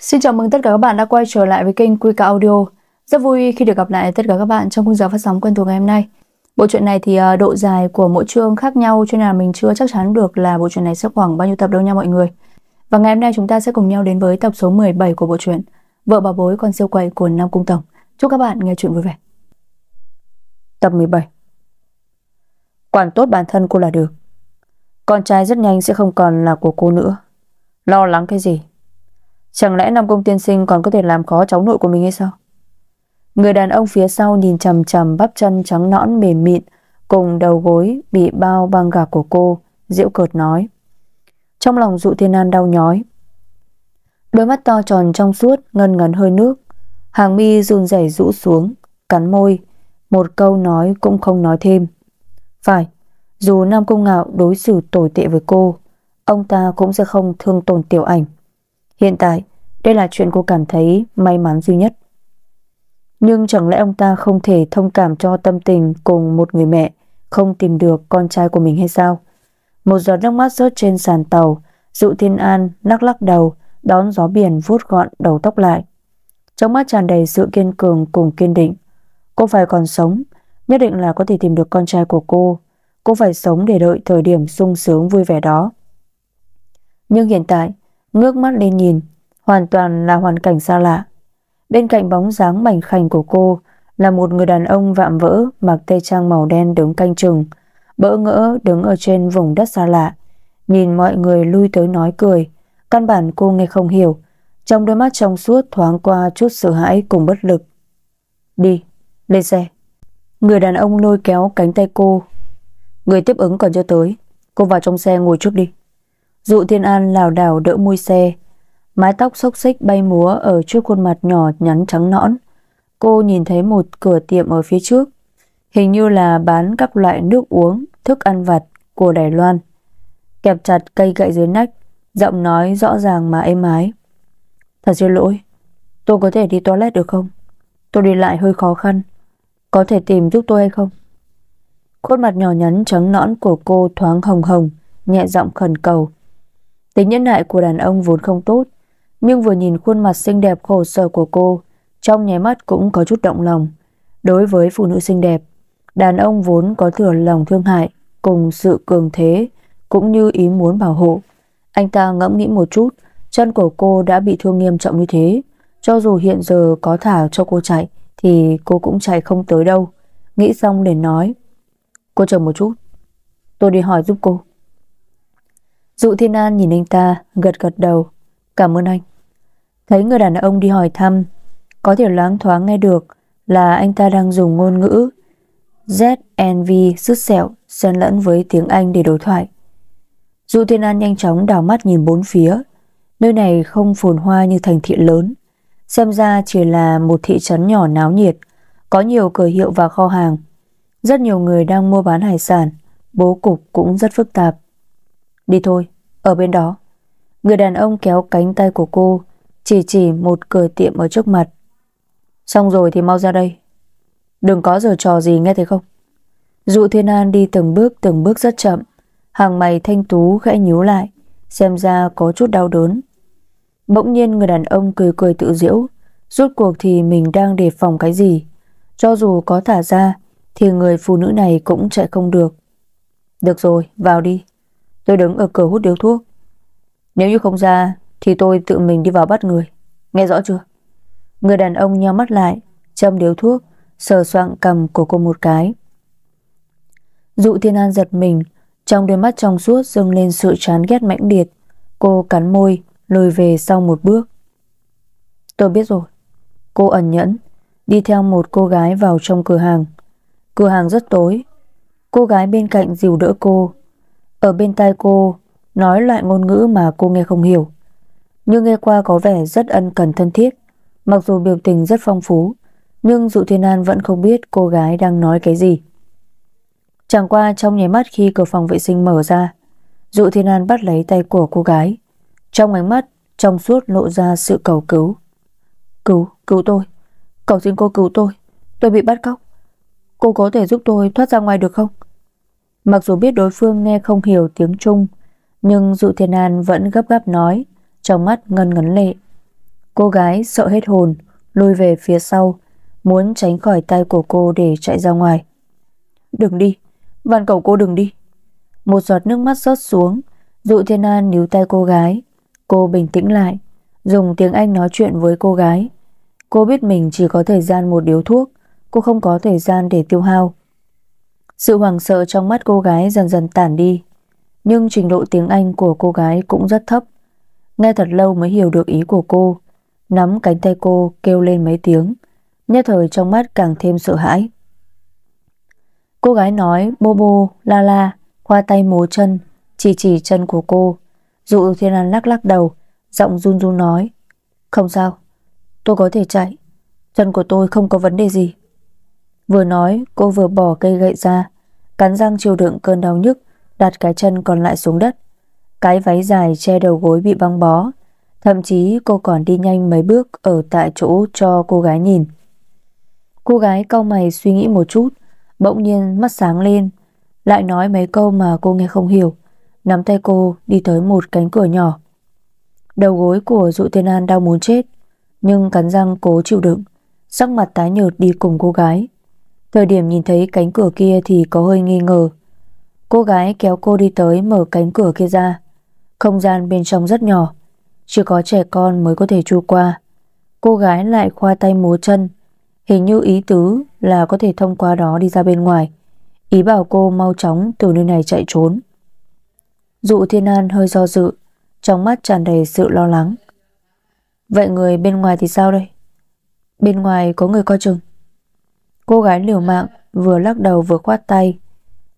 Xin chào mừng tất cả các bạn đã quay trở lại với kênh Quick Audio. Rất vui khi được gặp lại tất cả các bạn trong khung giờ phát sóng quen thuộc ngày hôm nay. Bộ truyện này thì ờ, độ dài của mỗi chương khác nhau cho nên là mình chưa chắc chắn được là bộ truyện này sẽ khoảng bao nhiêu tập đâu nha mọi người. Và ngày hôm nay chúng ta sẽ cùng nhau đến với tập số 17 của bộ truyện Vợ bà bối con siêu quậy của Nam Cung Tổng. Chúc các bạn nghe chuyện vui vẻ. Tập 17 Quản tốt bản thân cô là được. Con trai rất nhanh sẽ không còn là của cô nữa. Lo lắng cái gì? Chẳng lẽ Nam Công Tiên Sinh còn có thể làm khó cháu nội của mình hay sao? Người đàn ông phía sau nhìn chầm chầm bắp chân trắng nõn mềm mịn cùng đầu gối bị bao băng gạc của cô, diễu cợt nói. Trong lòng dụ thiên an đau nhói. Đôi mắt to tròn trong suốt, ngân ngấn hơi nước. Hàng mi run rẩy rũ xuống, cắn môi. Một câu nói cũng không nói thêm. Phải, dù Nam Công Ngạo đối xử tồi tệ với cô, ông ta cũng sẽ không thương tổn tiểu ảnh. Hiện tại, đây là chuyện cô cảm thấy may mắn duy nhất. Nhưng chẳng lẽ ông ta không thể thông cảm cho tâm tình cùng một người mẹ không tìm được con trai của mình hay sao? Một giọt nước mắt rớt trên sàn tàu, dụ thiên an lắc lắc đầu, đón gió biển vuốt gọn đầu tóc lại. Trong mắt tràn đầy sự kiên cường cùng kiên định. Cô phải còn sống, nhất định là có thể tìm được con trai của cô. Cô phải sống để đợi thời điểm sung sướng vui vẻ đó. Nhưng hiện tại, Ngước mắt lên nhìn Hoàn toàn là hoàn cảnh xa lạ Bên cạnh bóng dáng mảnh khảnh của cô Là một người đàn ông vạm vỡ Mặc tây trang màu đen đứng canh chừng Bỡ ngỡ đứng ở trên vùng đất xa lạ Nhìn mọi người lui tới nói cười Căn bản cô nghe không hiểu Trong đôi mắt trong suốt thoáng qua Chút sợ hãi cùng bất lực Đi, lên xe Người đàn ông lôi kéo cánh tay cô Người tiếp ứng còn chưa tới Cô vào trong xe ngồi chút đi Dụ Thiên An lảo đảo đỡ mui xe, mái tóc xốc xích bay múa ở trước khuôn mặt nhỏ nhắn trắng nõn. Cô nhìn thấy một cửa tiệm ở phía trước, hình như là bán các loại nước uống, thức ăn vặt của Đài Loan. Kẹp chặt cây gậy dưới nách, giọng nói rõ ràng mà êm ái. Thật xin lỗi, tôi có thể đi toilet được không? Tôi đi lại hơi khó khăn, có thể tìm giúp tôi hay không? Khuôn mặt nhỏ nhắn trắng nõn của cô thoáng hồng hồng, nhẹ giọng khẩn cầu. Tính nhân hại của đàn ông vốn không tốt, nhưng vừa nhìn khuôn mặt xinh đẹp khổ sở của cô, trong nháy mắt cũng có chút động lòng. Đối với phụ nữ xinh đẹp, đàn ông vốn có thừa lòng thương hại cùng sự cường thế cũng như ý muốn bảo hộ. Anh ta ngẫm nghĩ một chút, chân của cô đã bị thương nghiêm trọng như thế, cho dù hiện giờ có thả cho cô chạy thì cô cũng chạy không tới đâu. Nghĩ xong liền nói, cô chờ một chút, tôi đi hỏi giúp cô. Dụ Thiên An nhìn anh ta, gật gật đầu. Cảm ơn anh. Thấy người đàn ông đi hỏi thăm, có thể loáng thoáng nghe được là anh ta đang dùng ngôn ngữ ZNV sứt sẹo xen lẫn với tiếng Anh để đối thoại. Dụ Thiên An nhanh chóng đảo mắt nhìn bốn phía. Nơi này không phồn hoa như thành thị lớn. Xem ra chỉ là một thị trấn nhỏ náo nhiệt, có nhiều cửa hiệu và kho hàng. Rất nhiều người đang mua bán hải sản, bố cục cũng rất phức tạp. Đi thôi, ở bên đó. Người đàn ông kéo cánh tay của cô, chỉ chỉ một cửa tiệm ở trước mặt. Xong rồi thì mau ra đây. Đừng có giờ trò gì nghe thấy không? Dụ Thiên An đi từng bước từng bước rất chậm, hàng mày thanh tú khẽ nhíu lại, xem ra có chút đau đớn. Bỗng nhiên người đàn ông cười cười tự giễu, rút cuộc thì mình đang đề phòng cái gì, cho dù có thả ra thì người phụ nữ này cũng chạy không được. Được rồi, vào đi. Tôi đứng ở cửa hút điếu thuốc Nếu như không ra Thì tôi tự mình đi vào bắt người Nghe rõ chưa Người đàn ông nhắm mắt lại Châm điếu thuốc Sờ soạng cầm của cô một cái Dụ thiên an giật mình Trong đôi mắt trong suốt dâng lên sự chán ghét mãnh liệt Cô cắn môi Lùi về sau một bước Tôi biết rồi Cô ẩn nhẫn Đi theo một cô gái vào trong cửa hàng Cửa hàng rất tối Cô gái bên cạnh dìu đỡ cô ở bên tai cô Nói loại ngôn ngữ mà cô nghe không hiểu Nhưng nghe qua có vẻ rất ân cần thân thiết Mặc dù biểu tình rất phong phú Nhưng Dụ Thiên An vẫn không biết cô gái đang nói cái gì Chẳng qua trong nháy mắt khi cửa phòng vệ sinh mở ra Dụ Thiên An bắt lấy tay của cô gái Trong ánh mắt Trong suốt lộ ra sự cầu cứu Cứu, cứu tôi Cầu xin cô cứu tôi Tôi bị bắt cóc Cô có thể giúp tôi thoát ra ngoài được không Mặc dù biết đối phương nghe không hiểu tiếng Trung, nhưng Dụ Thiên An vẫn gấp gáp nói, trong mắt ngân ngấn lệ. Cô gái sợ hết hồn, lùi về phía sau, muốn tránh khỏi tay của cô để chạy ra ngoài. Đừng đi, van cầu cô đừng đi. Một giọt nước mắt rớt xuống, Dụ Thiên An níu tay cô gái. Cô bình tĩnh lại, dùng tiếng Anh nói chuyện với cô gái. Cô biết mình chỉ có thời gian một điếu thuốc, cô không có thời gian để tiêu hao. Sự hoảng sợ trong mắt cô gái dần dần tản đi Nhưng trình độ tiếng Anh của cô gái cũng rất thấp Nghe thật lâu mới hiểu được ý của cô Nắm cánh tay cô kêu lên mấy tiếng Nhất thời trong mắt càng thêm sợ hãi Cô gái nói bô bô, la la Khoa tay múa chân Chỉ chỉ chân của cô Dụ thiên an lắc lắc đầu Giọng run run nói Không sao, tôi có thể chạy Chân của tôi không có vấn đề gì Vừa nói cô vừa bỏ cây gậy ra Cắn răng chịu đựng cơn đau nhức Đặt cái chân còn lại xuống đất Cái váy dài che đầu gối bị băng bó Thậm chí cô còn đi nhanh mấy bước Ở tại chỗ cho cô gái nhìn Cô gái cau mày suy nghĩ một chút Bỗng nhiên mắt sáng lên Lại nói mấy câu mà cô nghe không hiểu Nắm tay cô đi tới một cánh cửa nhỏ Đầu gối của dụ tiên an đau muốn chết Nhưng cắn răng cố chịu đựng Sắc mặt tái nhợt đi cùng cô gái Thời điểm nhìn thấy cánh cửa kia thì có hơi nghi ngờ. Cô gái kéo cô đi tới mở cánh cửa kia ra. Không gian bên trong rất nhỏ, chỉ có trẻ con mới có thể chui qua. Cô gái lại khoa tay múa chân, hình như ý tứ là có thể thông qua đó đi ra bên ngoài. Ý bảo cô mau chóng từ nơi này chạy trốn. Dụ Thiên An hơi do dự, trong mắt tràn đầy sự lo lắng. Vậy người bên ngoài thì sao đây? Bên ngoài có người coi chừng. Cô gái liều mạng vừa lắc đầu vừa khoát tay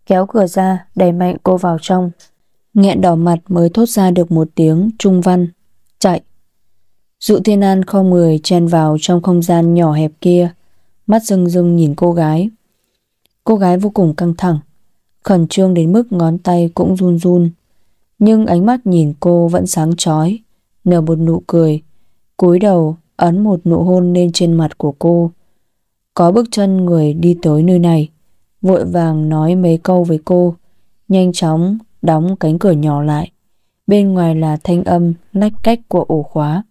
Kéo cửa ra đẩy mạnh cô vào trong Nghẹn đỏ mặt mới thốt ra được một tiếng trung văn Chạy Dụ thiên an không người chen vào trong không gian nhỏ hẹp kia Mắt rưng rưng nhìn cô gái Cô gái vô cùng căng thẳng Khẩn trương đến mức ngón tay cũng run run Nhưng ánh mắt nhìn cô vẫn sáng chói Nở một nụ cười cúi đầu ấn một nụ hôn lên trên mặt của cô có bước chân người đi tới nơi này Vội vàng nói mấy câu với cô Nhanh chóng đóng cánh cửa nhỏ lại Bên ngoài là thanh âm lách cách của ổ khóa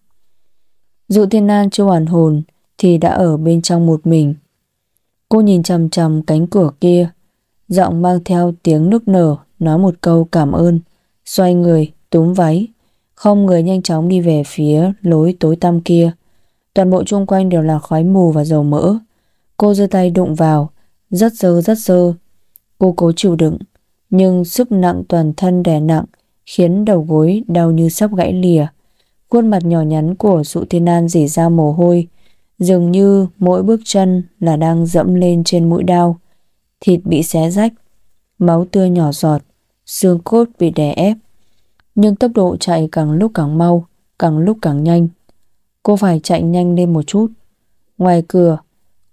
Dụ thiên nan chưa hoàn hồn Thì đã ở bên trong một mình Cô nhìn chầm chầm cánh cửa kia Giọng mang theo tiếng nức nở Nói một câu cảm ơn Xoay người túm váy Không người nhanh chóng đi về phía lối tối tăm kia Toàn bộ chung quanh đều là khói mù và dầu mỡ Cô giơ tay đụng vào, rất dơ rất dơ. Cô cố chịu đựng, nhưng sức nặng toàn thân đè nặng, khiến đầu gối đau như sắp gãy lìa. Khuôn mặt nhỏ nhắn của sụ Thiên An dỉ ra mồ hôi, dường như mỗi bước chân là đang dẫm lên trên mũi đau. Thịt bị xé rách, máu tươi nhỏ giọt, xương cốt bị đè ép. Nhưng tốc độ chạy càng lúc càng mau, càng lúc càng nhanh. Cô phải chạy nhanh lên một chút. Ngoài cửa,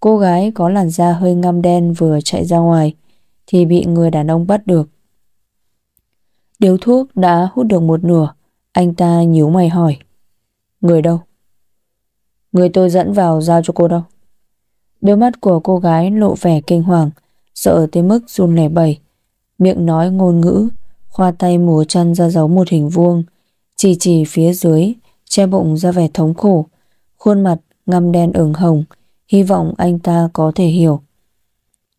Cô gái có làn da hơi ngăm đen vừa chạy ra ngoài thì bị người đàn ông bắt được. Điếu thuốc đã hút được một nửa, anh ta nhíu mày hỏi. Người đâu? Người tôi dẫn vào giao cho cô đâu? Đôi mắt của cô gái lộ vẻ kinh hoàng, sợ tới mức run lẻ bẩy. Miệng nói ngôn ngữ, khoa tay múa chân ra dấu một hình vuông, chỉ chỉ phía dưới, che bụng ra vẻ thống khổ, khuôn mặt ngăm đen ửng hồng, hy vọng anh ta có thể hiểu.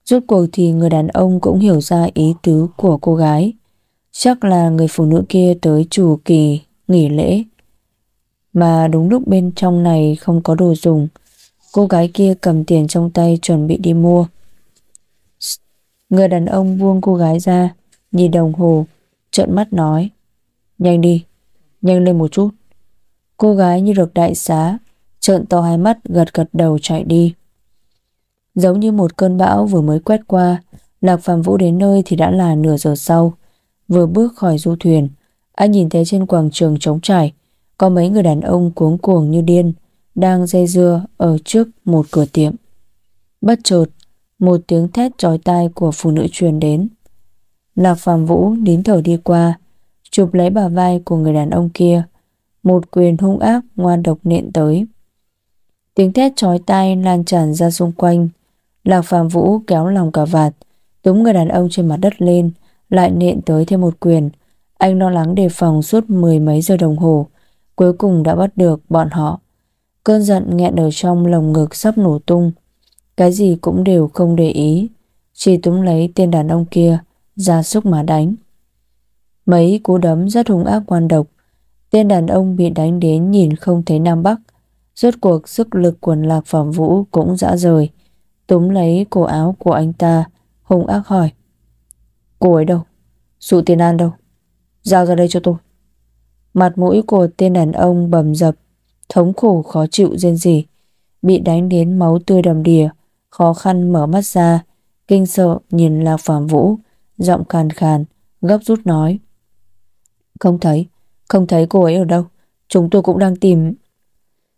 Rốt cuộc thì người đàn ông cũng hiểu ra ý tứ của cô gái. Chắc là người phụ nữ kia tới chủ kỳ, nghỉ lễ. Mà đúng lúc bên trong này không có đồ dùng, cô gái kia cầm tiền trong tay chuẩn bị đi mua. Người đàn ông buông cô gái ra, nhìn đồng hồ, trợn mắt nói. Nhanh đi, nhanh lên một chút. Cô gái như được đại xá, trợn to hai mắt gật gật đầu chạy đi. Giống như một cơn bão vừa mới quét qua, Lạc Phạm Vũ đến nơi thì đã là nửa giờ sau. Vừa bước khỏi du thuyền, anh nhìn thấy trên quảng trường trống trải, có mấy người đàn ông cuống cuồng như điên, đang dây dưa ở trước một cửa tiệm. Bất chợt, một tiếng thét chói tai của phụ nữ truyền đến. Lạc Phạm Vũ nín thở đi qua, chụp lấy bà vai của người đàn ông kia, một quyền hung ác ngoan độc nện tới. Tiếng thét chói tai lan tràn ra xung quanh. Lạc Phạm Vũ kéo lòng cả vạt, túm người đàn ông trên mặt đất lên, lại nện tới thêm một quyền. Anh lo lắng đề phòng suốt mười mấy giờ đồng hồ, cuối cùng đã bắt được bọn họ. Cơn giận nghẹn ở trong lồng ngực sắp nổ tung. Cái gì cũng đều không để ý, chỉ túm lấy tên đàn ông kia, ra sức mà đánh. Mấy cú đấm rất hung ác quan độc, tên đàn ông bị đánh đến nhìn không thấy Nam Bắc, Rốt cuộc sức lực quần Lạc Phạm Vũ cũng dã rời. Túm lấy cổ áo của anh ta, hung ác hỏi. Cô ấy đâu? sụ tiền an đâu? Giao ra đây cho tôi. Mặt mũi của tên đàn ông bầm dập, thống khổ khó chịu riêng gì bị đánh đến máu tươi đầm đìa, khó khăn mở mắt ra, kinh sợ nhìn Lạc Phạm Vũ, giọng khàn khàn, gấp rút nói. Không thấy, không thấy cô ấy ở đâu, chúng tôi cũng đang tìm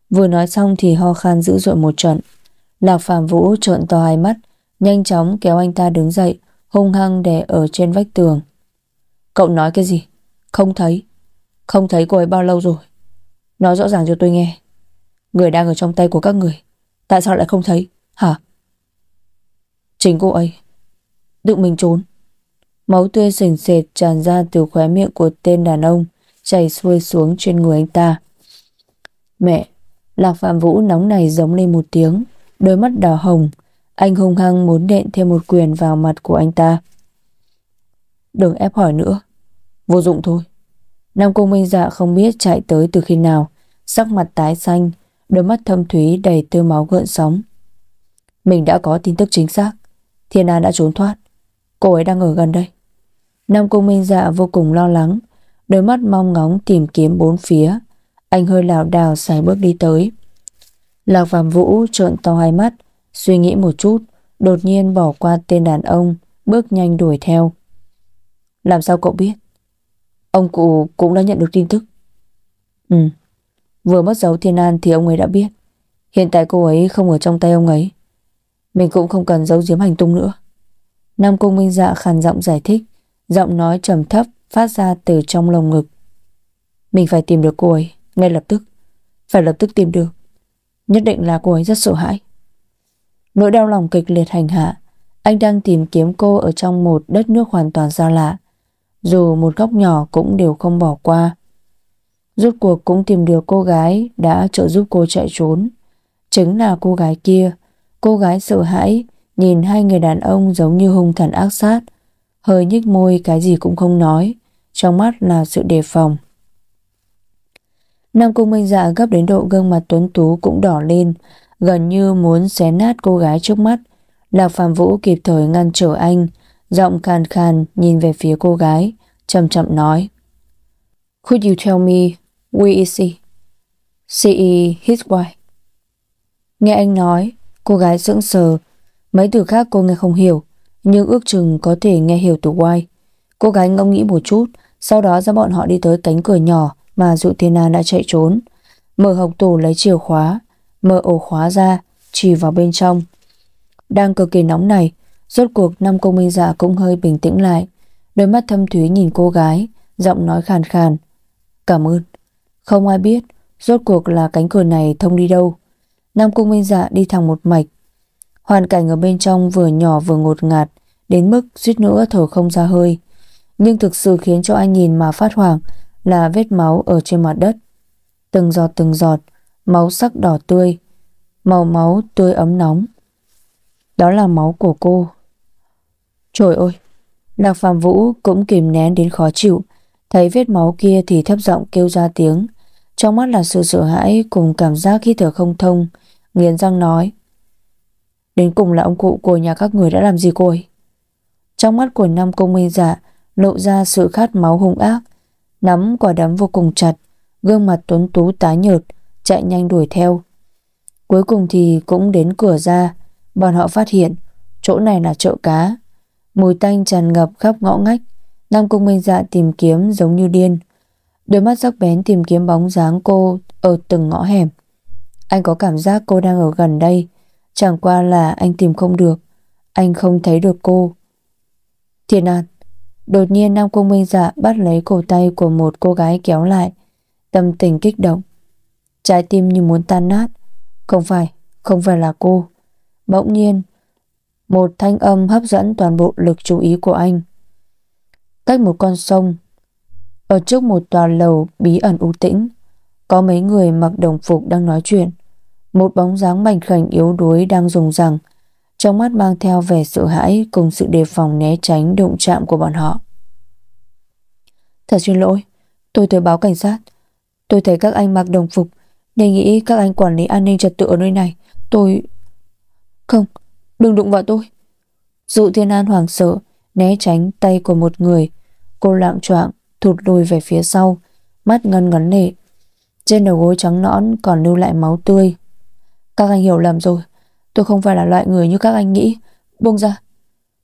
Vừa nói xong thì ho khan dữ dội một trận. Lạc Phạm Vũ trợn to hai mắt, nhanh chóng kéo anh ta đứng dậy, hung hăng đè ở trên vách tường. Cậu nói cái gì? Không thấy. Không thấy cô ấy bao lâu rồi. Nói rõ ràng cho tôi nghe. Người đang ở trong tay của các người. Tại sao lại không thấy? Hả? Chính cô ấy. Tự mình trốn. Máu tươi sền sệt tràn ra từ khóe miệng của tên đàn ông chảy xuôi xuống trên người anh ta. Mẹ, Lạc Phạm Vũ nóng này giống lên một tiếng, đôi mắt đỏ hồng. Anh hung hăng muốn đện thêm một quyền vào mặt của anh ta. Đừng ép hỏi nữa. Vô dụng thôi. Nam công Minh Dạ không biết chạy tới từ khi nào. Sắc mặt tái xanh, đôi mắt thâm thúy đầy tơ máu gợn sóng. Mình đã có tin tức chính xác. Thiên An đã trốn thoát. Cô ấy đang ở gần đây. Nam công Minh Dạ vô cùng lo lắng, đôi mắt mong ngóng tìm kiếm bốn phía. Anh hơi lảo đảo xài bước đi tới. Lạc Phạm Vũ trợn to hai mắt, suy nghĩ một chút, đột nhiên bỏ qua tên đàn ông, bước nhanh đuổi theo. Làm sao cậu biết? Ông cụ cũng đã nhận được tin tức. Ừ, vừa mất dấu Thiên An thì ông ấy đã biết. Hiện tại cô ấy không ở trong tay ông ấy. Mình cũng không cần giấu giếm hành tung nữa. Nam Cung Minh Dạ khàn giọng giải thích, giọng nói trầm thấp phát ra từ trong lồng ngực. Mình phải tìm được cô ấy. Ngay lập tức Phải lập tức tìm được Nhất định là cô ấy rất sợ hãi Nỗi đau lòng kịch liệt hành hạ Anh đang tìm kiếm cô ở trong một đất nước hoàn toàn xa lạ Dù một góc nhỏ cũng đều không bỏ qua Rốt cuộc cũng tìm được cô gái Đã trợ giúp cô chạy trốn Chính là cô gái kia Cô gái sợ hãi Nhìn hai người đàn ông giống như hung thần ác sát Hơi nhếch môi cái gì cũng không nói Trong mắt là sự đề phòng Nam Cung Minh Dạ gấp đến độ gương mặt tuấn tú cũng đỏ lên, gần như muốn xé nát cô gái trước mắt. Lạc Phạm Vũ kịp thời ngăn trở anh, giọng khàn khàn nhìn về phía cô gái, chậm chậm nói. Could you tell me where is he? See his wife. Nghe anh nói, cô gái sững sờ, mấy từ khác cô nghe không hiểu, nhưng ước chừng có thể nghe hiểu từ why. Cô gái ngẫm nghĩ một chút, sau đó ra bọn họ đi tới cánh cửa nhỏ, mà Dụ Thiên An đã chạy trốn. Mở hộc tủ lấy chìa khóa, mở ổ khóa ra, chỉ vào bên trong. Đang cực kỳ nóng này, rốt cuộc năm Công minh dạ cũng hơi bình tĩnh lại. Đôi mắt thâm thúy nhìn cô gái, giọng nói khàn khàn. Cảm ơn. Không ai biết, rốt cuộc là cánh cửa này thông đi đâu. Nam Cung Minh Dạ đi thẳng một mạch. Hoàn cảnh ở bên trong vừa nhỏ vừa ngột ngạt, đến mức suýt nữa thở không ra hơi. Nhưng thực sự khiến cho anh nhìn mà phát hoảng, là vết máu ở trên mặt đất. Từng giọt từng giọt, máu sắc đỏ tươi, màu máu tươi ấm nóng. Đó là máu của cô. Trời ơi! Lạc Phạm Vũ cũng kìm nén đến khó chịu, thấy vết máu kia thì thấp giọng kêu ra tiếng. Trong mắt là sự sợ hãi cùng cảm giác khi thở không thông, nghiến răng nói. Đến cùng là ông cụ của nhà các người đã làm gì cô ấy? Trong mắt của năm công minh giả dạ lộ ra sự khát máu hung ác, nắm quả đấm vô cùng chặt, gương mặt tuấn tú tái nhợt, chạy nhanh đuổi theo. Cuối cùng thì cũng đến cửa ra, bọn họ phát hiện chỗ này là chợ cá. Mùi tanh tràn ngập khắp ngõ ngách, Nam Cung Minh Dạ tìm kiếm giống như điên. Đôi mắt sắc bén tìm kiếm bóng dáng cô ở từng ngõ hẻm. Anh có cảm giác cô đang ở gần đây, chẳng qua là anh tìm không được, anh không thấy được cô. Thiên An, Đột nhiên Nam Cung Minh Dạ bắt lấy cổ tay của một cô gái kéo lại. Tâm tình kích động. Trái tim như muốn tan nát. Không phải, không phải là cô. Bỗng nhiên, một thanh âm hấp dẫn toàn bộ lực chú ý của anh. Cách một con sông, ở trước một tòa lầu bí ẩn u tĩnh, có mấy người mặc đồng phục đang nói chuyện. Một bóng dáng mảnh khảnh yếu đuối đang dùng rằng trong mắt mang theo vẻ sợ hãi cùng sự đề phòng né tránh động chạm của bọn họ. Thật xin lỗi, tôi tới báo cảnh sát. Tôi thấy các anh mặc đồng phục, nên nghĩ các anh quản lý an ninh trật tự ở nơi này. Tôi... Không, đừng đụng vào tôi. Dụ thiên an hoảng sợ, né tránh tay của một người. Cô lạng choạng thụt lùi về phía sau, mắt ngân ngấn nệ. Trên đầu gối trắng nõn còn lưu lại máu tươi. Các anh hiểu lầm rồi. Tôi không phải là loại người như các anh nghĩ Buông ra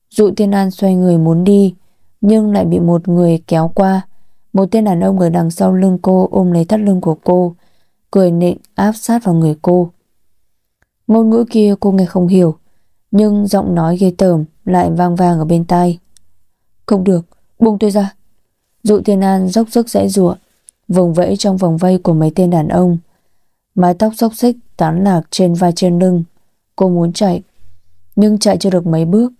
Dụ tiên an xoay người muốn đi Nhưng lại bị một người kéo qua Một tên đàn ông ở đằng sau lưng cô Ôm lấy thắt lưng của cô Cười nịnh áp sát vào người cô Ngôn ngữ kia cô nghe không hiểu Nhưng giọng nói ghê tởm Lại vang vang ở bên tai Không được, buông tôi ra Dụ tiên an dốc sức dãy rủa Vùng vẫy trong vòng vây của mấy tên đàn ông Mái tóc xốc xích tán lạc trên vai trên lưng Cô muốn chạy Nhưng chạy chưa được mấy bước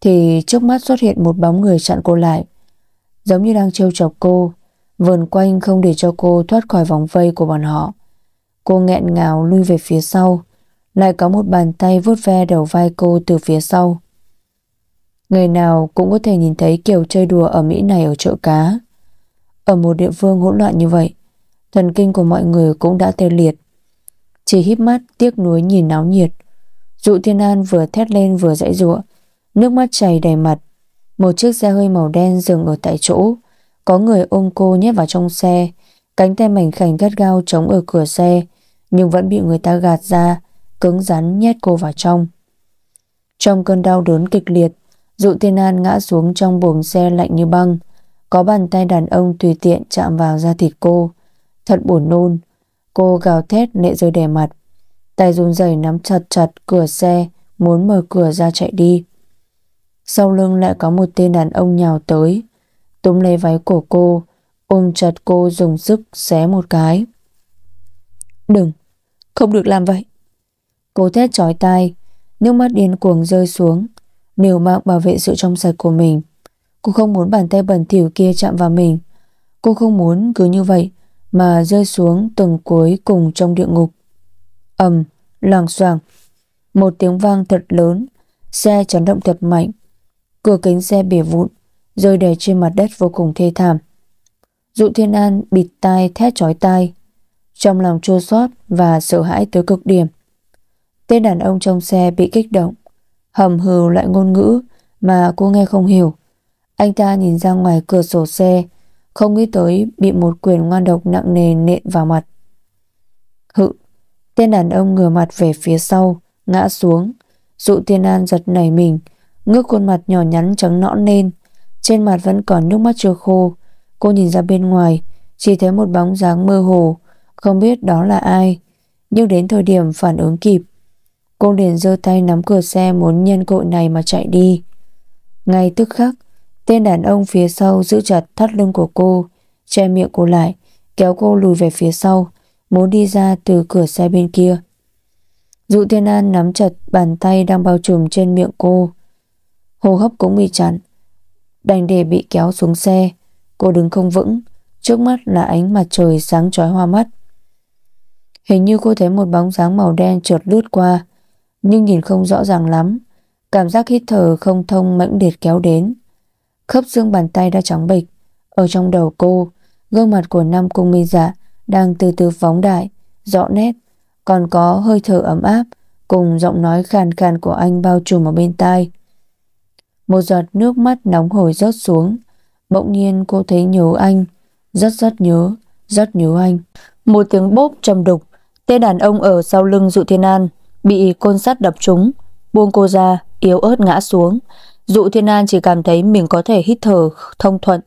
Thì trước mắt xuất hiện một bóng người chặn cô lại Giống như đang trêu chọc cô Vườn quanh không để cho cô thoát khỏi vòng vây của bọn họ Cô nghẹn ngào lui về phía sau Lại có một bàn tay vuốt ve đầu vai cô từ phía sau người nào cũng có thể nhìn thấy kiểu chơi đùa ở Mỹ này ở chợ cá Ở một địa phương hỗn loạn như vậy Thần kinh của mọi người cũng đã tê liệt Chỉ híp mắt tiếc nuối nhìn náo nhiệt Dụ Thiên An vừa thét lên vừa dãy giụa, nước mắt chảy đầy mặt. Một chiếc xe hơi màu đen dừng ở tại chỗ, có người ôm cô nhét vào trong xe, cánh tay mảnh khảnh gắt gao chống ở cửa xe, nhưng vẫn bị người ta gạt ra, cứng rắn nhét cô vào trong. Trong cơn đau đớn kịch liệt, Dụ Thiên An ngã xuống trong buồng xe lạnh như băng, có bàn tay đàn ông tùy tiện chạm vào da thịt cô, thật buồn nôn. Cô gào thét lệ rơi đè mặt tay run rẩy nắm chặt chặt cửa xe, muốn mở cửa ra chạy đi. Sau lưng lại có một tên đàn ông nhào tới, túm lấy váy của cô, ôm chặt cô dùng sức xé một cái. Đừng, không được làm vậy. Cô thét chói tai, nước mắt điên cuồng rơi xuống, nếu mạng bảo vệ sự trong sạch của mình. Cô không muốn bàn tay bẩn thỉu kia chạm vào mình. Cô không muốn cứ như vậy mà rơi xuống từng cuối cùng trong địa ngục. ầm, loảng xoảng Một tiếng vang thật lớn, xe chấn động thật mạnh. Cửa kính xe bể vụn, rơi đè trên mặt đất vô cùng thê thảm. Dụ Thiên An bịt tai thét chói tai, trong lòng chua xót và sợ hãi tới cực điểm. Tên đàn ông trong xe bị kích động, hầm hừ lại ngôn ngữ mà cô nghe không hiểu. Anh ta nhìn ra ngoài cửa sổ xe, không nghĩ tới bị một quyền ngoan độc nặng nề nện vào mặt. Hự Tên đàn ông ngửa mặt về phía sau, ngã xuống. Dụ Thiên An giật nảy mình, ngước khuôn mặt nhỏ nhắn trắng nõn lên. Trên mặt vẫn còn nước mắt chưa khô. Cô nhìn ra bên ngoài, chỉ thấy một bóng dáng mơ hồ, không biết đó là ai. Nhưng đến thời điểm phản ứng kịp, cô liền giơ tay nắm cửa xe muốn nhân cội này mà chạy đi. Ngay tức khắc, tên đàn ông phía sau giữ chặt thắt lưng của cô, che miệng cô lại, kéo cô lùi về phía sau, muốn đi ra từ cửa xe bên kia. Dụ Thiên An nắm chặt bàn tay đang bao trùm trên miệng cô. Hô hấp cũng bị chặn. Đành để bị kéo xuống xe. Cô đứng không vững. Trước mắt là ánh mặt trời sáng chói hoa mắt. Hình như cô thấy một bóng dáng màu đen trượt lướt qua. Nhưng nhìn không rõ ràng lắm. Cảm giác hít thở không thông mãnh liệt kéo đến. Khớp xương bàn tay đã trắng bịch. Ở trong đầu cô, gương mặt của Nam Cung Minh Dạ đang từ từ phóng đại, rõ nét, còn có hơi thở ấm áp, cùng giọng nói khàn khàn của anh bao trùm ở bên tai. Một giọt nước mắt nóng hổi rớt xuống, bỗng nhiên cô thấy nhớ anh, rất rất nhớ, rất nhớ anh. Một tiếng bốp trầm đục, tên đàn ông ở sau lưng Dụ Thiên An bị côn sắt đập trúng, buông cô ra, yếu ớt ngã xuống. Dụ Thiên An chỉ cảm thấy mình có thể hít thở thông thuận,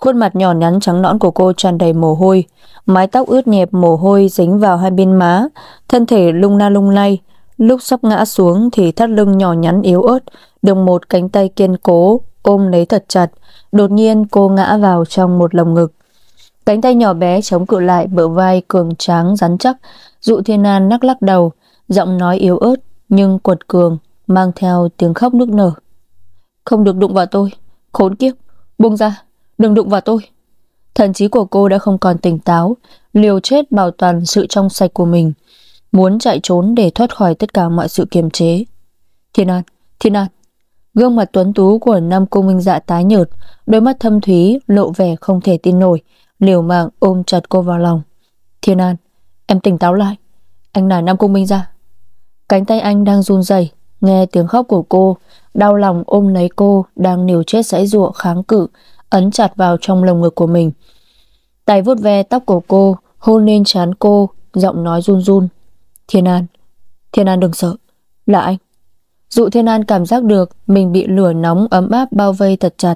Khuôn mặt nhỏ nhắn trắng nõn của cô tràn đầy mồ hôi, mái tóc ướt nhẹp mồ hôi dính vào hai bên má, thân thể lung la lung lay. Lúc sắp ngã xuống thì thắt lưng nhỏ nhắn yếu ớt, được một cánh tay kiên cố, ôm lấy thật chặt. Đột nhiên cô ngã vào trong một lồng ngực. Cánh tay nhỏ bé chống cự lại bờ vai cường tráng rắn chắc, dụ thiên an nắc lắc đầu, giọng nói yếu ớt nhưng quật cường, mang theo tiếng khóc nức nở. Không được đụng vào tôi, khốn kiếp, buông ra. Đừng đụng vào tôi. Thần trí của cô đã không còn tỉnh táo, liều chết bảo toàn sự trong sạch của mình, muốn chạy trốn để thoát khỏi tất cả mọi sự kiềm chế. Thiên An, Thiên An. Gương mặt tuấn tú của Nam Cung Minh Dạ tái nhợt, đôi mắt thâm thúy lộ vẻ không thể tin nổi, liều mạng ôm chặt cô vào lòng. Thiên An, em tỉnh táo lại. Anh là Nam Cung Minh Dạ. Cánh tay anh đang run rẩy, nghe tiếng khóc của cô, đau lòng ôm lấy cô đang liều chết sãy giụa kháng cự, ấn chặt vào trong lồng ngực của mình. Tay vuốt ve tóc của cô, hôn lên trán cô, giọng nói run run. Thiên An, Thiên An đừng sợ, là anh. Dụ Thiên An cảm giác được mình bị lửa nóng ấm áp bao vây thật chặt,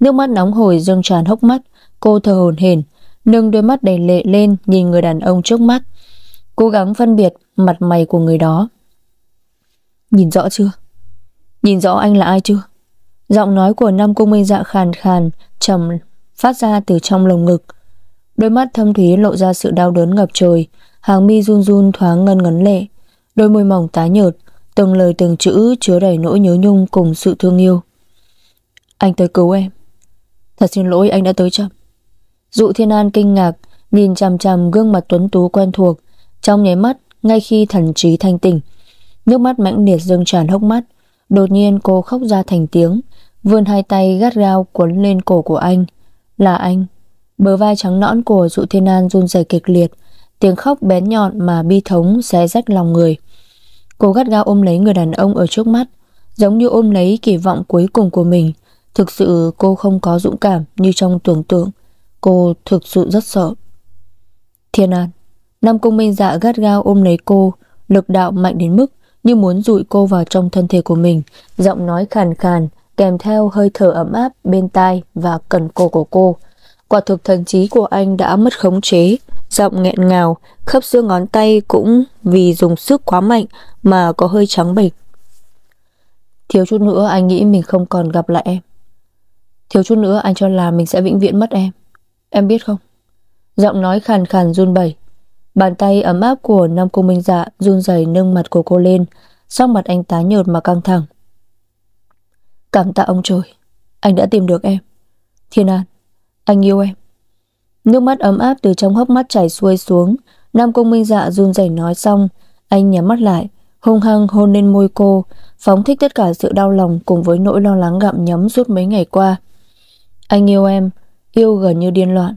nước mắt nóng hổi dâng tràn hốc mắt, cô thở hổn hển, nâng đôi mắt đầy lệ lên nhìn người đàn ông trước mắt, cố gắng phân biệt mặt mày của người đó. Nhìn rõ chưa? Nhìn rõ anh là ai chưa? Giọng nói của Nam Cung Minh Dạ khàn khàn, trầm phát ra từ trong lồng ngực. Đôi mắt thâm thúy lộ ra sự đau đớn ngập trời, hàng mi run run thoáng ngân ngấn lệ, đôi môi mỏng tái nhợt, từng lời từng chữ chứa đầy nỗi nhớ nhung cùng sự thương yêu. Anh tới cứu em. Thật xin lỗi anh đã tới chậm. Dụ Thiên An kinh ngạc, nhìn chằm chằm gương mặt tuấn tú quen thuộc, trong nháy mắt, ngay khi thần trí thanh tỉnh, nước mắt mãnh liệt dâng tràn hốc mắt, Đột nhiên cô khóc ra thành tiếng, vươn hai tay gắt gao cuốn lên cổ của anh. Là anh. Bờ vai trắng nõn của Dụ Thiên An run rẩy kịch liệt, tiếng khóc bén nhọn mà bi thống xé rách lòng người. Cô gắt gao ôm lấy người đàn ông ở trước mắt, giống như ôm lấy kỳ vọng cuối cùng của mình. Thực sự cô không có dũng cảm như trong tưởng tượng, cô thực sự rất sợ. Thiên An, Nam Cung Minh Dạ gắt gao ôm lấy cô, lực đạo mạnh đến mức như muốn dụi cô vào trong thân thể của mình, giọng nói khàn khàn, kèm theo hơi thở ấm áp bên tai và cần cô của cô. Quả thực thần trí của anh đã mất khống chế, giọng nghẹn ngào, khớp giữa ngón tay cũng vì dùng sức quá mạnh mà có hơi trắng bệch. Thiếu chút nữa anh nghĩ mình không còn gặp lại em. Thiếu chút nữa anh cho là mình sẽ vĩnh viễn mất em. Em biết không? Giọng nói khàn khàn run bẩy, Bàn tay ấm áp của Nam Cung Minh Dạ run rẩy nâng mặt của cô lên, sau mặt anh tá nhợt mà căng thẳng. Cảm tạ ông trời, anh đã tìm được em. Thiên An, anh yêu em. Nước mắt ấm áp từ trong hốc mắt chảy xuôi xuống, Nam Cung Minh Dạ run rẩy nói xong, anh nhắm mắt lại, hung hăng hôn lên môi cô, phóng thích tất cả sự đau lòng cùng với nỗi lo lắng gặm nhấm suốt mấy ngày qua. Anh yêu em, yêu gần như điên loạn.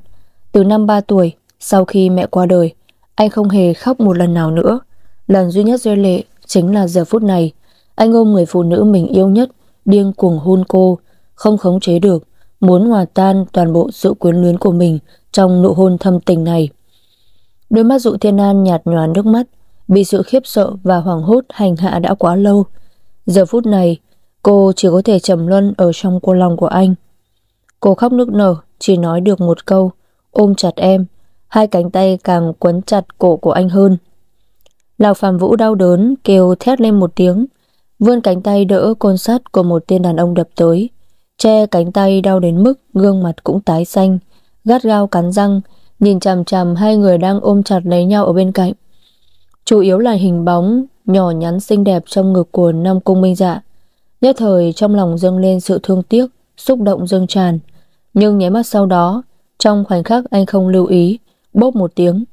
Từ năm 3 tuổi, sau khi mẹ qua đời, anh không hề khóc một lần nào nữa Lần duy nhất rơi lệ chính là giờ phút này Anh ôm người phụ nữ mình yêu nhất Điên cuồng hôn cô Không khống chế được Muốn hòa tan toàn bộ sự quyến luyến của mình Trong nụ hôn thâm tình này Đôi mắt dụ thiên an nhạt nhòa nước mắt Vì sự khiếp sợ và hoảng hốt hành hạ đã quá lâu Giờ phút này Cô chỉ có thể trầm luân ở trong cô lòng của anh Cô khóc nức nở Chỉ nói được một câu Ôm chặt em hai cánh tay càng quấn chặt cổ của anh hơn. Lào Phạm Vũ đau đớn, kêu thét lên một tiếng, vươn cánh tay đỡ côn sắt của một tên đàn ông đập tới, che cánh tay đau đến mức gương mặt cũng tái xanh, gắt gao cắn răng, nhìn chằm chằm hai người đang ôm chặt lấy nhau ở bên cạnh. Chủ yếu là hình bóng nhỏ nhắn xinh đẹp trong ngực của Nam Cung Minh Dạ. Nhất thời trong lòng dâng lên sự thương tiếc, xúc động dâng tràn, nhưng nháy mắt sau đó, trong khoảnh khắc anh không lưu ý, bốp một tiếng,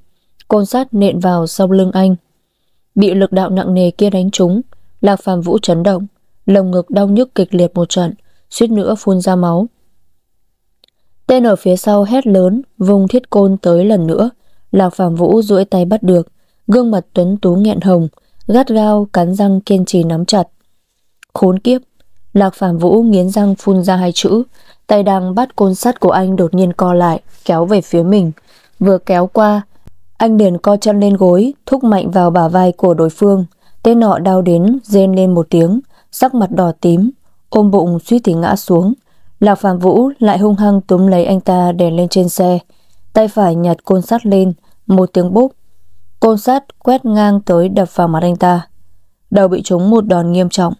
côn sắt nện vào sau lưng anh. Bị lực đạo nặng nề kia đánh trúng, Lạc Phàm Vũ chấn động, lồng ngực đau nhức kịch liệt một trận, suýt nữa phun ra máu. Tên ở phía sau hét lớn, vùng thiết côn tới lần nữa, Lạc Phàm Vũ duỗi tay bắt được, gương mặt tuấn tú nghẹn hồng, gắt gao cắn răng kiên trì nắm chặt. Khốn kiếp, Lạc Phàm Vũ nghiến răng phun ra hai chữ, tay đang bắt côn sắt của anh đột nhiên co lại, kéo về phía mình vừa kéo qua. Anh liền co chân lên gối, thúc mạnh vào bả vai của đối phương. Tên nọ đau đến, rên lên một tiếng, sắc mặt đỏ tím, ôm bụng suýt thì ngã xuống. Lạc Phạm Vũ lại hung hăng túm lấy anh ta đè lên trên xe, tay phải nhặt côn sắt lên, một tiếng bốp. Côn sắt quét ngang tới đập vào mặt anh ta. Đầu bị trúng một đòn nghiêm trọng,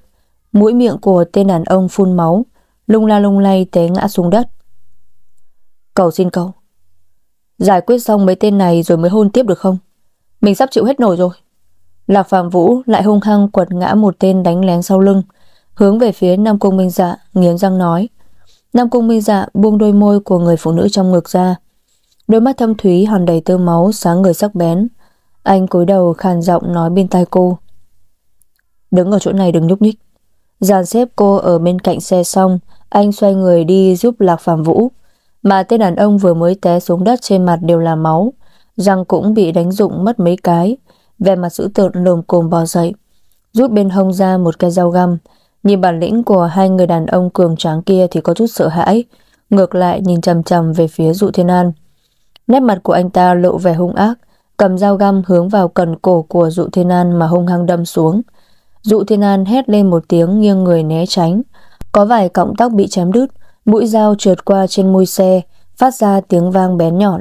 mũi miệng của tên đàn ông phun máu, lung la lung lay té ngã xuống đất. Cầu xin cậu, Giải quyết xong mấy tên này rồi mới hôn tiếp được không? Mình sắp chịu hết nổi rồi. Lạc Phạm Vũ lại hung hăng quật ngã một tên đánh lén sau lưng, hướng về phía Nam Cung Minh Dạ, nghiến răng nói. Nam Cung Minh Dạ buông đôi môi của người phụ nữ trong ngực ra. Đôi mắt thâm thúy hòn đầy tơ máu sáng người sắc bén. Anh cúi đầu khàn giọng nói bên tai cô. Đứng ở chỗ này đừng nhúc nhích. Dàn xếp cô ở bên cạnh xe xong, anh xoay người đi giúp Lạc Phạm Vũ mà tên đàn ông vừa mới té xuống đất trên mặt đều là máu, răng cũng bị đánh rụng mất mấy cái, vẻ mặt dữ tợn lồm cồm bò dậy, rút bên hông ra một cái dao găm, nhìn bản lĩnh của hai người đàn ông cường tráng kia thì có chút sợ hãi, ngược lại nhìn chằm chằm về phía Dụ Thiên An. Nét mặt của anh ta lộ vẻ hung ác, cầm dao găm hướng vào cần cổ của Dụ Thiên An mà hung hăng đâm xuống. Dụ Thiên An hét lên một tiếng nghiêng người né tránh, có vài cọng tóc bị chém đứt, Mũi dao trượt qua trên môi xe, phát ra tiếng vang bé nhọn.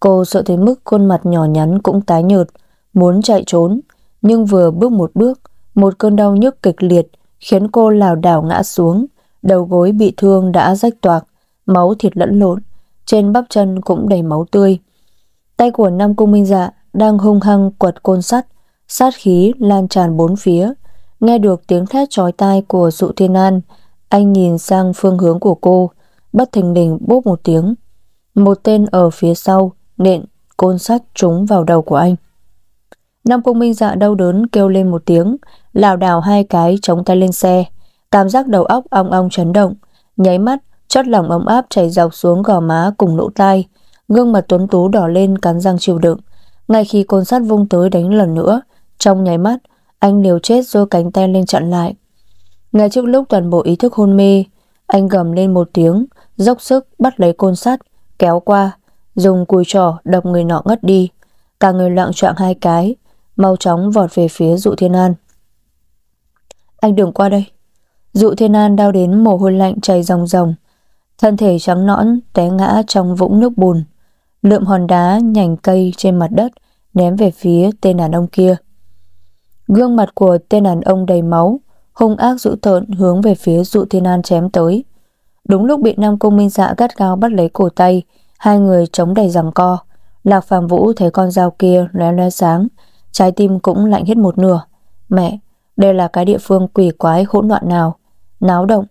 Cô sợ tới mức khuôn mặt nhỏ nhắn cũng tái nhợt, muốn chạy trốn, nhưng vừa bước một bước, một cơn đau nhức kịch liệt khiến cô lảo đảo ngã xuống, đầu gối bị thương đã rách toạc, máu thịt lẫn lộn, trên bắp chân cũng đầy máu tươi. Tay của Nam Cung Minh Dạ đang hung hăng quật côn sắt, sát khí lan tràn bốn phía. Nghe được tiếng thét chói tai của Dụ Thiên An, anh nhìn sang phương hướng của cô, bất thình lình bốp một tiếng. Một tên ở phía sau, nện, côn sắt trúng vào đầu của anh. Nam Cung Minh Dạ đau đớn kêu lên một tiếng, lảo đảo hai cái chống tay lên xe. Cảm giác đầu óc ong ong chấn động, nháy mắt, chót lỏng ấm áp chảy dọc xuống gò má cùng lỗ tai. Gương mặt tuấn tú đỏ lên cắn răng chịu đựng. Ngay khi côn sắt vung tới đánh lần nữa, trong nháy mắt, anh liều chết giơ cánh tay lên chặn lại. Ngay trước lúc toàn bộ ý thức hôn mê, anh gầm lên một tiếng, dốc sức bắt lấy côn sắt, kéo qua, dùng cùi trỏ đập người nọ ngất đi. Cả người loạn trọng hai cái, mau chóng vọt về phía dụ thiên an. Anh đừng qua đây. Dụ thiên an đau đến mồ hôi lạnh chảy ròng ròng. Thân thể trắng nõn té ngã trong vũng nước bùn. Lượm hòn đá nhành cây trên mặt đất ném về phía tên đàn ông kia. Gương mặt của tên đàn ông đầy máu, hung ác dữ tợn hướng về phía dụ thiên an chém tới. Đúng lúc bị Nam Cung Minh Dạ gắt gao bắt lấy cổ tay, hai người chống đầy giằng co. Lạc Phàm Vũ thấy con dao kia lóe lóe sáng, trái tim cũng lạnh hết một nửa. Mẹ, đây là cái địa phương quỷ quái hỗn loạn nào? Náo động.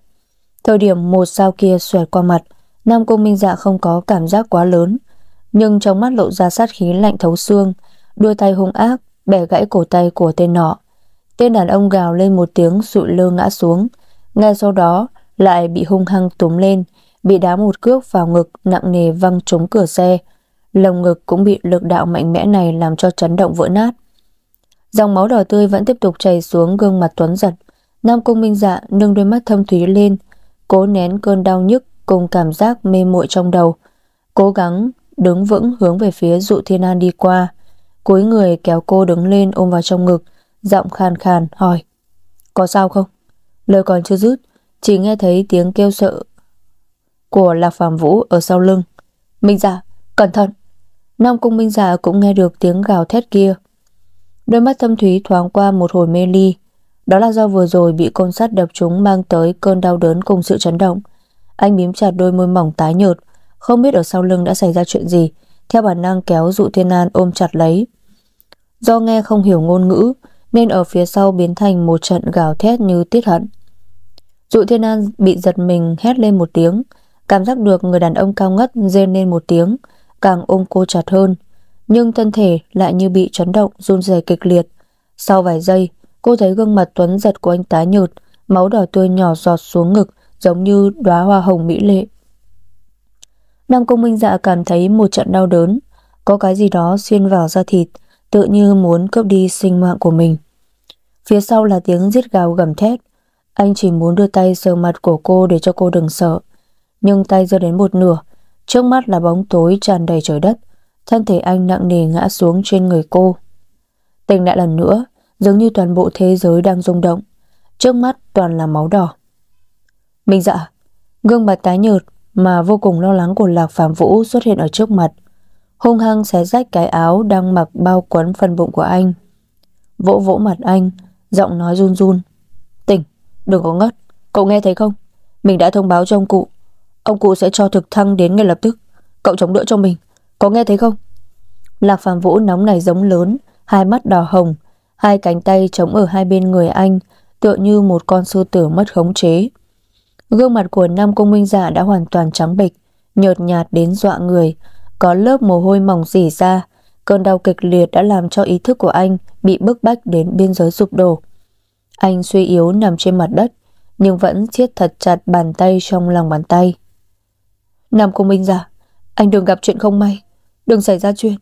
Thời điểm một dao kia xoẹt qua mặt, Nam Cung Minh Dạ không có cảm giác quá lớn, nhưng trong mắt lộ ra sát khí lạnh thấu xương, đôi tay hung ác bẻ gãy cổ tay của tên nọ. Tên đàn ông gào lên một tiếng sụi lơ ngã xuống. Ngay sau đó lại bị hung hăng túm lên, bị đá một cước vào ngực nặng nề văng trúng cửa xe. Lồng ngực cũng bị lực đạo mạnh mẽ này làm cho chấn động vỡ nát. Dòng máu đỏ tươi vẫn tiếp tục chảy xuống gương mặt Tuấn giật. Nam Cung Minh Dạ nâng đôi mắt thâm thúy lên, cố nén cơn đau nhức cùng cảm giác mê muội trong đầu, cố gắng đứng vững hướng về phía Dụ Thiên An đi qua, cúi người kéo cô đứng lên ôm vào trong ngực giọng khàn khàn hỏi Có sao không? Lời còn chưa dứt, chỉ nghe thấy tiếng kêu sợ của Lạc phàm Vũ ở sau lưng. Minh giả dạ, cẩn thận! Nam Cung Minh giả dạ cũng nghe được tiếng gào thét kia. Đôi mắt thâm thúy thoáng qua một hồi mê ly. Đó là do vừa rồi bị côn sắt đập chúng mang tới cơn đau đớn cùng sự chấn động. Anh bím chặt đôi môi mỏng tái nhợt, không biết ở sau lưng đã xảy ra chuyện gì, theo bản năng kéo dụ Thiên An ôm chặt lấy. Do nghe không hiểu ngôn ngữ, nên ở phía sau biến thành một trận gào thét như tiết hận. Dụ Thiên An bị giật mình hét lên một tiếng, cảm giác được người đàn ông cao ngất rên lên một tiếng, càng ôm cô chặt hơn, nhưng thân thể lại như bị chấn động run rẩy kịch liệt. Sau vài giây, cô thấy gương mặt tuấn giật của anh tái nhợt, máu đỏ tươi nhỏ giọt xuống ngực giống như đóa hoa hồng mỹ lệ. Nam Công Minh Dạ cảm thấy một trận đau đớn, có cái gì đó xuyên vào da thịt, tự như muốn cướp đi sinh mạng của mình. Phía sau là tiếng giết gào gầm thét, anh chỉ muốn đưa tay sờ mặt của cô để cho cô đừng sợ. Nhưng tay giơ đến một nửa, trước mắt là bóng tối tràn đầy trời đất, thân thể anh nặng nề ngã xuống trên người cô. Tỉnh lại lần nữa, giống như toàn bộ thế giới đang rung động, trước mắt toàn là máu đỏ. Minh dạ, gương mặt tái nhợt mà vô cùng lo lắng của Lạc Phạm Vũ xuất hiện ở trước mặt hung hăng xé rách cái áo đang mặc bao quấn phần bụng của anh. Vỗ vỗ mặt anh, giọng nói run run. Tỉnh, đừng có ngất, cậu nghe thấy không? Mình đã thông báo cho ông cụ. Ông cụ sẽ cho thực thăng đến ngay lập tức. Cậu chống đỡ cho mình, có nghe thấy không? Lạc Phạm Vũ nóng này giống lớn, hai mắt đỏ hồng, hai cánh tay chống ở hai bên người anh, tựa như một con sư tử mất khống chế. Gương mặt của Nam Công Minh Giả đã hoàn toàn trắng bệch, nhợt nhạt đến dọa người, có lớp mồ hôi mỏng rỉ ra. Cơn đau kịch liệt đã làm cho ý thức của anh bị bức bách đến biên giới sụp đổ. Anh suy yếu nằm trên mặt đất, nhưng vẫn siết thật chặt bàn tay trong lòng bàn tay. nằm Cung Minh giả, anh đừng gặp chuyện không may, đừng xảy ra chuyện.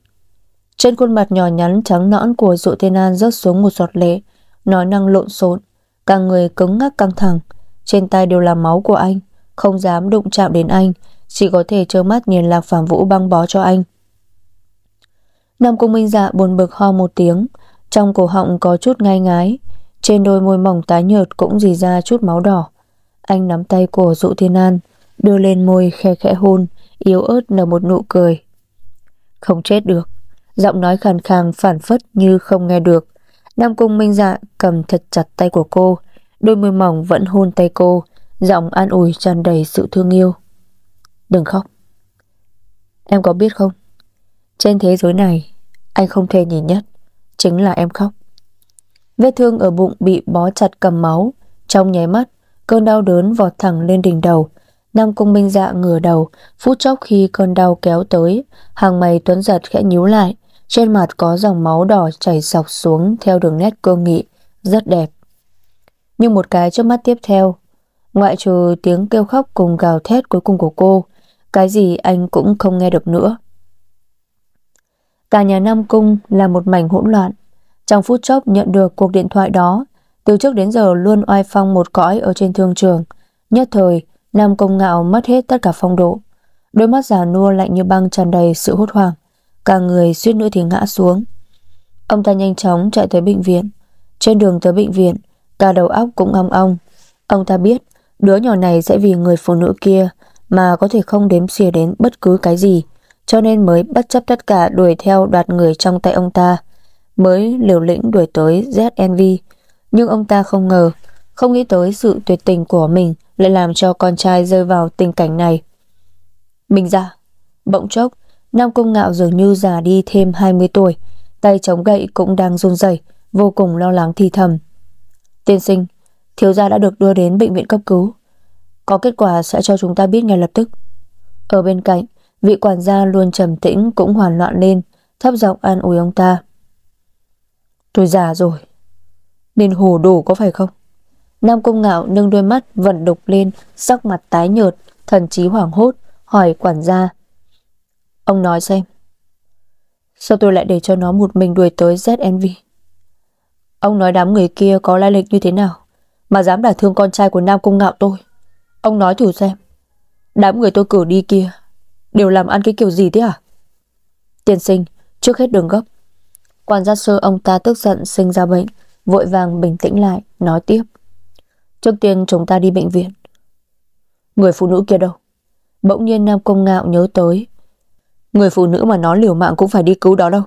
Trên khuôn mặt nhỏ nhắn trắng nõn của dụ thiên an rớt xuống một giọt lệ, nói năng lộn xộn, càng người cứng ngắc căng thẳng, trên tay đều là máu của anh, không dám đụng chạm đến anh, chỉ có thể trơ mắt nhìn Lạc phàm Vũ băng bó cho anh. Nam Cung Minh Dạ buồn bực ho một tiếng, trong cổ họng có chút ngai ngái, trên đôi môi mỏng tái nhợt cũng dì ra chút máu đỏ. Anh nắm tay của Dụ Thiên An, đưa lên môi khe khẽ hôn, yếu ớt nở một nụ cười. Không chết được, giọng nói khàn khàn phản phất như không nghe được. Nam Cung Minh Dạ cầm thật chặt tay của cô, đôi môi mỏng vẫn hôn tay cô, giọng an ủi tràn đầy sự thương yêu. Đừng khóc Em có biết không Trên thế giới này Anh không thể nhìn nhất Chính là em khóc Vết thương ở bụng bị bó chặt cầm máu Trong nháy mắt Cơn đau đớn vọt thẳng lên đỉnh đầu Nam cung minh dạ ngửa đầu Phút chốc khi cơn đau kéo tới Hàng mày tuấn giật khẽ nhíu lại Trên mặt có dòng máu đỏ chảy dọc xuống Theo đường nét cương nghị Rất đẹp Nhưng một cái trước mắt tiếp theo Ngoại trừ tiếng kêu khóc cùng gào thét cuối cùng của cô cái gì anh cũng không nghe được nữa. Cả nhà Nam Cung là một mảnh hỗn loạn. Trong phút chốc nhận được cuộc điện thoại đó, từ trước đến giờ luôn oai phong một cõi ở trên thương trường. Nhất thời, Nam Cung ngạo mất hết tất cả phong độ. Đôi mắt già nua lạnh như băng tràn đầy sự hốt hoảng. Cả người suýt nữa thì ngã xuống. Ông ta nhanh chóng chạy tới bệnh viện. Trên đường tới bệnh viện, cả đầu óc cũng ong ong. Ông ta biết đứa nhỏ này sẽ vì người phụ nữ kia mà có thể không đếm xỉa đến bất cứ cái gì, cho nên mới bất chấp tất cả đuổi theo đoạt người trong tay ông ta, mới liều lĩnh đuổi tới ZNV. Nhưng ông ta không ngờ, không nghĩ tới sự tuyệt tình của mình lại làm cho con trai rơi vào tình cảnh này. Mình ra, dạ, bỗng chốc, Nam Cung Ngạo dường như già đi thêm 20 tuổi, tay chống gậy cũng đang run rẩy, vô cùng lo lắng thì thầm. Tiên sinh, thiếu gia đã được đưa đến bệnh viện cấp cứu. Có kết quả sẽ cho chúng ta biết ngay lập tức Ở bên cạnh Vị quản gia luôn trầm tĩnh cũng hoàn loạn lên Thấp giọng an ủi ông ta Tôi già rồi Nên hồ đồ có phải không Nam công Ngạo nâng đôi mắt vận đục lên Sắc mặt tái nhợt Thần trí hoảng hốt Hỏi quản gia Ông nói xem Sao tôi lại để cho nó một mình đuổi tới ZNV Ông nói đám người kia có lai lịch như thế nào Mà dám đả thương con trai của Nam công Ngạo tôi Ông nói thử xem Đám người tôi cử đi kia Đều làm ăn cái kiểu gì thế à Tiên sinh trước hết đường gấp Quan gia sư ông ta tức giận sinh ra bệnh Vội vàng bình tĩnh lại Nói tiếp Trước tiên chúng ta đi bệnh viện Người phụ nữ kia đâu Bỗng nhiên Nam Công Ngạo nhớ tới Người phụ nữ mà nó liều mạng cũng phải đi cứu đó đâu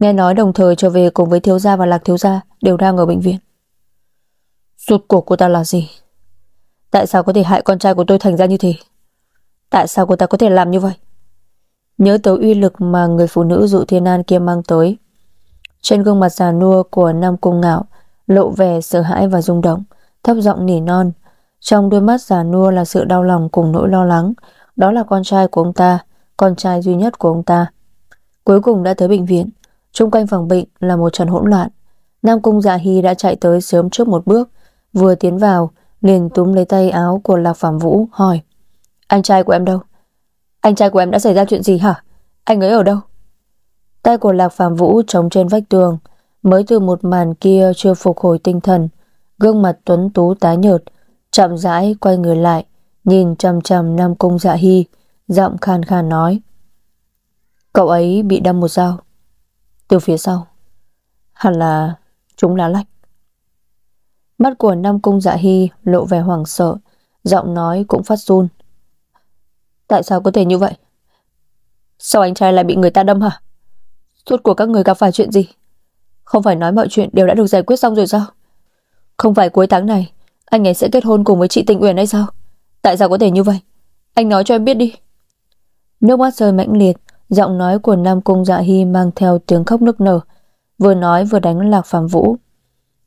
Nghe nói đồng thời trở về cùng với thiếu gia và lạc thiếu gia Đều đang ở bệnh viện Suốt cuộc của ta là gì Tại sao có thể hại con trai của tôi thành ra như thế? Tại sao cô ta có thể làm như vậy? Nhớ tới uy lực mà người phụ nữ dụ thiên an kia mang tới. Trên gương mặt già nua của Nam Cung Ngạo lộ vẻ sợ hãi và rung động, thấp giọng nỉ non. Trong đôi mắt già nua là sự đau lòng cùng nỗi lo lắng. Đó là con trai của ông ta, con trai duy nhất của ông ta. Cuối cùng đã tới bệnh viện. Trung quanh phòng bệnh là một trận hỗn loạn. Nam Cung Dạ Hy đã chạy tới sớm trước một bước, vừa tiến vào, liền túm lấy tay áo của Lạc Phạm Vũ hỏi Anh trai của em đâu? Anh trai của em đã xảy ra chuyện gì hả? Anh ấy ở đâu? Tay của Lạc Phạm Vũ trống trên vách tường Mới từ một màn kia chưa phục hồi tinh thần Gương mặt tuấn tú tái nhợt Chậm rãi quay người lại Nhìn chằm chằm Nam Cung Dạ Hy Giọng khan khan nói Cậu ấy bị đâm một dao Từ phía sau Hẳn là chúng lá lách Mắt của Nam Cung Dạ Hy lộ vẻ hoảng sợ, giọng nói cũng phát run. Tại sao có thể như vậy? Sao anh trai lại bị người ta đâm hả? Suốt của các người gặp phải chuyện gì? Không phải nói mọi chuyện đều đã được giải quyết xong rồi sao? Không phải cuối tháng này anh ấy sẽ kết hôn cùng với chị Tịnh Uyển hay sao? Tại sao có thể như vậy? Anh nói cho em biết đi. Nước mắt rơi mãnh liệt, giọng nói của Nam Cung Dạ Hy mang theo tiếng khóc nức nở, vừa nói vừa đánh Lạc Phạm Vũ.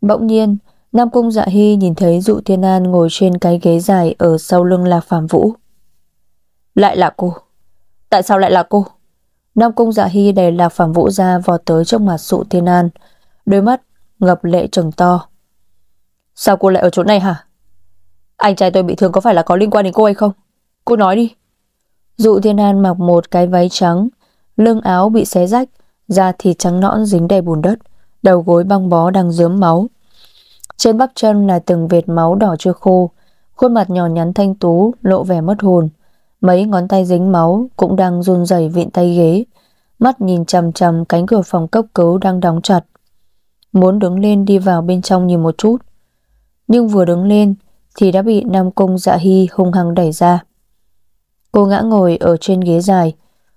Bỗng nhiên, Nam Cung Dạ Hy nhìn thấy Dụ Thiên An ngồi trên cái ghế dài ở sau lưng Lạc Phạm Vũ. Lại là cô. Tại sao lại là cô? Nam Cung Dạ Hy đẩy Lạc Phạm Vũ ra vọt tới trước mặt Dụ Thiên An. Đôi mắt ngập lệ trừng to. Sao cô lại ở chỗ này hả? Anh trai tôi bị thương có phải là có liên quan đến cô hay không? Cô nói đi. Dụ Thiên An mặc một cái váy trắng, lưng áo bị xé rách, da thịt trắng nõn dính đầy bùn đất, đầu gối băng bó đang dướm máu. Trên bắp chân là từng vệt máu đỏ chưa khô Khuôn mặt nhỏ nhắn thanh tú Lộ vẻ mất hồn Mấy ngón tay dính máu cũng đang run rẩy vịn tay ghế Mắt nhìn chằm chằm cánh cửa phòng cấp cứu đang đóng chặt Muốn đứng lên đi vào bên trong nhìn một chút Nhưng vừa đứng lên Thì đã bị Nam Cung dạ hy hung hăng đẩy ra Cô ngã ngồi ở trên ghế dài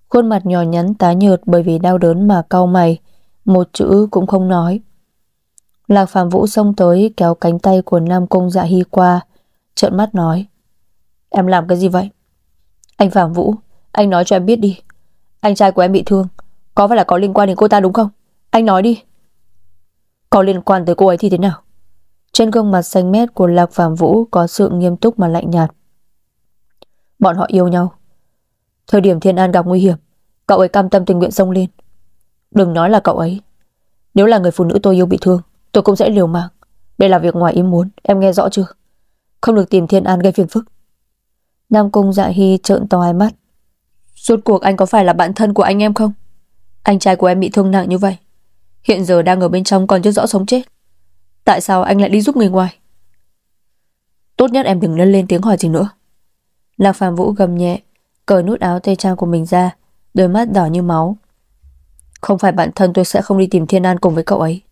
Khuôn mặt nhỏ nhắn tái nhợt bởi vì đau đớn mà cau mày Một chữ cũng không nói Lạc Phạm Vũ xông tới kéo cánh tay của Nam Cung Dạ Hy qua, trợn mắt nói. Em làm cái gì vậy? Anh Phạm Vũ, anh nói cho em biết đi. Anh trai của em bị thương, có phải là có liên quan đến cô ta đúng không? Anh nói đi. Có liên quan tới cô ấy thì thế nào? Trên gương mặt xanh mét của Lạc Phạm Vũ có sự nghiêm túc mà lạnh nhạt. Bọn họ yêu nhau. Thời điểm Thiên An gặp nguy hiểm, cậu ấy cam tâm tình nguyện xông lên. Đừng nói là cậu ấy. Nếu là người phụ nữ tôi yêu bị thương, Tôi cũng sẽ liều mạng Đây là việc ngoài ý muốn Em nghe rõ chưa Không được tìm Thiên An gây phiền phức Nam Cung Dạ Hy trợn to hai mắt Suốt cuộc anh có phải là bạn thân của anh em không Anh trai của em bị thương nặng như vậy Hiện giờ đang ở bên trong còn chưa rõ sống chết Tại sao anh lại đi giúp người ngoài Tốt nhất em đừng lên lên tiếng hỏi gì nữa Lạc phàm Vũ gầm nhẹ Cởi nút áo tây trang của mình ra Đôi mắt đỏ như máu Không phải bạn thân tôi sẽ không đi tìm Thiên An cùng với cậu ấy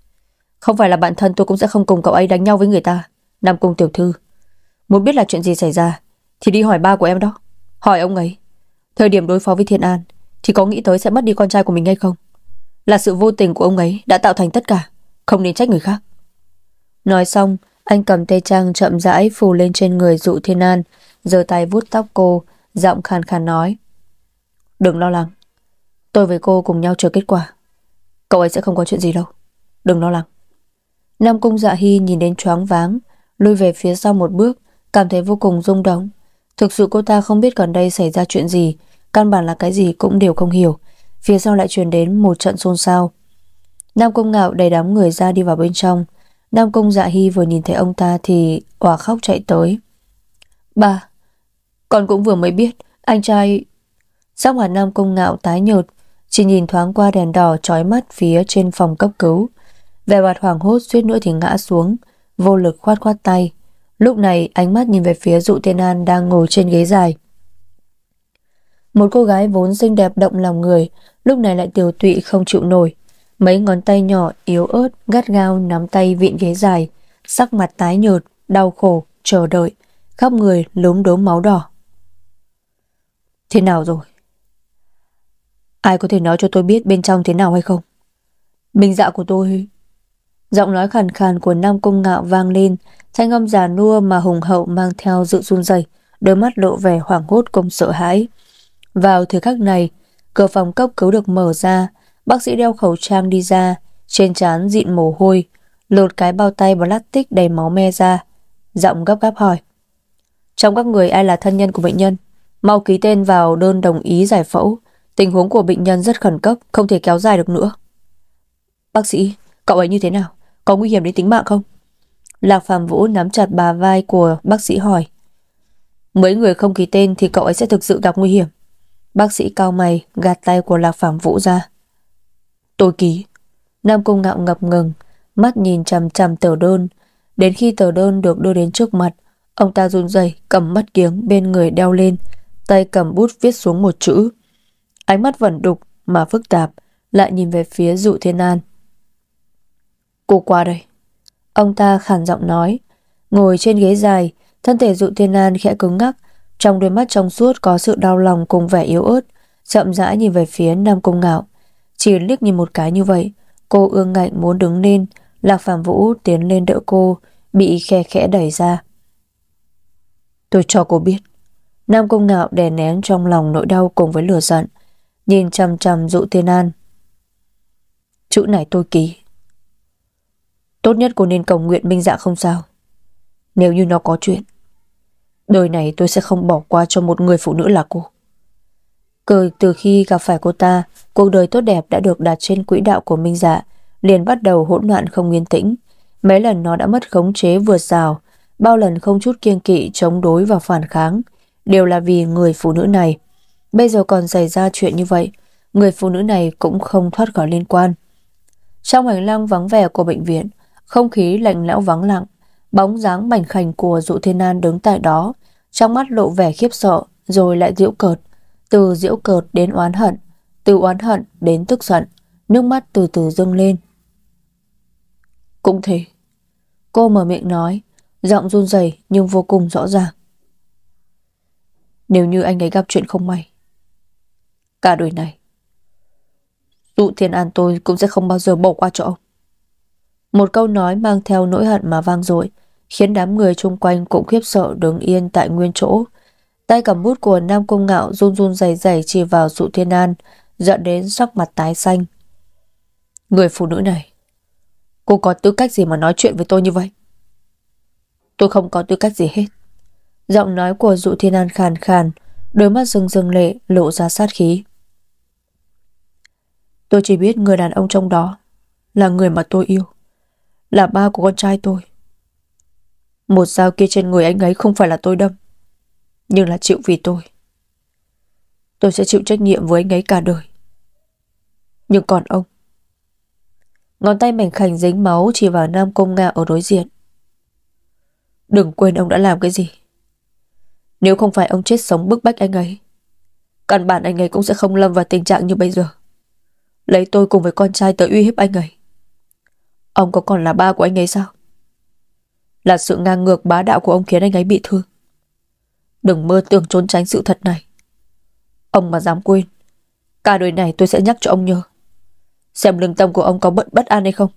không phải là bạn thân tôi cũng sẽ không cùng cậu ấy đánh nhau với người ta Nam Cung tiểu thư Muốn biết là chuyện gì xảy ra Thì đi hỏi ba của em đó Hỏi ông ấy Thời điểm đối phó với Thiên An Thì có nghĩ tới sẽ mất đi con trai của mình hay không Là sự vô tình của ông ấy đã tạo thành tất cả Không nên trách người khác Nói xong Anh cầm tay Trang chậm rãi phù lên trên người dụ Thiên An giơ tay vuốt tóc cô Giọng khàn khàn nói Đừng lo lắng Tôi với cô cùng nhau chờ kết quả Cậu ấy sẽ không có chuyện gì đâu Đừng lo lắng Nam Cung Dạ Hy nhìn đến choáng váng, lùi về phía sau một bước, cảm thấy vô cùng rung động. Thực sự cô ta không biết gần đây xảy ra chuyện gì, căn bản là cái gì cũng đều không hiểu. Phía sau lại truyền đến một trận xôn xao. Nam Cung Ngạo đẩy đám người ra đi vào bên trong. Nam Cung Dạ Hy vừa nhìn thấy ông ta thì quả khóc chạy tới. Ba, con cũng vừa mới biết, anh trai... Sắc mặt Nam Cung Ngạo tái nhợt, chỉ nhìn thoáng qua đèn đỏ trói mắt phía trên phòng cấp cứu. Vẻ mặt hoảng hốt suýt nữa thì ngã xuống, vô lực khoát khoát tay. Lúc này ánh mắt nhìn về phía dụ thiên an đang ngồi trên ghế dài. Một cô gái vốn xinh đẹp động lòng người, lúc này lại tiểu tụy không chịu nổi. Mấy ngón tay nhỏ, yếu ớt, gắt gao nắm tay vịn ghế dài, sắc mặt tái nhợt, đau khổ, chờ đợi, khắp người lốm đốm máu đỏ. Thế nào rồi? Ai có thể nói cho tôi biết bên trong thế nào hay không? Bình dạ của tôi Giọng nói khàn khàn của Nam Cung Ngạo vang lên, thanh âm già nua mà hùng hậu mang theo dự run rẩy, đôi mắt lộ vẻ hoảng hốt cùng sợ hãi. Vào thời khắc này, cửa phòng cấp cứu được mở ra, bác sĩ đeo khẩu trang đi ra, trên trán dịn mồ hôi, lột cái bao tay plastic đầy máu me ra, giọng gấp gáp hỏi. Trong các người ai là thân nhân của bệnh nhân? Mau ký tên vào đơn đồng ý giải phẫu, tình huống của bệnh nhân rất khẩn cấp, không thể kéo dài được nữa. Bác sĩ, cậu ấy như thế nào? Có nguy hiểm đến tính mạng không? Lạc Phạm Vũ nắm chặt bà vai của bác sĩ hỏi. Mấy người không ký tên thì cậu ấy sẽ thực sự gặp nguy hiểm. Bác sĩ cao mày gạt tay của Lạc Phạm Vũ ra. Tôi ký. Nam Cung ngạo ngập ngừng, mắt nhìn chằm chằm tờ đơn. Đến khi tờ đơn được đưa đến trước mặt, ông ta run rẩy cầm mắt kiếng bên người đeo lên, tay cầm bút viết xuống một chữ. Ánh mắt vẫn đục mà phức tạp, lại nhìn về phía dụ thiên an. Cô qua đây. Ông ta khàn giọng nói. Ngồi trên ghế dài, thân thể dụ thiên an khẽ cứng ngắc. Trong đôi mắt trong suốt có sự đau lòng cùng vẻ yếu ớt. Chậm rãi nhìn về phía Nam Cung Ngạo. Chỉ liếc nhìn một cái như vậy, cô ương ngạnh muốn đứng lên. Lạc Phạm Vũ tiến lên đỡ cô, bị khe khẽ đẩy ra. Tôi cho cô biết. Nam công Ngạo đè nén trong lòng nỗi đau cùng với lửa giận. Nhìn chằm chằm dụ thiên an. Chữ này tôi ký. Tốt nhất cô nên cầu nguyện Minh Dạ không sao Nếu như nó có chuyện Đời này tôi sẽ không bỏ qua cho một người phụ nữ là cô Cười từ khi gặp phải cô ta Cuộc đời tốt đẹp đã được đặt trên quỹ đạo của Minh Dạ Liền bắt đầu hỗn loạn không yên tĩnh Mấy lần nó đã mất khống chế vượt rào Bao lần không chút kiêng kỵ chống đối và phản kháng Đều là vì người phụ nữ này Bây giờ còn xảy ra chuyện như vậy Người phụ nữ này cũng không thoát khỏi liên quan Trong hành lang vắng vẻ của bệnh viện không khí lạnh lẽo vắng lặng, bóng dáng mảnh khảnh của dụ thiên an đứng tại đó, trong mắt lộ vẻ khiếp sợ, rồi lại diễu cợt. Từ diễu cợt đến oán hận, từ oán hận đến tức giận, nước mắt từ từ dâng lên. Cũng thế. Cô mở miệng nói, giọng run rẩy nhưng vô cùng rõ ràng. Nếu như anh ấy gặp chuyện không may, cả đời này, dụ thiên an tôi cũng sẽ không bao giờ bỏ qua cho ông. Một câu nói mang theo nỗi hận mà vang dội khiến đám người chung quanh cũng khiếp sợ đứng yên tại nguyên chỗ. Tay cầm bút của Nam công Ngạo run run dày dày chỉ vào dụ thiên an, dẫn đến sắc mặt tái xanh. Người phụ nữ này, cô có tư cách gì mà nói chuyện với tôi như vậy? Tôi không có tư cách gì hết. Giọng nói của dụ thiên an khàn khàn, đôi mắt rừng rừng lệ lộ ra sát khí. Tôi chỉ biết người đàn ông trong đó là người mà tôi yêu. Là ba của con trai tôi Một dao kia trên người anh ấy không phải là tôi đâm Nhưng là chịu vì tôi Tôi sẽ chịu trách nhiệm với anh ấy cả đời Nhưng còn ông Ngón tay mảnh khảnh dính máu chỉ vào nam công Nga ở đối diện Đừng quên ông đã làm cái gì Nếu không phải ông chết sống bức bách anh ấy Căn bản anh ấy cũng sẽ không lâm vào tình trạng như bây giờ Lấy tôi cùng với con trai tới uy hiếp anh ấy Ông có còn là ba của anh ấy sao? Là sự ngang ngược bá đạo của ông khiến anh ấy bị thương. Đừng mơ tưởng trốn tránh sự thật này. Ông mà dám quên, cả đời này tôi sẽ nhắc cho ông nhớ. Xem lương tâm của ông có bận bất an hay không?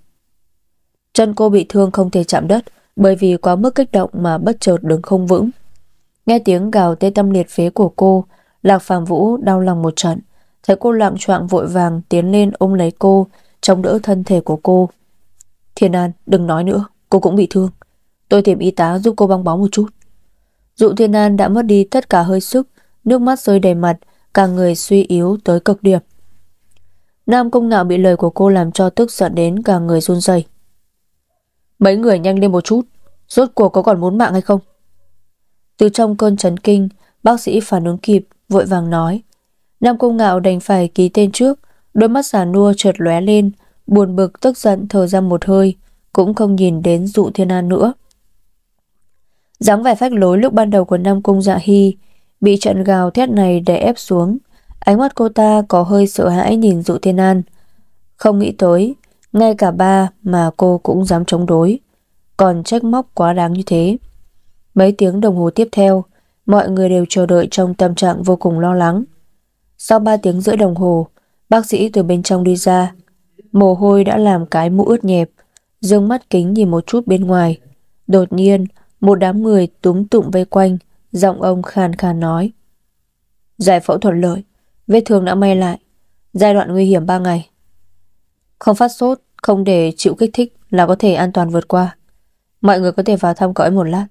Chân cô bị thương không thể chạm đất bởi vì quá mức kích động mà bất chợt đứng không vững. Nghe tiếng gào tê tâm liệt phế của cô, Lạc Phàm Vũ đau lòng một trận, thấy cô lạng choạng vội vàng tiến lên ôm lấy cô, chống đỡ thân thể của cô. Thiên An đừng nói nữa Cô cũng bị thương Tôi tìm y tá giúp cô băng bó một chút Dụ Thiên An đã mất đi tất cả hơi sức Nước mắt rơi đầy mặt Cả người suy yếu tới cực điểm Nam công ngạo bị lời của cô làm cho tức giận đến cả người run rẩy. Mấy người nhanh lên một chút Rốt cuộc có còn muốn mạng hay không Từ trong cơn chấn kinh Bác sĩ phản ứng kịp Vội vàng nói Nam công ngạo đành phải ký tên trước Đôi mắt giả nua trượt lóe lên Buồn bực tức giận thở ra một hơi Cũng không nhìn đến dụ thiên an nữa dáng vẻ phách lối lúc ban đầu của Nam Cung Dạ Hy Bị trận gào thét này đè ép xuống Ánh mắt cô ta có hơi sợ hãi nhìn dụ thiên an Không nghĩ tới Ngay cả ba mà cô cũng dám chống đối Còn trách móc quá đáng như thế Mấy tiếng đồng hồ tiếp theo Mọi người đều chờ đợi trong tâm trạng vô cùng lo lắng Sau 3 tiếng rưỡi đồng hồ Bác sĩ từ bên trong đi ra Mồ hôi đã làm cái mũ ướt nhẹp, dương mắt kính nhìn một chút bên ngoài. Đột nhiên, một đám người túm tụng vây quanh, giọng ông khàn khàn nói. Giải phẫu thuận lợi, vết thương đã may lại, giai đoạn nguy hiểm 3 ngày. Không phát sốt, không để chịu kích thích là có thể an toàn vượt qua. Mọi người có thể vào thăm cõi một lát,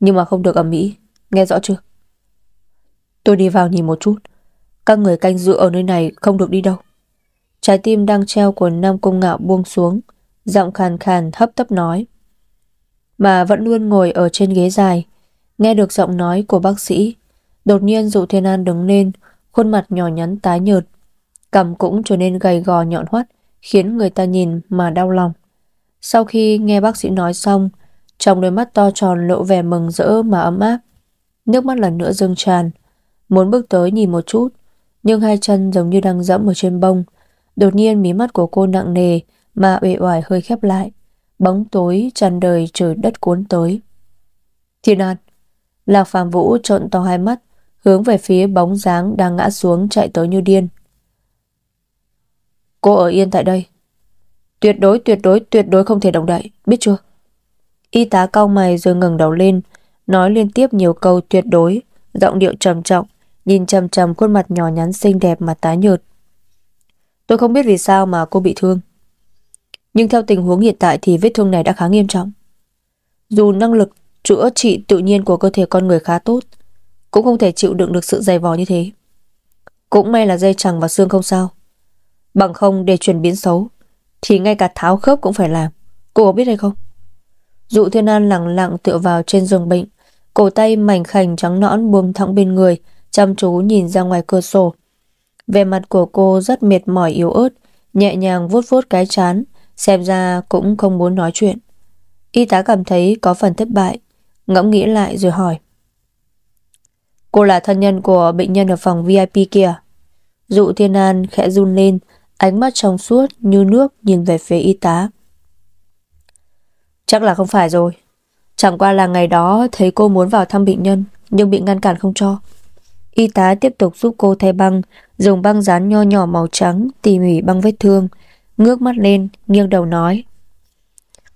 nhưng mà không được ở mỹ. nghe rõ chưa? Tôi đi vào nhìn một chút, các người canh giữ ở nơi này không được đi đâu. Trái tim đang treo của Nam Cung Ngạo buông xuống, giọng khàn khàn hấp tấp nói. Mà vẫn luôn ngồi ở trên ghế dài, nghe được giọng nói của bác sĩ. Đột nhiên Dụ Thiên An đứng lên, khuôn mặt nhỏ nhắn tái nhợt. Cằm cũng trở nên gầy gò nhọn hoắt, khiến người ta nhìn mà đau lòng. Sau khi nghe bác sĩ nói xong, trong đôi mắt to tròn lộ vẻ mừng rỡ mà ấm áp. Nước mắt lần nữa dâng tràn, muốn bước tới nhìn một chút, nhưng hai chân giống như đang dẫm ở trên bông, Đột nhiên mí mắt của cô nặng nề mà uể oải hơi khép lại. Bóng tối tràn đời trời đất cuốn tới. Thiên An Lạc Phạm Vũ trộn to hai mắt hướng về phía bóng dáng đang ngã xuống chạy tới như điên. Cô ở yên tại đây. Tuyệt đối, tuyệt đối, tuyệt đối không thể động đậy, biết chưa? Y tá cau mày rồi ngẩng đầu lên, nói liên tiếp nhiều câu tuyệt đối, giọng điệu trầm trọng, nhìn trầm trầm khuôn mặt nhỏ nhắn xinh đẹp mà tái nhợt. Tôi không biết vì sao mà cô bị thương. Nhưng theo tình huống hiện tại thì vết thương này đã khá nghiêm trọng. Dù năng lực chữa trị tự nhiên của cơ thể con người khá tốt, cũng không thể chịu đựng được sự dày vò như thế. Cũng may là dây chẳng và xương không sao. Bằng không để chuyển biến xấu, thì ngay cả tháo khớp cũng phải làm. Cô có biết hay không? Dụ Thiên An lặng lặng tựa vào trên giường bệnh, cổ tay mảnh khảnh trắng nõn buông thẳng bên người, chăm chú nhìn ra ngoài cửa sổ, về mặt của cô rất mệt mỏi yếu ớt, nhẹ nhàng vuốt vuốt cái chán, xem ra cũng không muốn nói chuyện. Y tá cảm thấy có phần thất bại, ngẫm nghĩ lại rồi hỏi. Cô là thân nhân của bệnh nhân ở phòng VIP kia. Dụ thiên an khẽ run lên, ánh mắt trong suốt như nước nhìn về phía y tá. Chắc là không phải rồi. Chẳng qua là ngày đó thấy cô muốn vào thăm bệnh nhân, nhưng bị ngăn cản không cho. Y tá tiếp tục giúp cô thay băng, dùng băng dán nho nhỏ màu trắng tỉ mỉ băng vết thương, ngước mắt lên, nghiêng đầu nói.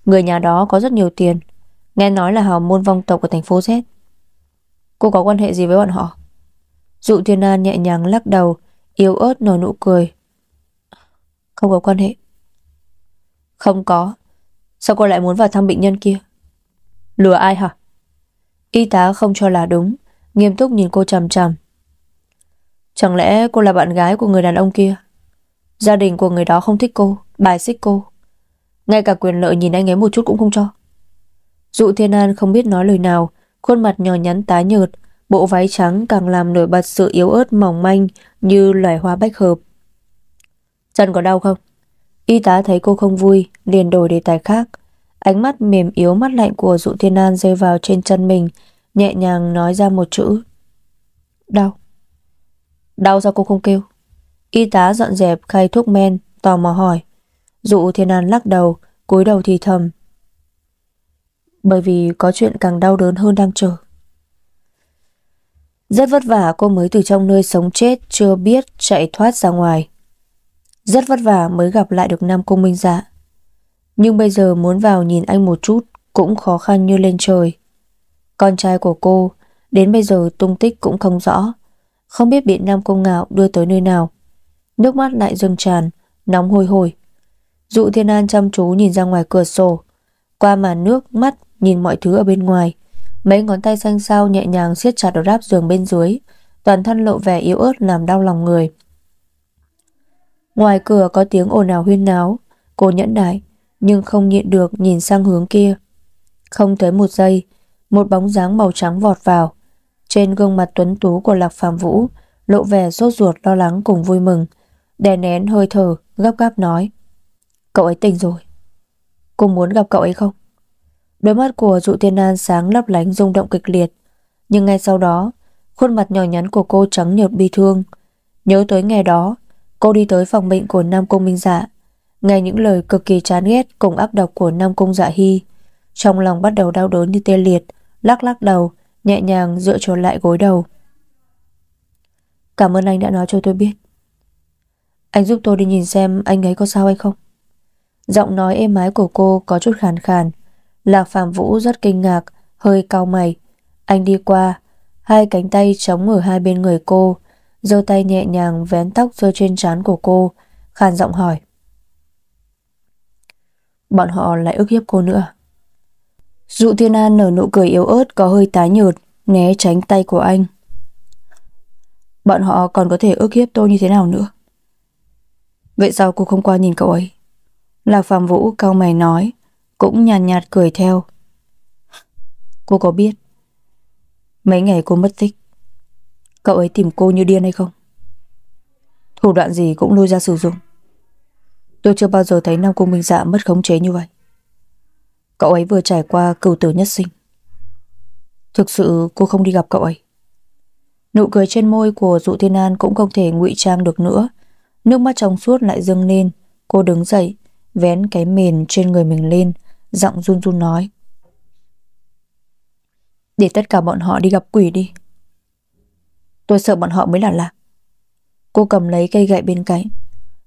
Người nhà đó có rất nhiều tiền, nghe nói là hào môn vong tộc của thành phố Z. Cô có quan hệ gì với bọn họ? Dụ Thiên An nhẹ nhàng lắc đầu, yếu ớt nở nụ cười. Không có quan hệ. Không có. Sao cô lại muốn vào thăm bệnh nhân kia? Lừa ai hả? Y tá không cho là đúng, nghiêm túc nhìn cô chằm chằm. Chẳng lẽ cô là bạn gái của người đàn ông kia? Gia đình của người đó không thích cô, bài xích cô. Ngay cả quyền lợi nhìn anh ấy một chút cũng không cho. Dụ Thiên An không biết nói lời nào, khuôn mặt nhỏ nhắn tái nhợt, bộ váy trắng càng làm nổi bật sự yếu ớt mỏng manh như loài hoa bách hợp. Chân có đau không? Y tá thấy cô không vui, liền đổi đề tài khác. Ánh mắt mềm yếu mắt lạnh của Dụ Thiên An rơi vào trên chân mình, nhẹ nhàng nói ra một chữ. Đau. Đau sao cô không kêu? Y tá dọn dẹp khay thuốc men, tò mò hỏi. Dụ Thiên An lắc đầu, cúi đầu thì thầm. Bởi vì có chuyện càng đau đớn hơn đang chờ. Rất vất vả cô mới từ trong nơi sống chết chưa biết chạy thoát ra ngoài. Rất vất vả mới gặp lại được Nam Cung Minh Dạ. Nhưng bây giờ muốn vào nhìn anh một chút cũng khó khăn như lên trời. Con trai của cô đến bây giờ tung tích cũng không rõ. Không biết bị Nam Công Ngạo đưa tới nơi nào Nước mắt lại dâng tràn Nóng hôi hổi Dụ Thiên An chăm chú nhìn ra ngoài cửa sổ Qua màn nước mắt nhìn mọi thứ ở bên ngoài Mấy ngón tay xanh xao nhẹ nhàng siết chặt ở ráp giường bên dưới Toàn thân lộ vẻ yếu ớt làm đau lòng người Ngoài cửa có tiếng ồn ào huyên náo Cô nhẫn nại Nhưng không nhịn được nhìn sang hướng kia Không tới một giây Một bóng dáng màu trắng vọt vào trên gương mặt tuấn tú của Lạc Phạm Vũ lộ vẻ sốt ruột lo lắng cùng vui mừng. Đè nén hơi thở, gấp gáp nói. Cậu ấy tỉnh rồi. Cô muốn gặp cậu ấy không? Đôi mắt của dụ Thiên an sáng lấp lánh rung động kịch liệt. Nhưng ngay sau đó, khuôn mặt nhỏ nhắn của cô trắng nhợt bi thương. Nhớ tới ngày đó, cô đi tới phòng bệnh của Nam Cung Minh Dạ. Nghe những lời cực kỳ chán ghét cùng áp độc của Nam Cung Dạ Hy. Trong lòng bắt đầu đau đớn như tê liệt, lắc lắc đầu, Nhẹ nhàng dựa trở lại gối đầu Cảm ơn anh đã nói cho tôi biết Anh giúp tôi đi nhìn xem anh ấy có sao hay không Giọng nói êm ái của cô có chút khàn khàn Lạc Phạm Vũ rất kinh ngạc Hơi cau mày Anh đi qua Hai cánh tay chống ở hai bên người cô giơ tay nhẹ nhàng vén tóc rơi trên trán của cô Khàn giọng hỏi Bọn họ lại ức hiếp cô nữa à? Dụ Thiên An nở nụ cười yếu ớt có hơi tái nhợt, né tránh tay của anh. Bọn họ còn có thể ước hiếp tôi như thế nào nữa? Vậy sao cô không qua nhìn cậu ấy? Lạc Phạm Vũ cau mày nói, cũng nhàn nhạt, nhạt cười theo. Cô có biết mấy ngày cô mất tích, cậu ấy tìm cô như điên hay không? Thủ đoạn gì cũng lôi ra sử dụng. Tôi chưa bao giờ thấy Nam Cung Minh Dạ mất khống chế như vậy. Cậu ấy vừa trải qua cừu tử nhất sinh Thực sự cô không đi gặp cậu ấy Nụ cười trên môi của Dụ Thiên An cũng không thể ngụy trang được nữa Nước mắt trong suốt lại dâng lên Cô đứng dậy Vén cái mền trên người mình lên Giọng run run nói Để tất cả bọn họ đi gặp quỷ đi Tôi sợ bọn họ mới là lạ Cô cầm lấy cây gậy bên cạnh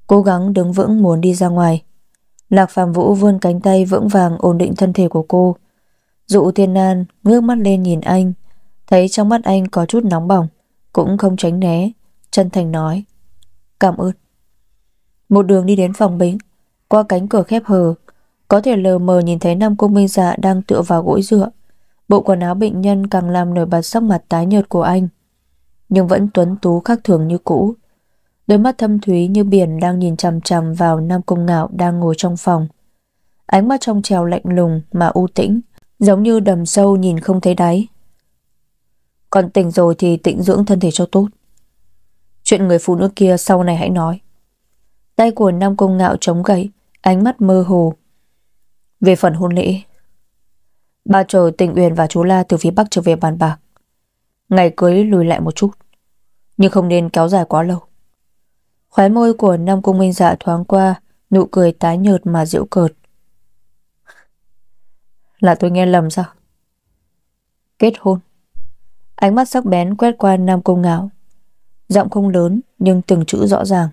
Cố gắng đứng vững muốn đi ra ngoài Lạc Phạm Vũ vươn cánh tay vững vàng ổn định thân thể của cô. Dụ Thiên Nan ngước mắt lên nhìn anh, thấy trong mắt anh có chút nóng bỏng, cũng không tránh né, chân thành nói: "Cảm ơn." Một đường đi đến phòng bính, qua cánh cửa khép hờ, có thể lờ mờ nhìn thấy Nam cô Minh Dạ đang tựa vào gối dựa. Bộ quần áo bệnh nhân càng làm nổi bật sắc mặt tái nhợt của anh, nhưng vẫn tuấn tú khác thường như cũ. Đôi mắt thâm thúy như biển đang nhìn chằm chằm vào Nam Công Ngạo đang ngồi trong phòng. Ánh mắt trong trèo lạnh lùng mà u tĩnh, giống như đầm sâu nhìn không thấy đáy. Còn tỉnh rồi thì tĩnh dưỡng thân thể cho tốt. Chuyện người phụ nữ kia sau này hãy nói. Tay của Nam Công Ngạo chống gậy, ánh mắt mơ hồ. Về phần hôn lễ, ba chờ tình Uyển và chú La từ phía Bắc trở về bàn bạc. Ngày cưới lùi lại một chút, nhưng không nên kéo dài quá lâu. Khóe môi của Nam Cung Minh Dạ thoáng qua, nụ cười tái nhợt mà giễu cợt. Là tôi nghe lầm sao? Kết hôn. Ánh mắt sắc bén quét qua Nam Cung Ngạo. Giọng không lớn nhưng từng chữ rõ ràng.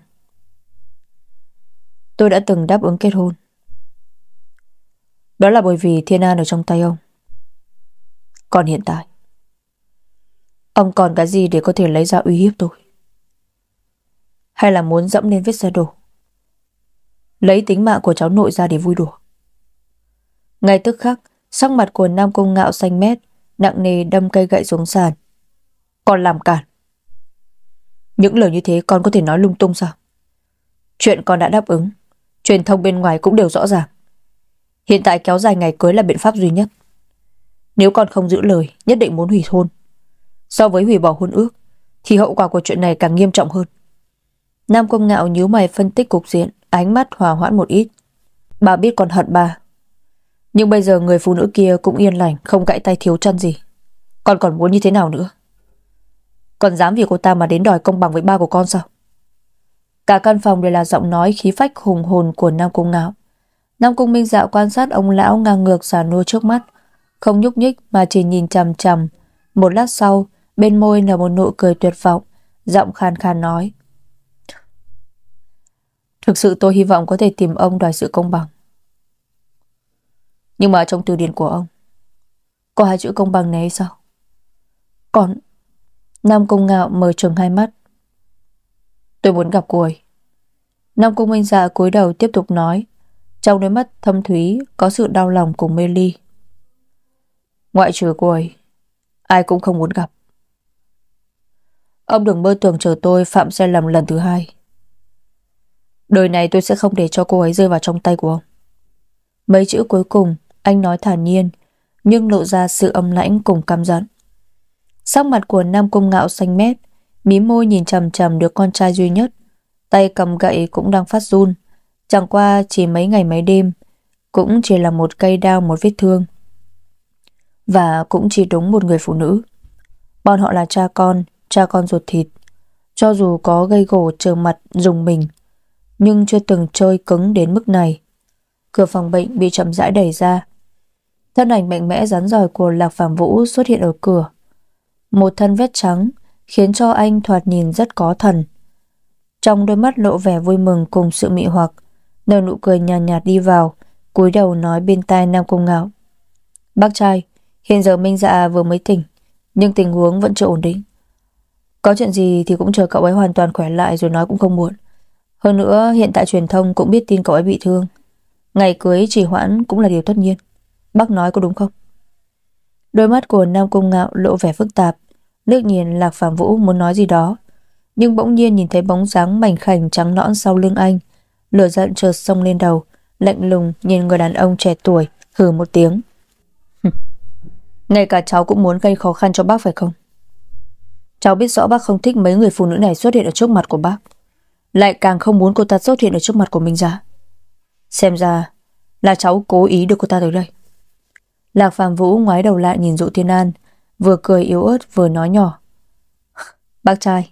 Tôi đã từng đáp ứng kết hôn. Đó là bởi vì Thiên An ở trong tay ông. Còn hiện tại, ông còn cái gì để có thể lấy ra uy hiếp tôi? hay là muốn dẫm lên vết xe đổ. Lấy tính mạng của cháu nội ra để vui đùa. Ngay tức khắc, sắc mặt của Nam Công Ngạo xanh mét, nặng nề đâm cây gậy xuống sàn. Con làm cản. Những lời như thế con có thể nói lung tung sao? Chuyện con đã đáp ứng, truyền thông bên ngoài cũng đều rõ ràng. Hiện tại kéo dài ngày cưới là biện pháp duy nhất. Nếu con không giữ lời, nhất định muốn hủy hôn. So với hủy bỏ hôn ước, thì hậu quả của chuyện này càng nghiêm trọng hơn. Nam Công Ngạo nhíu mày phân tích cục diện, ánh mắt hòa hoãn một ít. Bà biết còn hận bà. Nhưng bây giờ người phụ nữ kia cũng yên lành, không gãy tay thiếu chân gì. Con còn muốn như thế nào nữa? Còn dám vì cô ta mà đến đòi công bằng với ba của con sao? Cả căn phòng đều là giọng nói khí phách hùng hồn của Nam công Ngạo. Nam công Minh Dạo quan sát ông lão ngang ngược xà nua trước mắt, không nhúc nhích mà chỉ nhìn chằm chằm. Một lát sau, bên môi nở một nụ cười tuyệt vọng, giọng khàn khàn nói. Thực sự tôi hy vọng có thể tìm ông đòi sự công bằng. Nhưng mà trong từ điển của ông, có hai chữ công bằng này hay sao? Còn, Nam Công Ngạo mở trường hai mắt. Tôi muốn gặp cô ấy. Nam Công Minh Dạ cúi đầu tiếp tục nói, trong đôi mắt thâm thúy có sự đau lòng cùng mê ly. Ngoại trừ cô ấy, ai cũng không muốn gặp. Ông đừng mơ tưởng chờ tôi phạm sai lầm lần thứ hai. Đời này tôi sẽ không để cho cô ấy rơi vào trong tay của ông Mấy chữ cuối cùng Anh nói thản nhiên Nhưng lộ ra sự âm lãnh cùng căm giận Sắc mặt của Nam Cung Ngạo xanh mét Mí môi nhìn chầm chầm đứa con trai duy nhất Tay cầm gậy cũng đang phát run Chẳng qua chỉ mấy ngày mấy đêm Cũng chỉ là một cây đao một vết thương Và cũng chỉ đúng một người phụ nữ Bọn họ là cha con Cha con ruột thịt Cho dù có gây gổ trờ mặt dùng mình nhưng chưa từng trôi cứng đến mức này. Cửa phòng bệnh bị chậm rãi đẩy ra. Thân ảnh mạnh mẽ rắn giỏi của Lạc Phạm Vũ xuất hiện ở cửa. Một thân vết trắng khiến cho anh thoạt nhìn rất có thần. Trong đôi mắt lộ vẻ vui mừng cùng sự mị hoặc, nở nụ cười nhàn nhạt, nhạt đi vào, cúi đầu nói bên tai Nam Công Ngạo. Bác trai, hiện giờ Minh Dạ vừa mới tỉnh, nhưng tình huống vẫn chưa ổn định. Có chuyện gì thì cũng chờ cậu ấy hoàn toàn khỏe lại rồi nói cũng không muộn. Hơn nữa hiện tại truyền thông cũng biết tin cậu ấy bị thương Ngày cưới trì hoãn cũng là điều tất nhiên Bác nói có đúng không? Đôi mắt của Nam Cung Ngạo lộ vẻ phức tạp Nước nhìn Lạc Phạm Vũ muốn nói gì đó Nhưng bỗng nhiên nhìn thấy bóng dáng mảnh khảnh trắng nõn sau lưng anh Lửa giận chợt sông lên đầu Lạnh lùng nhìn người đàn ông trẻ tuổi Hừ một tiếng Ngay cả cháu cũng muốn gây khó khăn cho bác phải không? Cháu biết rõ bác không thích mấy người phụ nữ này xuất hiện ở trước mặt của bác lại càng không muốn cô ta xuất hiện ở trước mặt của mình ra Xem ra Là cháu cố ý đưa cô ta tới đây Lạc Phạm Vũ ngoái đầu lại nhìn Dụ Thiên An Vừa cười yếu ớt vừa nói nhỏ Bác trai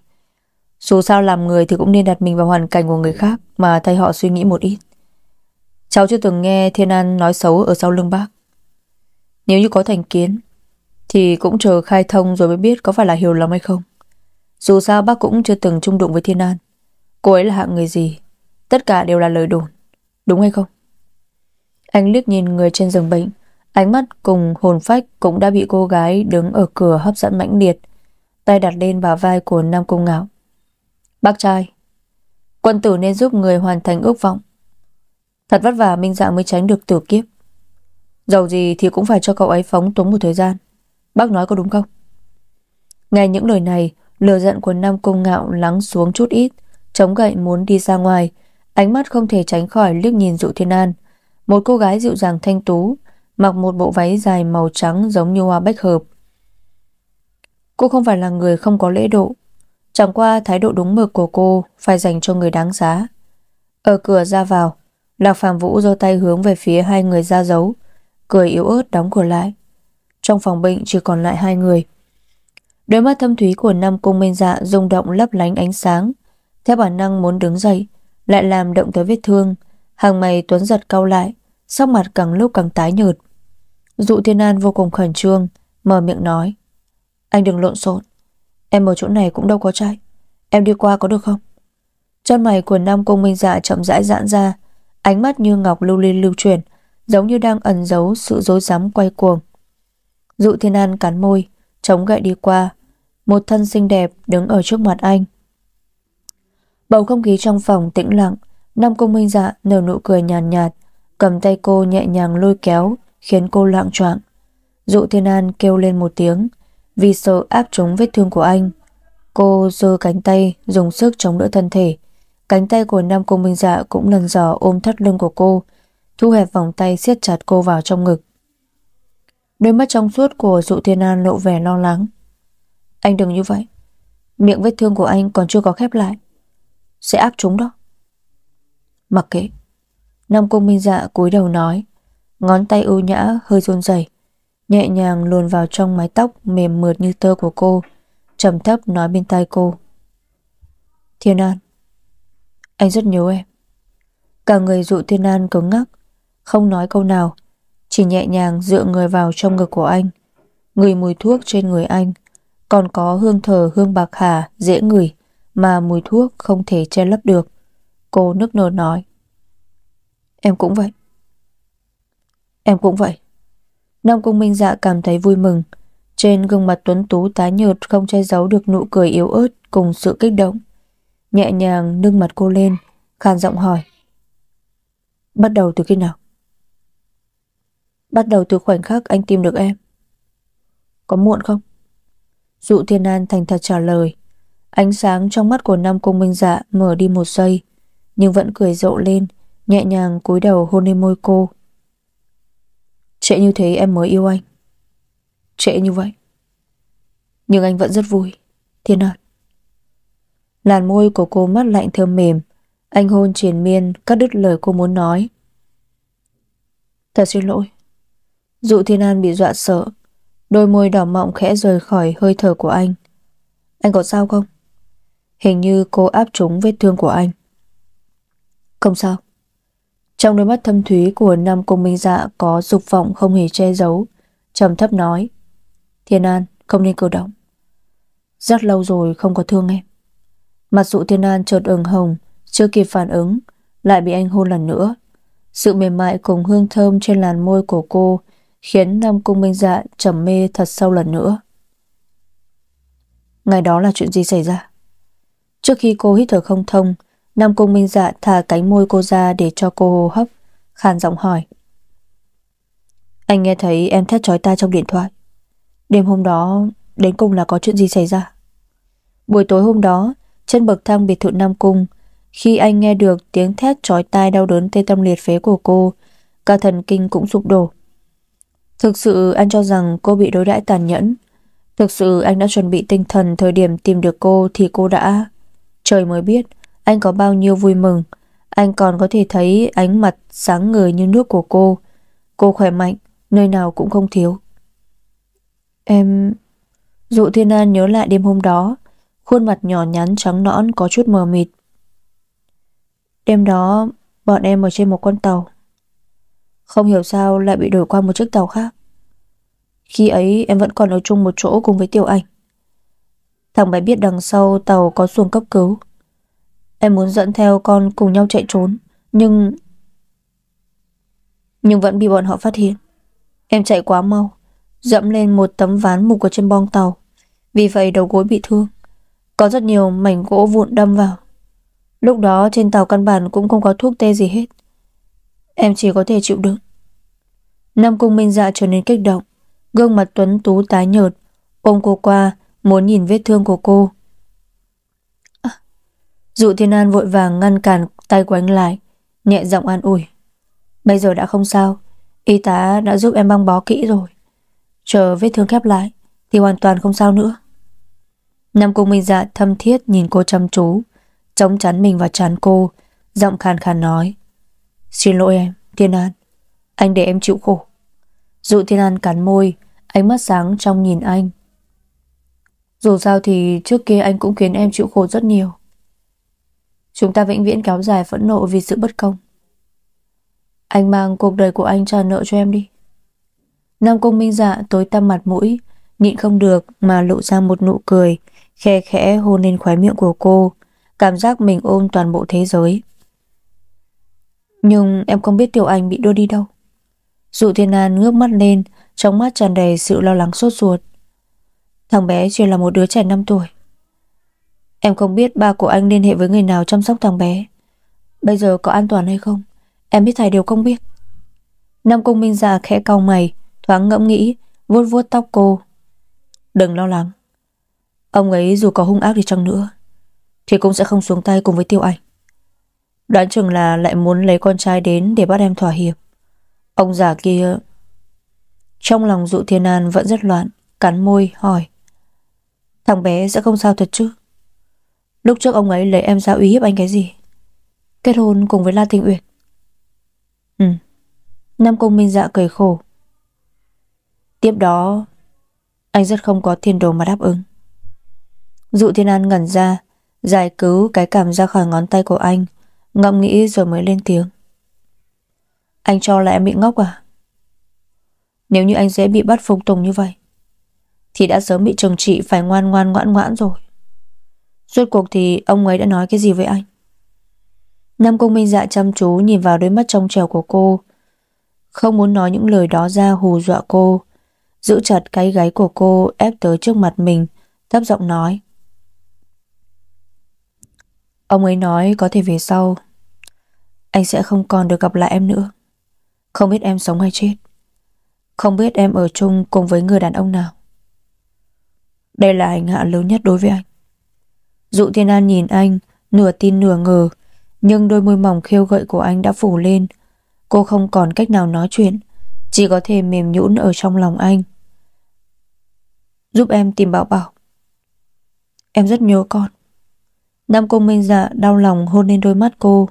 Dù sao làm người thì cũng nên đặt mình vào hoàn cảnh của người khác Mà thay họ suy nghĩ một ít Cháu chưa từng nghe Thiên An nói xấu ở sau lưng bác Nếu như có thành kiến Thì cũng chờ khai thông rồi mới biết có phải là hiểu lầm hay không Dù sao bác cũng chưa từng chung đụng với Thiên An Cô ấy là hạng người gì Tất cả đều là lời đồn Đúng hay không Anh liếc nhìn người trên giường bệnh Ánh mắt cùng hồn phách cũng đã bị cô gái đứng ở cửa hấp dẫn mãnh liệt Tay đặt lên bả vai của Nam công Ngạo Bác trai Quân tử nên giúp người hoàn thành ước vọng Thật vất vả Minh Dạ mới tránh được tử kiếp Dầu gì thì cũng phải cho cậu ấy phóng túng một thời gian Bác nói có đúng không? Nghe những lời này Lừa giận của Nam công Ngạo lắng xuống chút ít chống gậy muốn đi ra ngoài, ánh mắt không thể tránh khỏi liếc nhìn Dụ Thiên An. Một cô gái dịu dàng thanh tú, mặc một bộ váy dài màu trắng giống như hoa bách hợp. Cô không phải là người không có lễ độ, chẳng qua thái độ đúng mực của cô phải dành cho người đáng giá. Ở cửa ra vào, Lạc Phạm Vũ giơ tay hướng về phía hai người ra dấu, cười yếu ớt đóng cửa lại. Trong phòng bệnh chỉ còn lại hai người. Đôi mắt thâm thúy của Nam cung minh dạ rung động lấp lánh ánh sáng, theo bản năng muốn đứng dậy Lại làm động tới vết thương Hàng mày Tuấn giật cau lại Sắc mặt càng lúc càng tái nhợt Dụ Thiên An vô cùng khẩn trương Mở miệng nói Anh đừng lộn xộn Em ở chỗ này cũng đâu có chạy Em đi qua có được không Chân mày của Nam công Minh Dạ chậm rãi giãn ra Ánh mắt như ngọc lưu ly lưu chuyển Giống như đang ẩn giấu sự dối rắm quay cuồng Dụ Thiên An cắn môi Chống gậy đi qua Một thân xinh đẹp đứng ở trước mặt anh Bầu không khí trong phòng tĩnh lặng, Nam Cung Minh Dạ nở nụ cười nhàn nhạt, nhạt, cầm tay cô nhẹ nhàng lôi kéo, khiến cô loạn choạng. Dụ Thiên An kêu lên một tiếng, vì sợ áp trúng vết thương của anh. Cô giơ cánh tay, dùng sức chống đỡ thân thể. Cánh tay của Nam Cung Minh Dạ cũng lần dò ôm thắt lưng của cô, thu hẹp vòng tay siết chặt cô vào trong ngực. Đôi mắt trong suốt của Dụ Thiên An lộ vẻ lo lắng. Anh đừng như vậy. Miệng vết thương của anh còn chưa có khép lại sẽ áp chúng đó. Mặc kệ. Nam Cung Minh Dạ cúi đầu nói, ngón tay ưu nhã hơi run rẩy, nhẹ nhàng luồn vào trong mái tóc mềm mượt như tơ của cô, trầm thấp nói bên tai cô. Thiên An, anh rất nhớ em. Cả người dụ Thiên An cứng ngắc, không nói câu nào, chỉ nhẹ nhàng dựa người vào trong ngực của anh, người mùi thuốc trên người anh, còn có hương thờ hương bạc hà dễ ngửi mà mùi thuốc không thể che lấp được. Cô nức nở nói. Em cũng vậy. Em cũng vậy. Nam Cung Minh Dạ cảm thấy vui mừng. Trên gương mặt tuấn tú tái nhợt không che giấu được nụ cười yếu ớt cùng sự kích động. Nhẹ nhàng nâng mặt cô lên, khàn giọng hỏi. Bắt đầu từ khi nào? Bắt đầu từ khoảnh khắc anh tìm được em. Có muộn không? Dụ Thiên An thành thật trả lời. Ánh sáng trong mắt của Nam Cung Minh Dạ mở đi một giây, nhưng vẫn cười rộ lên, nhẹ nhàng cúi đầu hôn lên môi cô. Trễ như thế em mới yêu anh. Trễ như vậy. Nhưng anh vẫn rất vui. Thiên ơi. Làn môi của cô mắt lạnh thơm mềm, anh hôn triền miên cắt đứt lời cô muốn nói. Thật xin lỗi. Dụ Thiên An bị dọa sợ, đôi môi đỏ mọng khẽ rời khỏi hơi thở của anh. Anh có sao không? Hình như cô áp trúng vết thương của anh Không sao Trong đôi mắt thâm thúy của Nam Cung Minh Dạ Có dục vọng không hề che giấu trầm thấp nói Thiên An không nên cử động Rất lâu rồi không có thương em Mặt dụ Thiên An chợt ửng hồng Chưa kịp phản ứng Lại bị anh hôn lần nữa Sự mềm mại cùng hương thơm trên làn môi của cô Khiến Nam Cung Minh Dạ trầm mê thật sâu lần nữa Ngày đó là chuyện gì xảy ra Trước khi cô hít thở không thông, Nam Cung Minh Dạ thả cánh môi cô ra để cho cô hô hấp, khàn giọng hỏi. Anh nghe thấy em thét chói tai trong điện thoại. Đêm hôm đó, đến cùng là có chuyện gì xảy ra? Buổi tối hôm đó, trên bậc thang biệt thự Nam Cung, khi anh nghe được tiếng thét chói tai đau đớn tê tâm liệt phế của cô, cả thần kinh cũng sụp đổ. Thực sự anh cho rằng cô bị đối đãi tàn nhẫn. Thực sự anh đã chuẩn bị tinh thần thời điểm tìm được cô thì cô đã... Trời mới biết Anh có bao nhiêu vui mừng Anh còn có thể thấy ánh mặt sáng ngời như nước của cô Cô khỏe mạnh Nơi nào cũng không thiếu Em... Dụ Thiên An nhớ lại đêm hôm đó Khuôn mặt nhỏ nhắn trắng nõn có chút mờ mịt Đêm đó Bọn em ở trên một con tàu Không hiểu sao lại bị đổi qua một chiếc tàu khác Khi ấy em vẫn còn ở chung một chỗ cùng với Tiểu Ảnh Thằng bé biết đằng sau tàu có xuồng cấp cứu. Em muốn dẫn theo con cùng nhau chạy trốn, nhưng... Nhưng vẫn bị bọn họ phát hiện. Em chạy quá mau, dẫm lên một tấm ván mục ở trên bong tàu. Vì vậy đầu gối bị thương. Có rất nhiều mảnh gỗ vụn đâm vào. Lúc đó trên tàu căn bản cũng không có thuốc tê gì hết. Em chỉ có thể chịu đựng. Nam Cung Minh Dạ trở nên kích động. Gương mặt Tuấn Tú tái nhợt. Ôm cô qua, muốn nhìn vết thương của cô. À, Dụ Thiên An vội vàng ngăn cản tay của anh lại, nhẹ giọng an ủi. Bây giờ đã không sao, y tá đã giúp em băng bó kỹ rồi. Chờ vết thương khép lại thì hoàn toàn không sao nữa. Nam Cung Minh Dạ thâm thiết nhìn cô chăm chú, chống chắn mình vào chán cô, giọng khàn khàn nói. Xin lỗi em, Thiên An, anh để em chịu khổ. Dụ Thiên An cắn môi, ánh mắt sáng trong nhìn anh. Dù sao thì trước kia anh cũng khiến em chịu khổ rất nhiều Chúng ta vĩnh viễn kéo dài phẫn nộ vì sự bất công Anh mang cuộc đời của anh trả nợ cho em đi Nam công Minh Dạ tối tăm mặt mũi Nhịn không được mà lộ ra một nụ cười Khe khẽ hôn lên khóe miệng của cô Cảm giác mình ôm toàn bộ thế giới Nhưng em không biết Tiểu Anh bị đưa đi đâu Dụ Thiên An ngước mắt lên Trong mắt tràn đầy sự lo lắng sốt ruột Thằng bé chỉ là một đứa trẻ 5 tuổi Em không biết ba của anh liên hệ với người nào chăm sóc thằng bé Bây giờ có an toàn hay không Em biết thầy đều không biết Nam Cung Minh già khẽ cau mày Thoáng ngẫm nghĩ vuốt vuốt tóc cô Đừng lo lắng Ông ấy dù có hung ác đi chăng nữa Thì cũng sẽ không xuống tay cùng với tiêu ảnh Đoán chừng là lại muốn lấy con trai đến Để bắt em thỏa hiệp Ông già kia Trong lòng dụ thiên an vẫn rất loạn Cắn môi hỏi Thằng bé sẽ không sao thật chứ Lúc trước ông ấy lấy em ra uy hiếp anh cái gì Kết hôn cùng với La Tình Uyển Ừ Nam Công Minh Dạ cười khổ Tiếp đó Anh rất không có thiên đồ mà đáp ứng Dụ Thiên An ngẩn ra Giải cứu cái cảm ra khỏi ngón tay của anh Ngậm nghĩ rồi mới lên tiếng Anh cho là em bị ngốc à Nếu như anh dễ bị bắt phục tùng như vậy thì đã sớm bị chồng chị phải ngoan ngoan ngoãn ngoãn rồi. Rốt cuộc thì ông ấy đã nói cái gì với anh? Nam Công Minh dạ chăm chú nhìn vào đôi mắt trong trèo của cô, không muốn nói những lời đó ra hù dọa cô, giữ chặt cái gáy của cô ép tới trước mặt mình, thấp giọng nói. Ông ấy nói có thể về sau Anh sẽ không còn được gặp lại em nữa Không biết em sống hay chết Không biết em ở chung cùng với người đàn ông nào đây là hành hạ lớn nhất đối với anh Dụ Thiên An nhìn anh Nửa tin nửa ngờ Nhưng đôi môi mỏng khêu gợi của anh đã phủ lên Cô không còn cách nào nói chuyện Chỉ có thể mềm nhũn ở trong lòng anh Giúp em tìm Bảo Bảo Em rất nhớ con Nam Cung Minh Dạ đau lòng hôn lên đôi mắt cô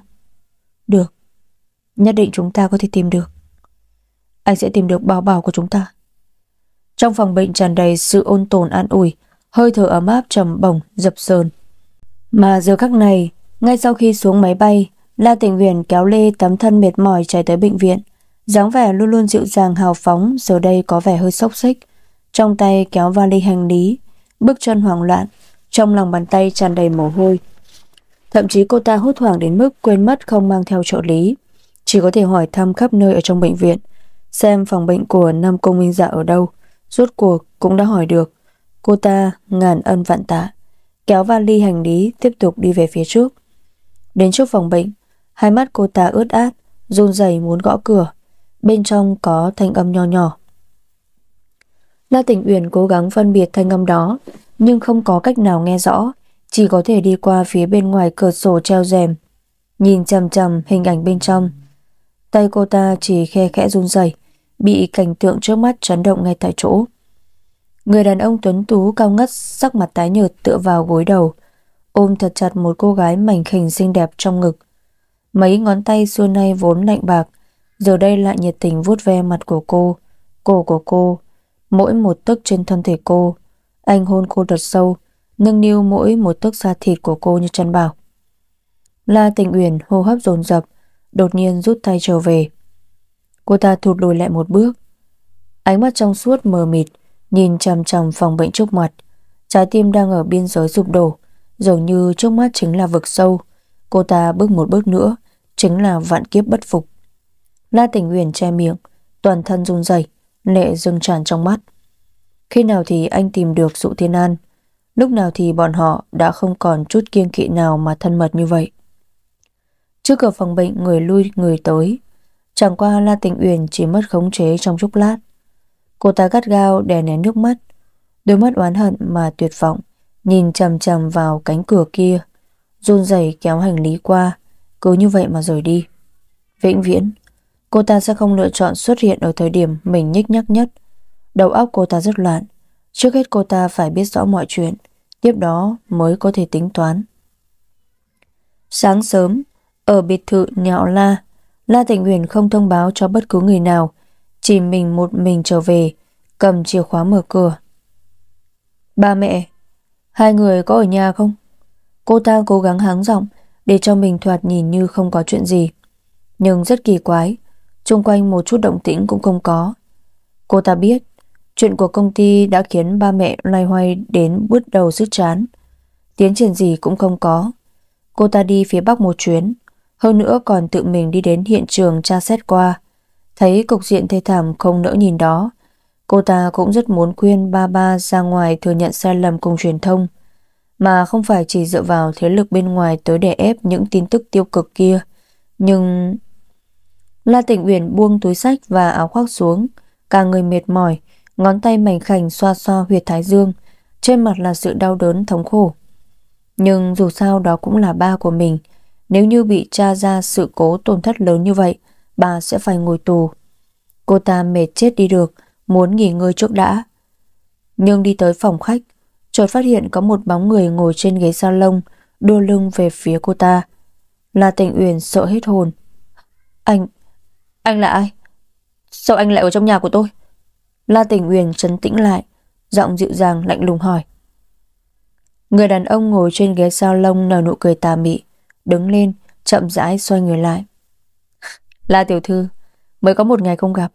Được Nhất định chúng ta có thể tìm được Anh sẽ tìm được Bảo Bảo của chúng ta trong phòng bệnh tràn đầy sự ôn tồn an ủi, hơi thở ấm áp trầm bổng dập sờn. Mà giờ khắc này, ngay sau khi xuống máy bay, La Tịnh Huyền kéo Lê tấm thân mệt mỏi chạy tới bệnh viện. dáng vẻ luôn luôn dịu dàng hào phóng giờ đây có vẻ hơi sốc xích. Trong tay kéo vali hành lý, bước chân hoảng loạn, trong lòng bàn tay tràn đầy mồ hôi. Thậm chí cô ta hốt hoảng đến mức quên mất không mang theo trợ lý. Chỉ có thể hỏi thăm khắp nơi ở trong bệnh viện, xem phòng bệnh của Nam Công Minh Dạ ở đâu. Rốt cuộc cũng đã hỏi được Cô ta ngàn ân vạn tạ Kéo vali hành lý tiếp tục đi về phía trước Đến trước phòng bệnh Hai mắt cô ta ướt át Run rẩy muốn gõ cửa Bên trong có thanh âm nho nhỏ La Tỉnh Uyển cố gắng phân biệt thanh âm đó Nhưng không có cách nào nghe rõ Chỉ có thể đi qua phía bên ngoài cửa sổ treo rèm Nhìn chầm chầm hình ảnh bên trong Tay cô ta chỉ khe khẽ run rẩy bị cảnh tượng trước mắt chấn động ngay tại chỗ. Người đàn ông tuấn tú cao ngất, sắc mặt tái nhợt tựa vào gối đầu, ôm thật chặt một cô gái mảnh khảnh xinh đẹp trong ngực. Mấy ngón tay xưa nay vốn lạnh bạc, giờ đây lại nhiệt tình vuốt ve mặt của cô, cổ của cô, mỗi một tấc trên thân thể cô. Anh hôn cô thật sâu, nâng niu mỗi một tấc da thịt của cô như chăn bảo. La Tình Uyển hô hấp dồn dập, đột nhiên rút tay trở về. Cô ta thụt lùi lại một bước Ánh mắt trong suốt mờ mịt Nhìn chằm chằm phòng bệnh trước mặt Trái tim đang ở biên giới sụp đổ Dường như trước mắt chính là vực sâu Cô ta bước một bước nữa Chính là vạn kiếp bất phục La tỉnh Uyển che miệng Toàn thân run rẩy Lệ dưng tràn trong mắt Khi nào thì anh tìm được dụ thiên an Lúc nào thì bọn họ đã không còn chút kiêng kỵ nào mà thân mật như vậy Trước cửa phòng bệnh người lui người tới Chẳng qua La Tình Uyển chỉ mất khống chế trong chốc lát. Cô ta gắt gao đè nén nước mắt, đôi mắt oán hận mà tuyệt vọng, nhìn chằm chằm vào cánh cửa kia, run rẩy kéo hành lý qua, cứ như vậy mà rời đi. Vĩnh viễn, cô ta sẽ không lựa chọn xuất hiện ở thời điểm mình nhích nhắc nhất. Đầu óc cô ta rất loạn, trước hết cô ta phải biết rõ mọi chuyện, tiếp đó mới có thể tính toán. Sáng sớm, ở biệt thự nhạo La, La Tịnh Huyền không thông báo cho bất cứ người nào, chỉ mình một mình trở về, cầm chìa khóa mở cửa. Ba mẹ, hai người có ở nhà không? Cô ta cố gắng háng giọng để cho mình thoạt nhìn như không có chuyện gì. Nhưng rất kỳ quái, xung quanh một chút động tĩnh cũng không có. Cô ta biết, chuyện của công ty đã khiến ba mẹ loay hoay đến bứt đầu sức chán. Tiến triển gì cũng không có. Cô ta đi phía Bắc một chuyến, hơn nữa còn tự mình đi đến hiện trường tra xét qua. Thấy cục diện thê thảm không nỡ nhìn đó, cô ta cũng rất muốn khuyên ba ba ra ngoài thừa nhận sai lầm cùng truyền thông, mà không phải chỉ dựa vào thế lực bên ngoài tới đè ép những tin tức tiêu cực kia. Nhưng... La Tịnh Uyển buông túi sách và áo khoác xuống, cả người mệt mỏi, ngón tay mảnh khảnh xoa xoa huyệt thái dương, trên mặt là sự đau đớn thống khổ. Nhưng dù sao đó cũng là ba của mình, nếu như bị tra ra sự cố tổn thất lớn như vậy, bà sẽ phải ngồi tù. Cô ta mệt chết đi được, muốn nghỉ ngơi trước đã. Nhưng đi tới phòng khách, chợt phát hiện có một bóng người ngồi trên ghế salon, đưa lưng về phía cô ta. La Tịnh Uyển sợ hết hồn. Anh, anh là ai? Sao anh lại ở trong nhà của tôi? La Tịnh Uyển trấn tĩnh lại, giọng dịu dàng lạnh lùng hỏi. Người đàn ông ngồi trên ghế salon nở nụ cười tà mị, đứng lên, chậm rãi xoay người lại. La tiểu thư, mới có một ngày không gặp,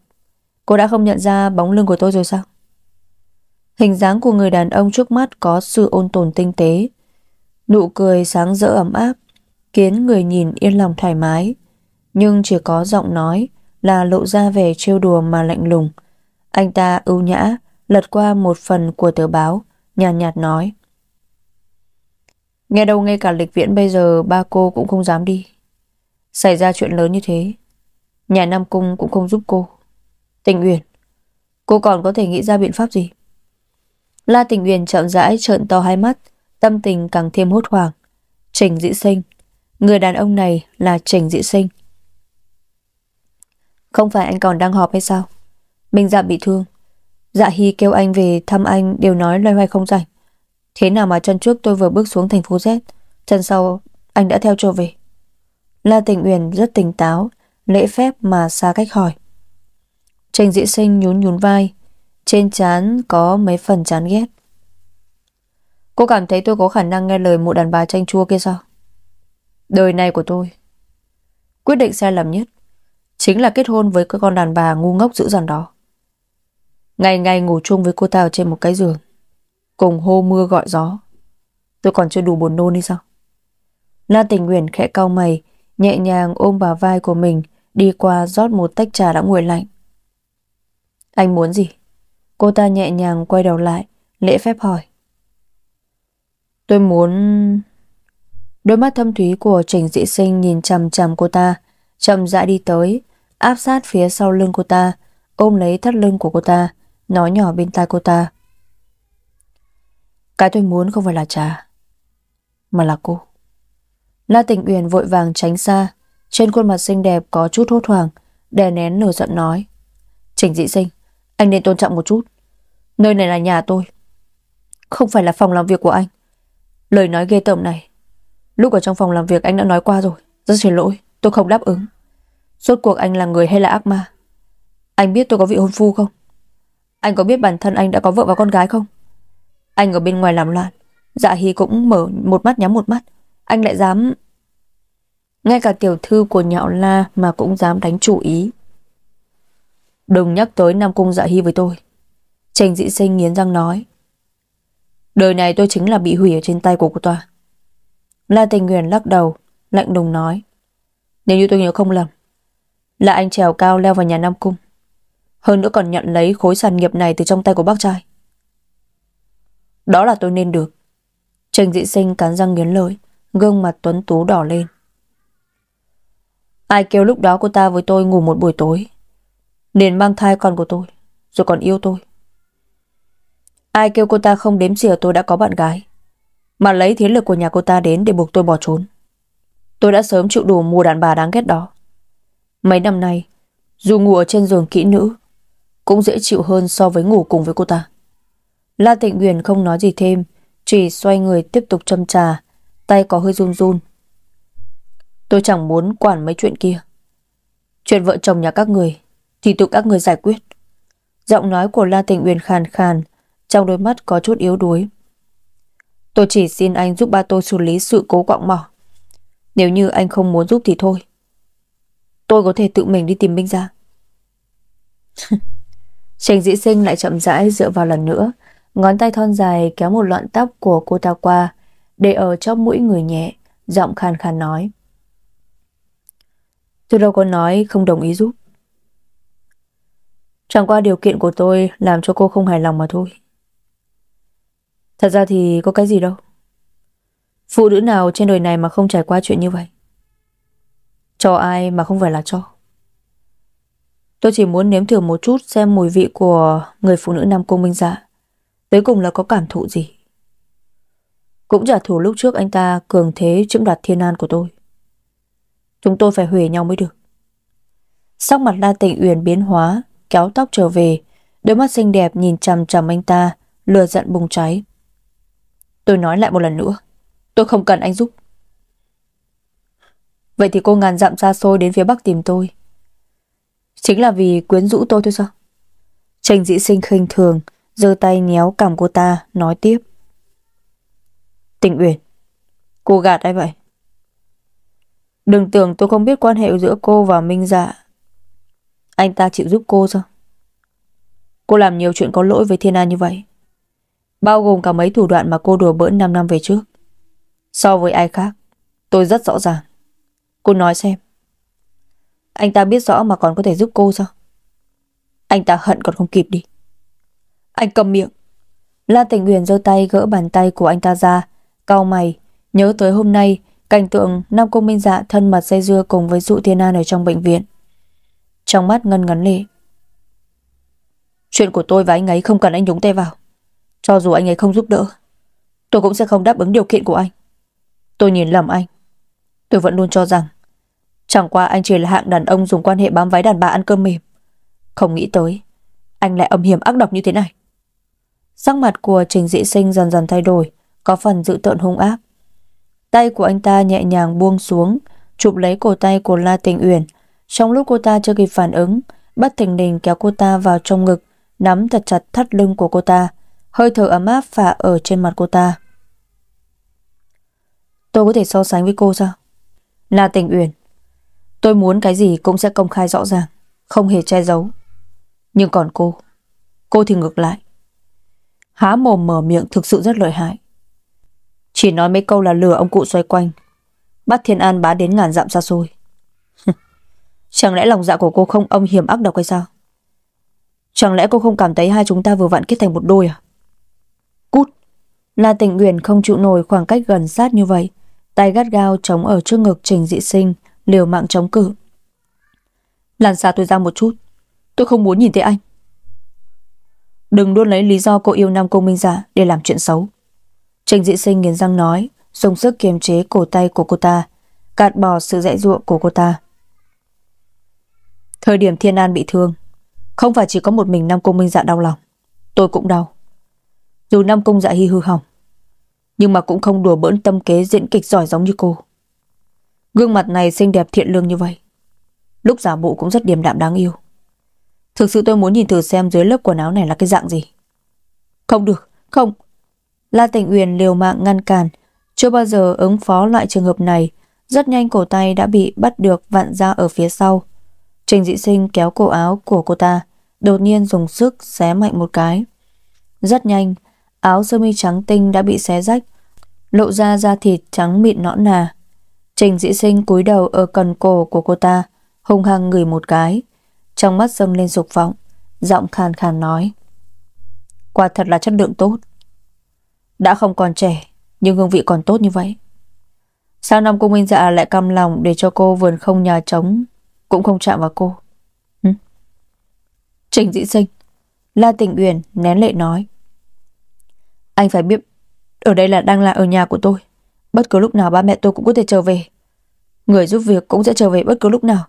cô đã không nhận ra bóng lưng của tôi rồi sao? Hình dáng của người đàn ông trước mắt có sự ôn tồn tinh tế, nụ cười sáng rỡ ấm áp, khiến người nhìn yên lòng thoải mái, nhưng chỉ có giọng nói là lộ ra vẻ trêu đùa mà lạnh lùng. Anh ta ưu nhã lật qua một phần của tờ báo, nhàn nhạt, nhạt nói: Nghe đâu ngay cả lịch viễn bây giờ ba cô cũng không dám đi. Xảy ra chuyện lớn như thế, nhà Nam Cung cũng không giúp cô. Tình Uyển, cô còn có thể nghĩ ra biện pháp gì? La Tình Uyển chậm rãi trợn to hai mắt, tâm tình càng thêm hốt hoảng. Trình Dĩ Sinh, người đàn ông này là Trình Dĩ Sinh. Không phải anh còn đang họp hay sao? mình Dạ bị thương. Dạ Hy kêu anh về thăm anh đều nói loay hoay không rảnh. Thế nào mà chân trước tôi vừa bước xuống thành phố Z Chân sau anh đã theo trở về La Tình Uyển rất tỉnh táo Lễ phép mà xa cách hỏi Trình dĩ sinh nhún nhún vai Trên chán có mấy phần chán ghét Cô cảm thấy tôi có khả năng nghe lời một đàn bà tranh chua kia sao Đời này của tôi Quyết định sai lầm nhất Chính là kết hôn với cái con đàn bà ngu ngốc dữ dằn đó Ngày ngày ngủ chung với cô ta ở trên một cái giường cùng hô mưa gọi gió. Tôi còn chưa đủ buồn nôn đi sao? La tình nguyện khẽ cau mày, nhẹ nhàng ôm bà vai của mình, đi qua rót một tách trà đã nguội lạnh. Anh muốn gì? Cô ta nhẹ nhàng quay đầu lại, lễ phép hỏi. Tôi muốn... Đôi mắt thâm thúy của Trình Dĩ Sinh nhìn chằm chằm cô ta, chậm rãi đi tới, áp sát phía sau lưng cô ta, ôm lấy thắt lưng của cô ta, nói nhỏ bên tai cô ta. Cái tôi muốn không phải là trà Mà là cô La tình uyển vội vàng tránh xa Trên khuôn mặt xinh đẹp có chút hốt hoảng Đè nén nổi giận nói Trình dị sinh Anh nên tôn trọng một chút Nơi này là nhà tôi Không phải là phòng làm việc của anh Lời nói ghê tởm này Lúc ở trong phòng làm việc anh đã nói qua rồi Rất xin lỗi tôi không đáp ứng Suốt cuộc anh là người hay là ác ma Anh biết tôi có vị hôn phu không Anh có biết bản thân anh đã có vợ và con gái không anh ở bên ngoài làm loạn Dạ Hy cũng mở một mắt nhắm một mắt Anh lại dám Ngay cả tiểu thư của nhạo la Mà cũng dám đánh chủ ý Đừng nhắc tới Nam Cung Dạ Hy với tôi Trình dị sinh nghiến răng nói Đời này tôi chính là bị hủy ở trên tay của cô ta La tình nguyện lắc đầu Lạnh lùng nói Nếu như tôi nhớ không lầm Là anh trèo cao leo vào nhà Nam Cung Hơn nữa còn nhận lấy khối sản nghiệp này từ trong tay của bác trai đó là tôi nên được Trình Dị Sinh cắn răng nghiến lời, Gương mặt tuấn tú đỏ lên Ai kêu lúc đó cô ta với tôi ngủ một buổi tối liền mang thai con của tôi Rồi còn yêu tôi Ai kêu cô ta không đếm xỉa tôi đã có bạn gái Mà lấy thế lực của nhà cô ta đến Để buộc tôi bỏ trốn Tôi đã sớm chịu đủ mùa đàn bà đáng ghét đó Mấy năm nay Dù ngủ ở trên giường kỹ nữ Cũng dễ chịu hơn so với ngủ cùng với cô ta La Tịnh Uyển không nói gì thêm, chỉ xoay người tiếp tục châm trà, tay có hơi run run. Tôi chẳng muốn quản mấy chuyện kia. Chuyện vợ chồng nhà các người thì tự các người giải quyết. Giọng nói của La Tịnh Uyển khàn khàn, trong đôi mắt có chút yếu đuối. Tôi chỉ xin anh giúp ba tôi xử lý sự cố quạng mỏ. Nếu như anh không muốn giúp thì thôi. Tôi có thể tự mình đi tìm Minh ra. Trình Dĩ Sinh lại chậm rãi dựa vào lần nữa, Ngón tay thon dài kéo một lọn tóc của cô ta qua, để ở trong mũi người nhẹ, giọng khàn khàn nói. Tôi đâu có nói không đồng ý giúp. Chẳng qua điều kiện của tôi làm cho cô không hài lòng mà thôi. Thật ra thì có cái gì đâu. Phụ nữ nào trên đời này mà không trải qua chuyện như vậy? Cho ai mà không phải là cho? Tôi chỉ muốn nếm thử một chút xem mùi vị của người phụ nữ Nam Cung Minh Dạ. Tới cùng là có cảm thụ gì Cũng trả thù lúc trước anh ta cường thế chiếm đoạt thiên an của tôi Chúng tôi phải hủy nhau mới được Sắc mặt La Tịnh Uyển biến hóa Kéo tóc trở về Đôi mắt xinh đẹp nhìn chằm chằm anh ta Lừa giận bùng cháy Tôi nói lại một lần nữa Tôi không cần anh giúp Vậy thì cô ngàn dặm xa xôi đến phía Bắc tìm tôi Chính là vì quyến rũ tôi thôi sao Trình dĩ sinh khinh thường giơ tay nhéo cằm cô ta, nói tiếp. Tình Uyển, cô gạt ai vậy? Đừng tưởng tôi không biết quan hệ giữa cô và Minh Dạ. Anh ta chịu giúp cô sao? Cô làm nhiều chuyện có lỗi với Thiên An như vậy. Bao gồm cả mấy thủ đoạn mà cô đùa bỡn 5 năm về trước. So với ai khác, tôi rất rõ ràng. Cô nói xem. Anh ta biết rõ mà còn có thể giúp cô sao? Anh ta hận còn không kịp đi. Anh cầm miệng. La Tịnh Uyển giơ tay gỡ bàn tay của anh ta ra, cau mày, nhớ tới hôm nay, cảnh tượng Nam Công Minh Dạ thân mật dây dưa cùng với Dụ Thiên An ở trong bệnh viện. Trong mắt ngân ngấn lệ. Chuyện của tôi và anh ấy không cần anh nhúng tay vào. Cho dù anh ấy không giúp đỡ, tôi cũng sẽ không đáp ứng điều kiện của anh. Tôi nhìn lầm anh. Tôi vẫn luôn cho rằng Chẳng qua anh chỉ là hạng đàn ông dùng quan hệ bám váy đàn bà ăn cơm mềm Không nghĩ tới Anh lại âm hiểm ác độc như thế này Sắc mặt của Trình Dị Sinh dần dần thay đổi, có phần dữ tợn hung ác. Tay của anh ta nhẹ nhàng buông xuống, chụp lấy cổ tay của La Tình Uyển. Trong lúc cô ta chưa kịp phản ứng, bất thình lình kéo cô ta vào trong ngực, nắm thật chặt thắt lưng của cô ta, hơi thở ấm áp phả ở trên mặt cô ta. Tôi có thể so sánh với cô sao? La Tình Uyển, tôi muốn cái gì cũng sẽ công khai rõ ràng, không hề che giấu. Nhưng còn cô, cô thì ngược lại há mồm mở miệng thực sự rất lợi hại. Chỉ nói mấy câu là lừa ông cụ xoay quanh, bắt Thiên An bá đến ngàn dặm xa xôi. Chẳng lẽ lòng dạ của cô không ông hiểm ác độc hay sao? Chẳng lẽ cô không cảm thấy hai chúng ta vừa vặn kết thành một đôi à? Cút! La Tịnh Uyển không chịu nổi khoảng cách gần sát như vậy, tay gắt gao chống ở trước ngực Trình Dị Sinh, liều mạng chống cự. Làn xa tôi ra một chút, tôi không muốn nhìn thấy anh. Đừng luôn lấy lý do cô yêu Nam Công Minh giả để làm chuyện xấu. Trình dị sinh nghiến răng nói, dùng sức kiềm chế cổ tay của cô ta, cạt bỏ sự dạy dụa của cô ta. Thời điểm Thiên An bị thương, không phải chỉ có một mình Nam Công Minh dạ đau lòng, tôi cũng đau. Dù Nam Công dạ hy hư hỏng, nhưng mà cũng không đùa bỡn tâm kế diễn kịch giỏi giống như cô. Gương mặt này xinh đẹp thiện lương như vậy, lúc giả bộ cũng rất điềm đạm đáng yêu. Thực sự tôi muốn nhìn thử xem dưới lớp quần áo này là cái dạng gì. Không được, không. La Tịnh Uyển liều mạng ngăn cản, chưa bao giờ ứng phó loại trường hợp này, rất nhanh cổ tay đã bị bắt được vặn ra ở phía sau. Trình dị sinh kéo cổ áo của cô ta, đột nhiên dùng sức xé mạnh một cái. Rất nhanh, áo sơ mi trắng tinh đã bị xé rách, lộ ra da thịt trắng mịn nõn nà. Trình dị sinh cúi đầu ở cần cổ của cô ta, hung hăng ngửi một cái. Trong mắt dâng lên dục vọng Giọng khàn khàn nói Quả thật là chất lượng tốt Đã không còn trẻ Nhưng hương vị còn tốt như vậy Sao năm cô Minh Dạ lại cam lòng Để cho cô vườn không nhà trống Cũng không chạm vào cô Trình dị sinh La Tình Uyển nén lệ nói Anh phải biết Ở đây là đang là ở nhà của tôi Bất cứ lúc nào ba mẹ tôi cũng có thể trở về Người giúp việc cũng sẽ trở về bất cứ lúc nào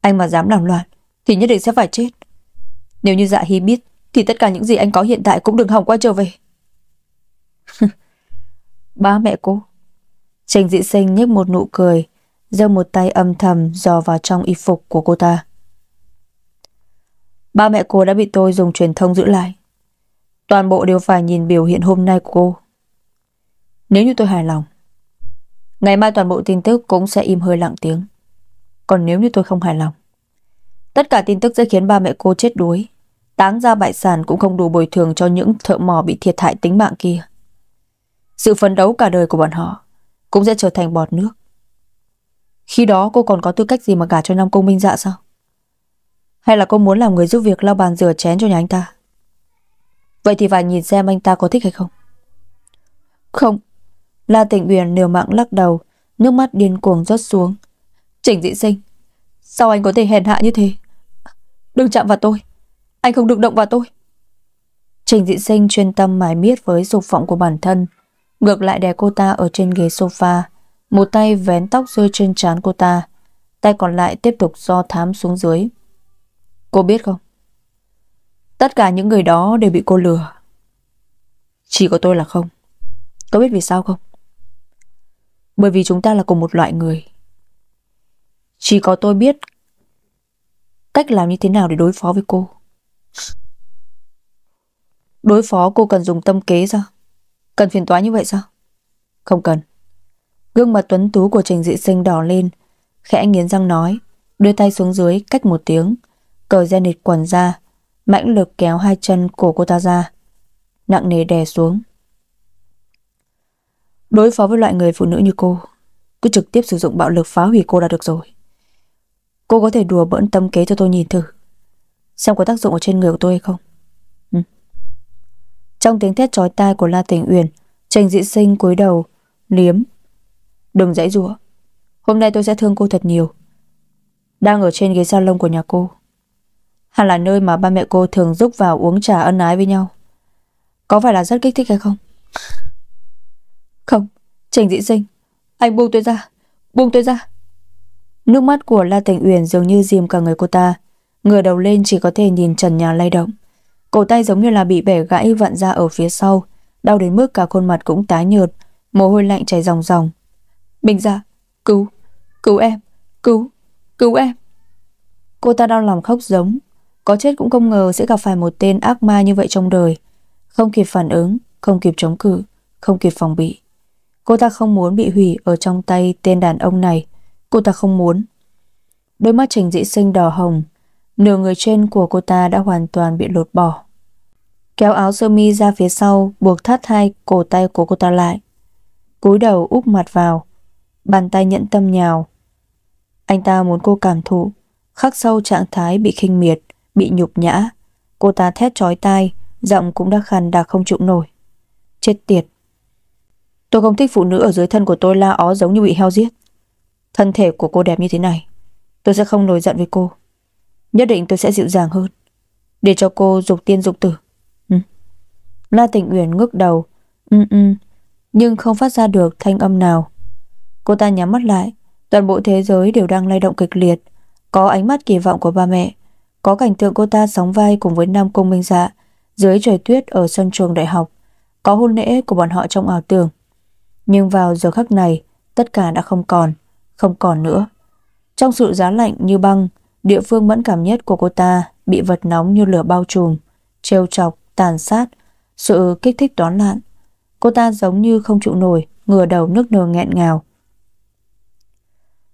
Anh mà dám làm loạn thì nhất định sẽ phải chết. Nếu như dạ hy biết, thì tất cả những gì anh có hiện tại cũng đừng hỏng qua trở về. ba mẹ cô. Trình dị sinh nhếch một nụ cười, giơ một tay âm thầm dò vào trong y phục của cô ta. Ba mẹ cô đã bị tôi dùng truyền thông giữ lại. Toàn bộ đều phải nhìn biểu hiện hôm nay của cô. Nếu như tôi hài lòng, ngày mai toàn bộ tin tức cũng sẽ im hơi lặng tiếng. Còn nếu như tôi không hài lòng, Tất cả tin tức sẽ khiến ba mẹ cô chết đuối. Táng ra bại sản cũng không đủ bồi thường cho những thợ mỏ bị thiệt hại tính mạng kia. Sự phấn đấu cả đời của bọn họ cũng sẽ trở thành bọt nước. Khi đó cô còn có tư cách gì mà gả cho Nam Công Minh Dạ sao? Hay là cô muốn làm người giúp việc lau bàn rửa chén cho nhà anh ta? Vậy thì phải nhìn xem anh ta có thích hay không? Không. La Tịnh Uyển liều mạng lắc đầu, nước mắt điên cuồng rớt xuống. trịnh dị sinh, sao anh có thể hèn hạ như thế? Đừng chạm vào tôi Anh không được động vào tôi Trình dị sinh chuyên tâm mải miết với dục vọng của bản thân Ngược lại đè cô ta ở trên ghế sofa Một tay vén tóc rơi trên trán cô ta Tay còn lại tiếp tục do thám xuống dưới Cô biết không Tất cả những người đó đều bị cô lừa Chỉ có tôi là không Có biết vì sao không Bởi vì chúng ta là cùng một loại người Chỉ có tôi biết cách làm như thế nào để đối phó với cô. Đối phó cô cần dùng tâm kế sao? Cần phiền toái như vậy sao? Không cần. Gương mặt tuấn tú của Trình Dị Sinh đỏ lên, khẽ nghiến răng nói, đưa tay xuống dưới cách một tiếng, cởi ra nịt quần ra, mãnh lực kéo hai chân cổ cô ta ra, nặng nề đè xuống. Đối phó với loại người phụ nữ như cô, cứ trực tiếp sử dụng bạo lực phá hủy cô là được rồi. Cô có thể đùa bỡn tâm kế cho tôi nhìn thử Xem có tác dụng ở trên người của tôi hay không ừ. Trong tiếng thét chói tai của La Tình Uyển Trình dị sinh cúi đầu Liếm Đừng dãy rủa Hôm nay tôi sẽ thương cô thật nhiều Đang ở trên ghế salon của nhà cô Hẳn là nơi mà ba mẹ cô thường rúc vào uống trà ân ái với nhau Có phải là rất kích thích hay không? Không Trình dị sinh Anh buông tôi ra Buông tôi ra Nước mắt của La Thành Uyển dường như dìm cả người cô ta, ngửa đầu lên chỉ có thể nhìn trần nhà lay động. Cổ tay giống như là bị bẻ gãy vặn ra ở phía sau, đau đến mức cả khuôn mặt cũng tái nhợt, mồ hôi lạnh chảy ròng ròng. Bình ra, dạ, cứu, cứu em, cứu, cứu em. Cô ta đau lòng khóc giống, có chết cũng không ngờ sẽ gặp phải một tên ác ma như vậy trong đời. Không kịp phản ứng, không kịp chống cự, không kịp phòng bị. Cô ta không muốn bị hủy ở trong tay tên đàn ông này, Cô ta không muốn. Đôi mắt trình dị sinh đỏ hồng, nửa người trên của cô ta đã hoàn toàn bị lột bỏ. Kéo áo sơ mi ra phía sau, buộc thắt hai cổ tay của cô ta lại. cúi đầu úp mặt vào, bàn tay nhẫn tâm nhào. Anh ta muốn cô cảm thụ, khắc sâu trạng thái bị khinh miệt, bị nhục nhã. Cô ta thét chói tai, giọng cũng đã khàn đặc không chịu nổi. Chết tiệt. Tôi không thích phụ nữ ở dưới thân của tôi la ó giống như bị heo giết. Thân thể của cô đẹp như thế này Tôi sẽ không nổi giận với cô Nhất định tôi sẽ dịu dàng hơn Để cho cô dục tiên dục tử ừ. La Tịnh Uyển ngước đầu ừ, ừ, Nhưng không phát ra được thanh âm nào Cô ta nhắm mắt lại Toàn bộ thế giới đều đang lay động kịch liệt Có ánh mắt kỳ vọng của ba mẹ Có cảnh tượng cô ta sóng vai cùng với Nam Cung Minh Dạ Dưới trời tuyết ở sân trường đại học Có hôn lễ của bọn họ trong ảo tưởng Nhưng vào giờ khắc này Tất cả đã không còn không còn nữa. Trong sự giá lạnh như băng, địa phương mẫn cảm nhất của cô ta bị vật nóng như lửa bao trùm, trêu chọc, tàn sát, sự kích thích toán loạn Cô ta giống như không trụ nổi, ngửa đầu nước nở nghẹn ngào.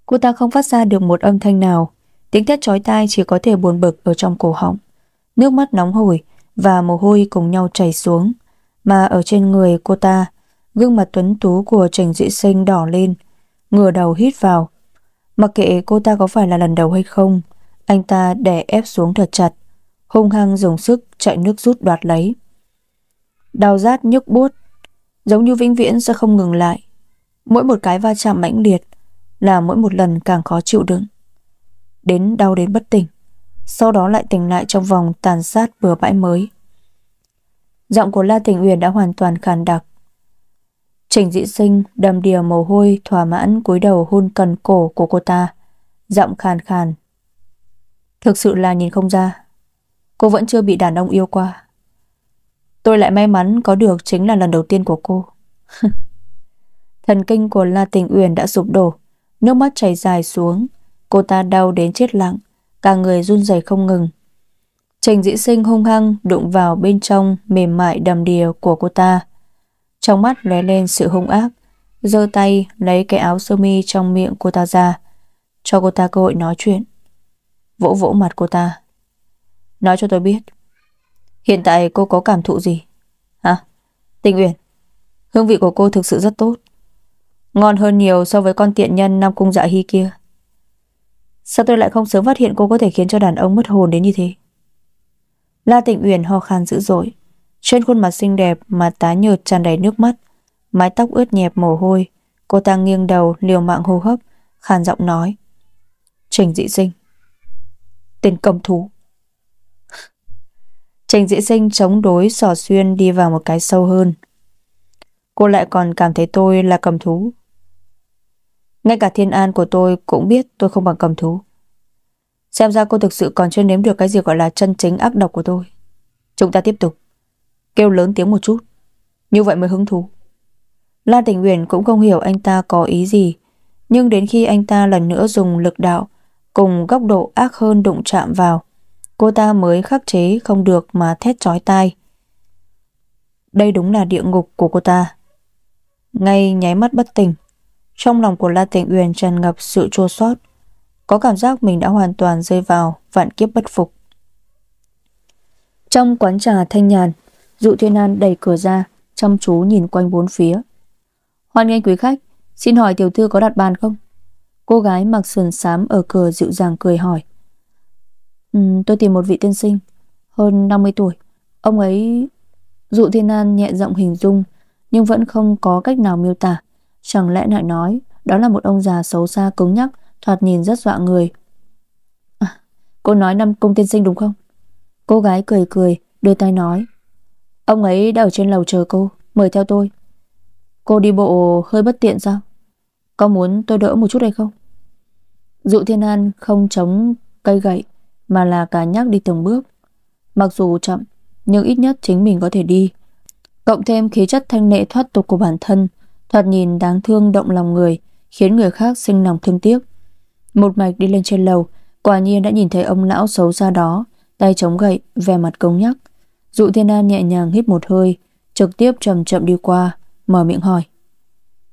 Cô ta không phát ra được một âm thanh nào, tiếng thét chói tai chỉ có thể buồn bực ở trong cổ họng. Nước mắt nóng hổi và mồ hôi cùng nhau chảy xuống, mà ở trên người cô ta, gương mặt tuấn tú của Trình Duy Sinh đỏ lên, ngửa đầu hít vào. Mặc kệ cô ta có phải là lần đầu hay không, anh ta đè ép xuống thật chặt, hung hăng dùng sức chạy nước rút đoạt lấy. Đau rát nhức buốt, giống như vĩnh viễn sẽ không ngừng lại. Mỗi một cái va chạm mãnh liệt là mỗi một lần càng khó chịu đựng. Đến đau đến bất tỉnh, sau đó lại tỉnh lại trong vòng tàn sát bừa bãi mới. Giọng của La Tình Uyển đã hoàn toàn khàn đặc, Trình dị sinh đầm đìa mồ hôi thỏa mãn cúi đầu hôn cần cổ của cô ta. Giọng khàn khàn. Thực sự là nhìn không ra. Cô vẫn chưa bị đàn ông yêu qua. Tôi lại may mắn có được chính là lần đầu tiên của cô. Thần kinh của La Tình Uyển đã sụp đổ. Nước mắt chảy dài xuống. Cô ta đau đến chết lặng. Cả người run rẩy không ngừng. Trình dĩ sinh hung hăng đụng vào bên trong mềm mại đầm đìa của cô ta trong mắt lóe lên sự hung ác, giơ tay lấy cái áo sơ mi trong miệng cô ta ra, cho cô ta cơ hội nói chuyện. Vỗ vỗ mặt cô ta. Nói cho tôi biết, hiện tại cô có cảm thụ gì? Hả? Tình Uyển, hương vị của cô thực sự rất tốt. Ngon hơn nhiều so với con tiện nhân Nam Cung Dạ Hy kia. Sao tôi lại không sớm phát hiện cô có thể khiến cho đàn ông mất hồn đến như thế? La Tịnh Uyển ho khan dữ dội. Trên khuôn mặt xinh đẹp mà tá nhợt tràn đầy nước mắt, mái tóc ướt nhẹp mồ hôi, cô ta nghiêng đầu liều mạng hô hấp, khàn giọng nói. Trình dị sinh. Tên công thú. Trình dị sinh chống đối sò xuyên đi vào một cái sâu hơn. Cô lại còn cảm thấy tôi là cầm thú. Ngay cả thiên an của tôi cũng biết tôi không bằng cầm thú. Xem ra cô thực sự còn chưa nếm được cái gì gọi là chân chính ác độc của tôi. Chúng ta tiếp tục. Kêu lớn tiếng một chút Như vậy mới hứng thú La Tỉnh Uyển cũng không hiểu anh ta có ý gì Nhưng đến khi anh ta lần nữa dùng lực đạo Cùng góc độ ác hơn đụng chạm vào Cô ta mới khắc chế không được mà thét chói tai Đây đúng là địa ngục của cô ta Ngay nháy mắt bất tỉnh Trong lòng của La Tịnh Uyển tràn ngập sự chua xót Có cảm giác mình đã hoàn toàn rơi vào vạn kiếp bất phục Trong quán trà thanh nhàn Dụ Thiên An đẩy cửa ra, chăm chú nhìn quanh bốn phía. Hoan nghênh quý khách, xin hỏi tiểu thư có đặt bàn không? Cô gái mặc sườn xám ở cửa dịu dàng cười hỏi. Ừ, tôi tìm một vị tiên sinh, hơn 50 tuổi. Ông ấy... Dụ Thiên An nhẹ giọng hình dung, nhưng vẫn không có cách nào miêu tả. Chẳng lẽ lại nói, đó là một ông già xấu xa cứng nhắc, thoạt nhìn rất dọa người. À, cô nói năm công tiên sinh đúng không? Cô gái cười cười, đưa tay nói. Ông ấy đã ở trên lầu chờ cô Mời theo tôi Cô đi bộ hơi bất tiện sao Có muốn tôi đỡ một chút hay không Dụ Thiên An không chống cây gậy Mà là cả nhắc đi từng bước Mặc dù chậm Nhưng ít nhất chính mình có thể đi Cộng thêm khí chất thanh nệ thoát tục của bản thân Thoạt nhìn đáng thương động lòng người Khiến người khác sinh lòng thương tiếc Một mạch đi lên trên lầu Quả nhiên đã nhìn thấy ông lão xấu xa đó Tay chống gậy, vẻ mặt công nhắc Dụ Thiên An nhẹ nhàng hít một hơi, trực tiếp chậm chậm đi qua, mở miệng hỏi.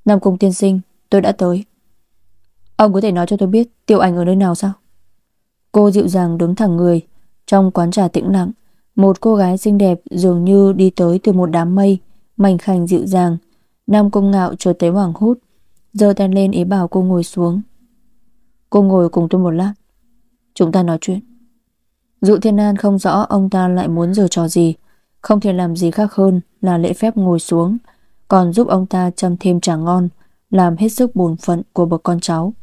Nam Cung Tiên Sinh, tôi đã tới. Ông có thể nói cho tôi biết Tiêu Ảnh ở nơi nào sao? Cô dịu dàng đứng thẳng người, trong quán trà tĩnh lặng, một cô gái xinh đẹp dường như đi tới từ một đám mây, mảnh khảnh dịu dàng. Nam Cung Ngạo chợt tới hoảng hốt, giơ tay lên ý bảo cô ngồi xuống. Cô ngồi cùng tôi một lát, chúng ta nói chuyện. Dụ Thiên An không rõ ông ta lại muốn giờ trò gì, không thể làm gì khác hơn là lễ phép ngồi xuống, còn giúp ông ta châm thêm trà ngon, làm hết sức bổn phận của bậc con cháu.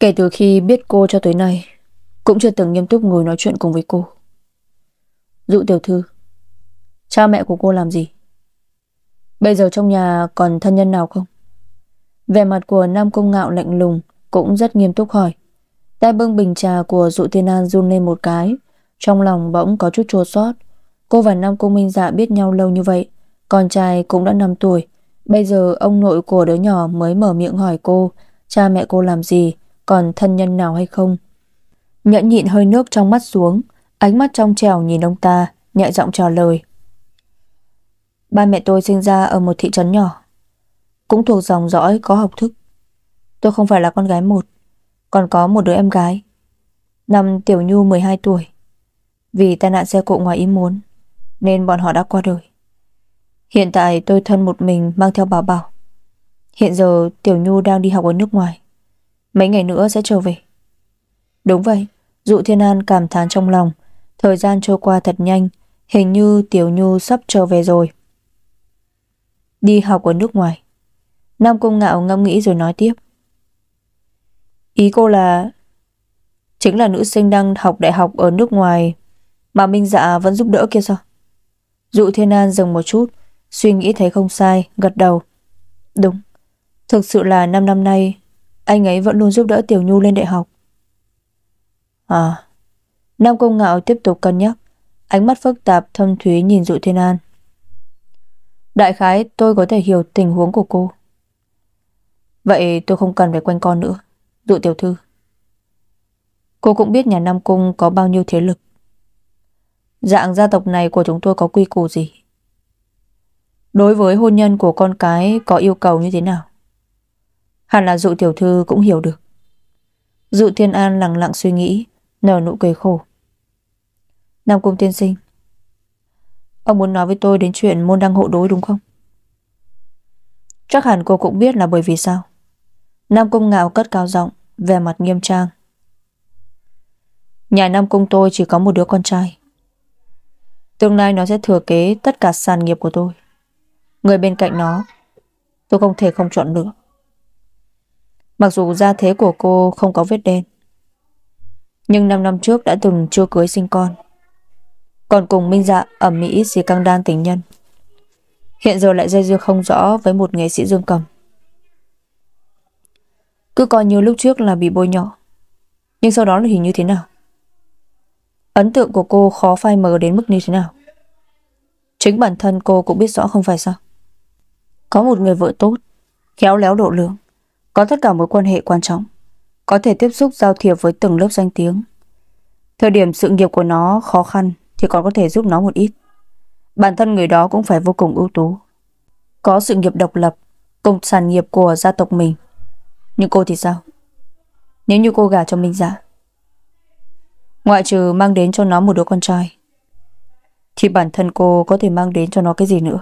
Kể từ khi biết cô cho tới nay, cũng chưa từng nghiêm túc ngồi nói chuyện cùng với cô. Dụ tiểu thư, cha mẹ của cô làm gì? Bây giờ trong nhà còn thân nhân nào không? Về mặt của Nam Công Ngạo lạnh lùng cũng rất nghiêm túc hỏi. Tay bưng bình trà của dụ thiên an run lên một cái Trong lòng bỗng có chút chua xót Cô và Nam Cung Minh Dạ biết nhau lâu như vậy Con trai cũng đã 5 tuổi Bây giờ ông nội của đứa nhỏ mới mở miệng hỏi cô Cha mẹ cô làm gì Còn thân nhân nào hay không Nhẫn nhịn hơi nước trong mắt xuống Ánh mắt trong trèo nhìn ông ta Nhẹ giọng trả lời Ba mẹ tôi sinh ra ở một thị trấn nhỏ Cũng thuộc dòng dõi có học thức Tôi không phải là con gái một còn có một đứa em gái. Năm Tiểu Nhu 12 tuổi. Vì tai nạn xe cộ ngoài ý muốn, nên bọn họ đã qua đời. Hiện tại tôi thân một mình mang theo bảo bảo. Hiện giờ Tiểu Nhu đang đi học ở nước ngoài. Mấy ngày nữa sẽ trở về. Đúng vậy, Dụ Thiên An cảm thán trong lòng. Thời gian trôi qua thật nhanh, hình như Tiểu Nhu sắp trở về rồi. Đi học ở nước ngoài. Nam Công Ngạo ngẫm nghĩ rồi nói tiếp. Ý cô là... Chính là nữ sinh đang học đại học ở nước ngoài mà Minh Dạ vẫn giúp đỡ kia sao? Dụ Thiên An dừng một chút, suy nghĩ thấy không sai, gật đầu. Đúng, thực sự là 5 năm, năm nay anh ấy vẫn luôn giúp đỡ Tiểu Nhu lên đại học. À, Nam Công Ngạo tiếp tục cân nhắc, ánh mắt phức tạp thâm thúy nhìn Dụ Thiên An. Đại khái tôi có thể hiểu tình huống của cô. Vậy tôi không cần phải quanh con nữa. Dụ tiểu thư Cô cũng biết nhà Nam Cung có bao nhiêu thế lực Dạng gia tộc này của chúng tôi có quy củ gì Đối với hôn nhân của con cái có yêu cầu như thế nào Hẳn là dụ tiểu thư cũng hiểu được Dụ thiên an lặng lặng suy nghĩ Nở nụ cười khổ Nam Cung tiên sinh Ông muốn nói với tôi đến chuyện môn đăng hộ đối đúng không Chắc hẳn cô cũng biết là bởi vì sao Nam Cung Ngạo cất cao giọng, vẻ mặt nghiêm trang. Nhà Nam Cung tôi chỉ có một đứa con trai. Tương lai nó sẽ thừa kế tất cả sàn nghiệp của tôi. Người bên cạnh nó, tôi không thể không chọn lựa. Mặc dù gia thế của cô không có vết đen, nhưng 5 năm trước đã từng chưa cưới sinh con. Còn cùng Minh Dạ ở Mỹ xì căng đan tình nhân. Hiện giờ lại dây dưa không rõ với một nghệ sĩ dương cầm. Cứ coi như lúc trước là bị bôi nhọ Nhưng sau đó là hình như thế nào Ấn tượng của cô khó phai mờ đến mức như thế nào Chính bản thân cô cũng biết rõ không phải sao Có một người vợ tốt Khéo léo độ lượng Có tất cả mối quan hệ quan trọng Có thể tiếp xúc giao thiệp với từng lớp danh tiếng Thời điểm sự nghiệp của nó khó khăn Thì còn có thể giúp nó một ít Bản thân người đó cũng phải vô cùng ưu tú Có sự nghiệp độc lập Cùng sản nghiệp của gia tộc mình nhưng cô thì sao Nếu như cô gả cho Minh Dạ Ngoại trừ mang đến cho nó một đứa con trai Thì bản thân cô có thể mang đến cho nó cái gì nữa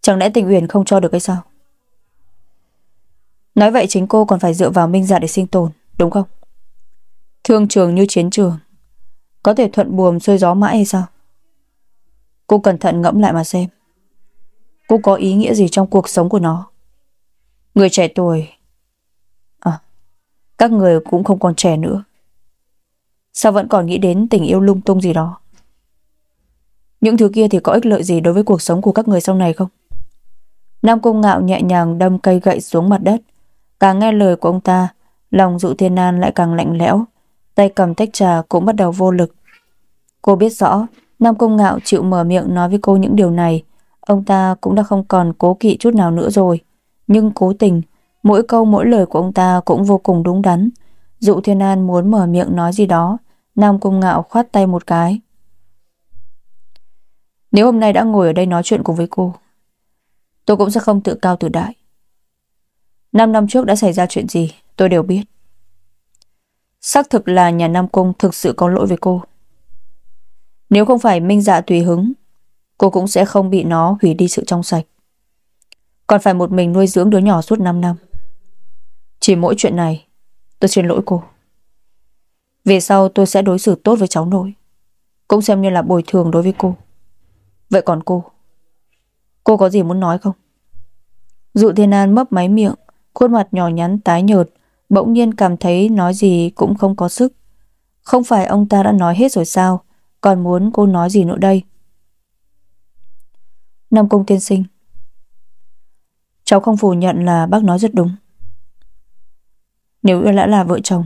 Chẳng lẽ tình uyển không cho được hay sao Nói vậy chính cô còn phải dựa vào Minh Dạ để sinh tồn Đúng không Thương trường như chiến trường Có thể thuận buồm xuôi gió mãi hay sao Cô cẩn thận ngẫm lại mà xem Cô có ý nghĩa gì trong cuộc sống của nó Người trẻ tuổi các người cũng không còn trẻ nữa Sao vẫn còn nghĩ đến tình yêu lung tung gì đó Những thứ kia thì có ích lợi gì Đối với cuộc sống của các người sau này không Nam công Ngạo nhẹ nhàng đâm cây gậy xuống mặt đất Càng nghe lời của ông ta Lòng dụ thiên nan lại càng lạnh lẽo Tay cầm tách trà cũng bắt đầu vô lực Cô biết rõ Nam công Ngạo chịu mở miệng nói với cô những điều này Ông ta cũng đã không còn cố kỵ chút nào nữa rồi Nhưng cố tình Mỗi câu mỗi lời của ông ta cũng vô cùng đúng đắn. Dụ Thiên An muốn mở miệng nói gì đó, Nam Cung Ngạo khoát tay một cái. Nếu hôm nay đã ngồi ở đây nói chuyện cùng với cô, tôi cũng sẽ không tự cao tự đại. Năm năm trước đã xảy ra chuyện gì, tôi đều biết. Xác thực là nhà Nam Cung thực sự có lỗi với cô. Nếu không phải minh dạ tùy hứng, cô cũng sẽ không bị nó hủy đi sự trong sạch. Còn phải một mình nuôi dưỡng đứa nhỏ suốt 5 năm. Chỉ mỗi chuyện này Tôi xin lỗi cô Về sau tôi sẽ đối xử tốt với cháu nội Cũng xem như là bồi thường đối với cô Vậy còn cô Cô có gì muốn nói không Dụ thiên an mấp máy miệng Khuôn mặt nhỏ nhắn tái nhợt Bỗng nhiên cảm thấy nói gì cũng không có sức Không phải ông ta đã nói hết rồi sao Còn muốn cô nói gì nữa đây Nam Cung tiên sinh Cháu không phủ nhận là bác nói rất đúng nếu đã là vợ chồng.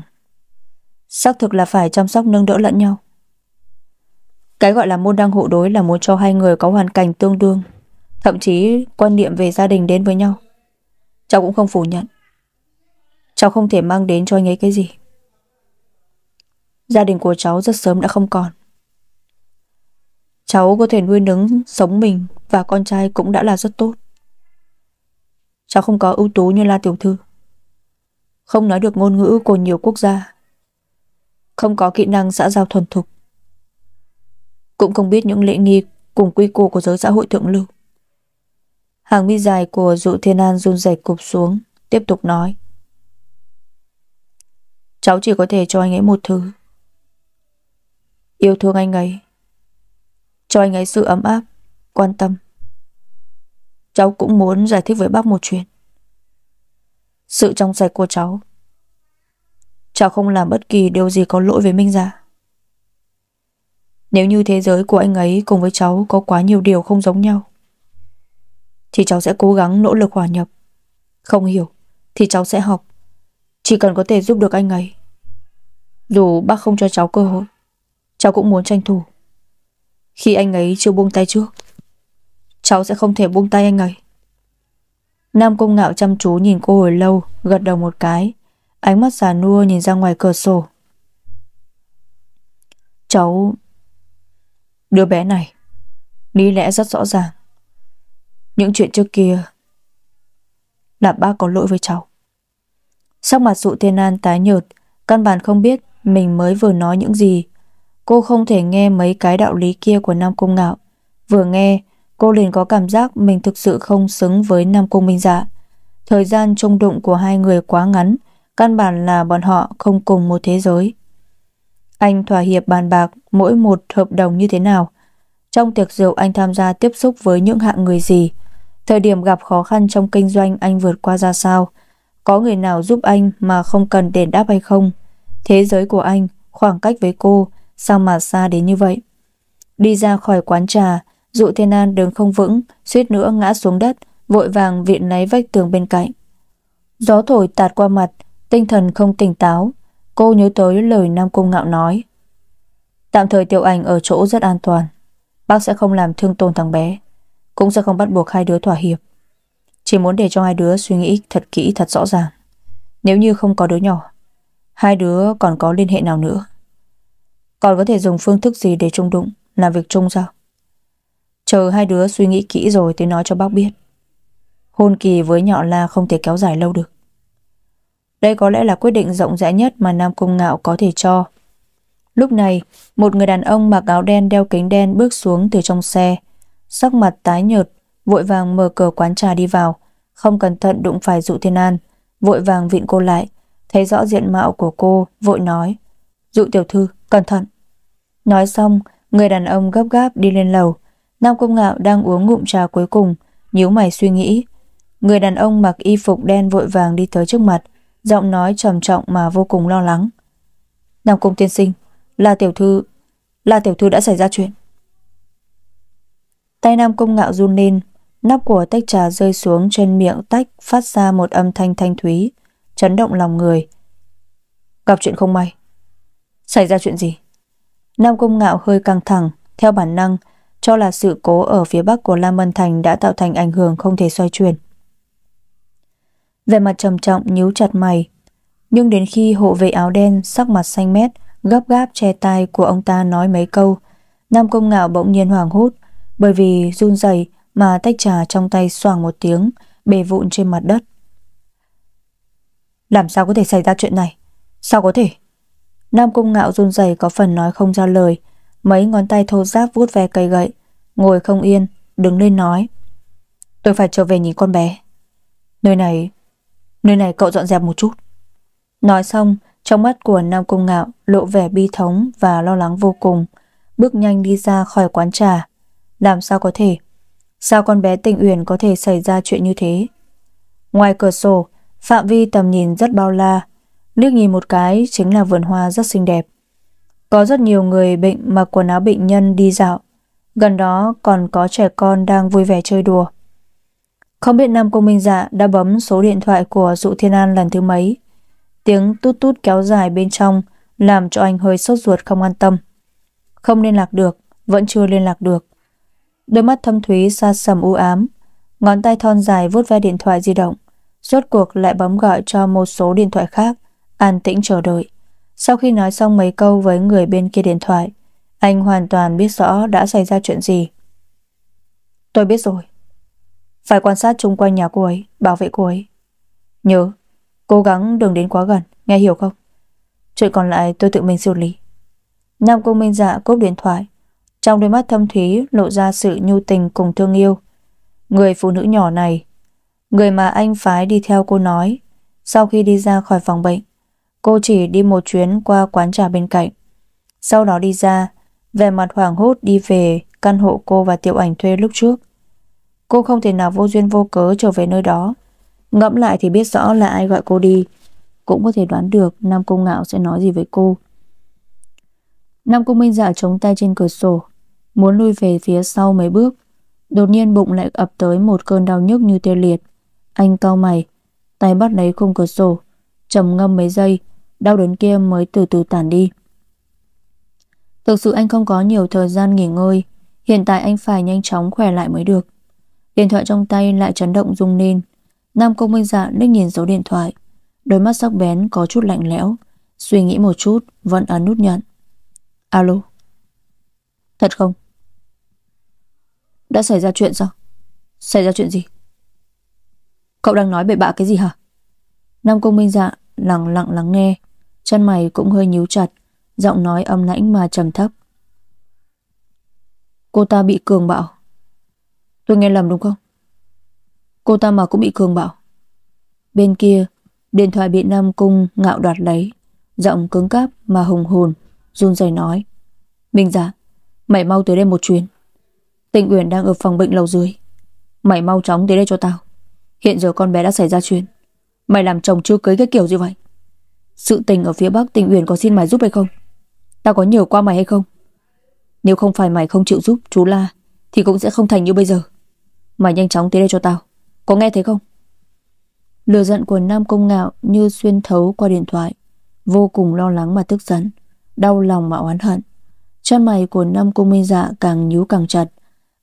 Xác thực là phải chăm sóc nâng đỡ lẫn nhau. Cái gọi là môn đăng hộ đối là muốn cho hai người có hoàn cảnh tương đương, thậm chí quan niệm về gia đình đến với nhau. Cháu cũng không phủ nhận. Cháu không thể mang đến cho anh ấy cái gì. Gia đình của cháu rất sớm đã không còn. Cháu có thể nuôi nấng sống mình và con trai cũng đã là rất tốt. Cháu không có ưu tú như La Tiểu Thư không nói được ngôn ngữ của nhiều quốc gia, không có kỹ năng xã giao thuần thục, cũng không biết những lễ nghi cùng quy củ của giới xã hội thượng lưu. Hàng mi dài của dụ thiên an run rẩy cụp xuống, tiếp tục nói. Cháu chỉ có thể cho anh ấy một thứ. Yêu thương anh ấy. Cho anh ấy sự ấm áp, quan tâm. Cháu cũng muốn giải thích với bác một chuyện sự trong sạch của cháu. Cháu không làm bất kỳ điều gì có lỗi với Minh Dạ. Nếu như thế giới của anh ấy cùng với cháu có quá nhiều điều không giống nhau, thì cháu sẽ cố gắng nỗ lực hòa nhập. Không hiểu, thì cháu sẽ học. Chỉ cần có thể giúp được anh ấy. Dù bác không cho cháu cơ hội, cháu cũng muốn tranh thủ. Khi anh ấy chưa buông tay trước, cháu sẽ không thể buông tay anh ấy. Nam công Ngạo chăm chú nhìn cô hồi lâu, gật đầu một cái. Ánh mắt già nua nhìn ra ngoài cửa sổ. Cháu... Đứa bé này, lý lẽ rất rõ ràng. Những chuyện trước kia là ba có lỗi với cháu. Sắc mặt dụ thiên an tái nhợt, căn bản không biết mình mới vừa nói những gì. Cô không thể nghe mấy cái đạo lý kia của Nam công Ngạo. Vừa nghe, cô liền có cảm giác mình thực sự không xứng với Nam Cung Minh Dạ. Thời gian chung đụng của hai người quá ngắn, căn bản là bọn họ không cùng một thế giới. Anh thỏa hiệp bàn bạc mỗi một hợp đồng như thế nào. Trong tiệc rượu anh tham gia tiếp xúc với những hạng người gì. Thời điểm gặp khó khăn trong kinh doanh anh vượt qua ra sao. Có người nào giúp anh mà không cần đền đáp hay không. Thế giới của anh, khoảng cách với cô, sao mà xa đến như vậy. Đi ra khỏi quán trà, Dụ Thiên An đứng không vững, suýt nữa ngã xuống đất, vội vàng viện lấy vách tường bên cạnh. Gió thổi tạt qua mặt, tinh thần không tỉnh táo, cô nhớ tới lời Nam Cung Ngạo nói. Tạm thời tiểu ảnh ở chỗ rất an toàn, bác sẽ không làm thương tổn thằng bé, cũng sẽ không bắt buộc hai đứa thỏa hiệp. Chỉ muốn để cho hai đứa suy nghĩ thật kỹ thật rõ ràng. Nếu như không có đứa nhỏ, hai đứa còn có liên hệ nào nữa? Còn có thể dùng phương thức gì để trung đụng, làm việc chung sao? Chờ hai đứa suy nghĩ kỹ rồi tôi nói cho bác biết Hôn kỳ với nhọ la không thể kéo dài lâu được Đây có lẽ là quyết định rộng rãi nhất mà Nam Cung Ngạo có thể cho Lúc này, một người đàn ông mặc áo đen đeo kính đen bước xuống từ trong xe Sắc mặt tái nhợt, vội vàng mở cửa quán trà đi vào Không cẩn thận đụng phải dụ thiên an Vội vàng vịn cô lại Thấy rõ diện mạo của cô, vội nói Dụ tiểu thư, cẩn thận Nói xong, người đàn ông gấp gáp đi lên lầu Nam Công Ngạo đang uống ngụm trà cuối cùng, nhíu mày suy nghĩ. Người đàn ông mặc y phục đen vội vàng đi tới trước mặt, giọng nói trầm trọng mà vô cùng lo lắng. Nam công tiên sinh, là tiểu thư, là tiểu thư đã xảy ra chuyện. Tay Nam Công Ngạo run lên, nắp của tách trà rơi xuống trên miệng tách phát ra một âm thanh thanh thúy, chấn động lòng người. Gặp chuyện không may. Xảy ra chuyện gì? Nam Công Ngạo hơi căng thẳng, theo bản năng, cho là sự cố ở phía bắc của Lam Mân Thành đã tạo thành ảnh hưởng không thể xoay chuyển. Về mặt trầm trọng nhíu chặt mày, nhưng đến khi hộ vệ áo đen sắc mặt xanh mét gấp gáp che tai của ông ta nói mấy câu, Nam Công Ngạo bỗng nhiên hoảng hốt, bởi vì run rẩy mà tách trà trong tay xoàng một tiếng, bề vụn trên mặt đất. Làm sao có thể xảy ra chuyện này? Sao có thể? Nam Công Ngạo run rẩy có phần nói không ra lời, mấy ngón tay thô ráp vuốt ve cây gậy, ngồi không yên, đứng lên nói. Tôi phải trở về nhìn con bé. Nơi này, nơi này cậu dọn dẹp một chút. Nói xong, trong mắt của Nam Cung Ngạo lộ vẻ bi thống và lo lắng vô cùng, bước nhanh đi ra khỏi quán trà. Làm sao có thể? Sao con bé tình uyển có thể xảy ra chuyện như thế? Ngoài cửa sổ, phạm vi tầm nhìn rất bao la, nước nhìn một cái chính là vườn hoa rất xinh đẹp. Có rất nhiều người bệnh mặc quần áo bệnh nhân đi dạo. Gần đó còn có trẻ con đang vui vẻ chơi đùa. Không biết Nam Công Minh Dạ đã bấm số điện thoại của Dụ Thiên An lần thứ mấy. Tiếng tút tút kéo dài bên trong làm cho anh hơi sốt ruột không an tâm. Không liên lạc được, vẫn chưa liên lạc được. Đôi mắt thâm thúy xa sầm u ám, ngón tay thon dài vuốt ve điện thoại di động, rốt cuộc lại bấm gọi cho một số điện thoại khác, an tĩnh chờ đợi. Sau khi nói xong mấy câu với người bên kia điện thoại, anh hoàn toàn biết rõ đã xảy ra chuyện gì. Tôi biết rồi. Phải quan sát chung quanh nhà cô ấy, bảo vệ cô ấy. Nhớ, cố gắng đừng đến quá gần, nghe hiểu không? Chuyện còn lại tôi tự mình xử lý. Nam công Minh Dạ cúp điện thoại. Trong đôi mắt thâm thúy lộ ra sự nhu tình cùng thương yêu. Người phụ nữ nhỏ này, người mà anh phái đi theo cô nói, sau khi đi ra khỏi phòng bệnh, Cô chỉ đi một chuyến qua quán trà bên cạnh. Sau đó đi ra, vẻ mặt hoảng hốt đi về căn hộ cô và tiểu ảnh thuê lúc trước. Cô không thể nào vô duyên vô cớ trở về nơi đó. Ngẫm lại thì biết rõ là ai gọi cô đi. Cũng có thể đoán được Nam Cung Ngạo sẽ nói gì với cô. Nam Cung Minh Dạ chống tay trên cửa sổ, muốn lui về phía sau mấy bước. Đột nhiên bụng lại ập tới một cơn đau nhức như tê liệt. Anh cau mày, tay bắt lấy khung cửa sổ, trầm ngâm mấy giây, đau đớn kia mới từ từ tản đi. Thực sự anh không có nhiều thời gian nghỉ ngơi, hiện tại anh phải nhanh chóng khỏe lại mới được. Điện thoại trong tay lại chấn động rung lên. Nam Công Minh Dạ liếc nhìn dấu điện thoại, đôi mắt sắc bén có chút lạnh lẽo, suy nghĩ một chút vẫn ấn nút nhận. Alo. Thật không? Đã xảy ra chuyện sao? Xảy ra chuyện gì? Cậu đang nói bậy bạ cái gì hả? Nam Công Minh Dạ lặng lặng lắng nghe, chân mày cũng hơi nhíu chặt, giọng nói âm lãnh mà trầm thấp. Cô ta bị cường bạo. Tôi nghe lầm đúng không? Cô ta mà cũng bị cường bạo. Bên kia, điện thoại bị Nam Cung ngạo đoạt lấy, giọng cứng cáp mà hùng hồn, run rẩy nói. Minh giả, dạ, mày mau tới đây một chuyến. Tịnh Uyển đang ở phòng bệnh lầu dưới. Mày mau chóng tới đây cho tao. Hiện giờ con bé đã xảy ra chuyện. Mày làm chồng chưa cưới cái kiểu gì vậy? Sự tình ở phía Bắc tình Uyển có xin mày giúp hay không Tao có nhờ qua mày hay không Nếu không phải mày không chịu giúp chú La Thì cũng sẽ không thành như bây giờ Mày nhanh chóng tới đây cho tao Có nghe thấy không Lừa giận của Nam Công Ngạo như xuyên thấu qua điện thoại Vô cùng lo lắng mà tức giận Đau lòng mà oán hận Chân mày của Nam Công Minh Dạ càng nhíu càng chặt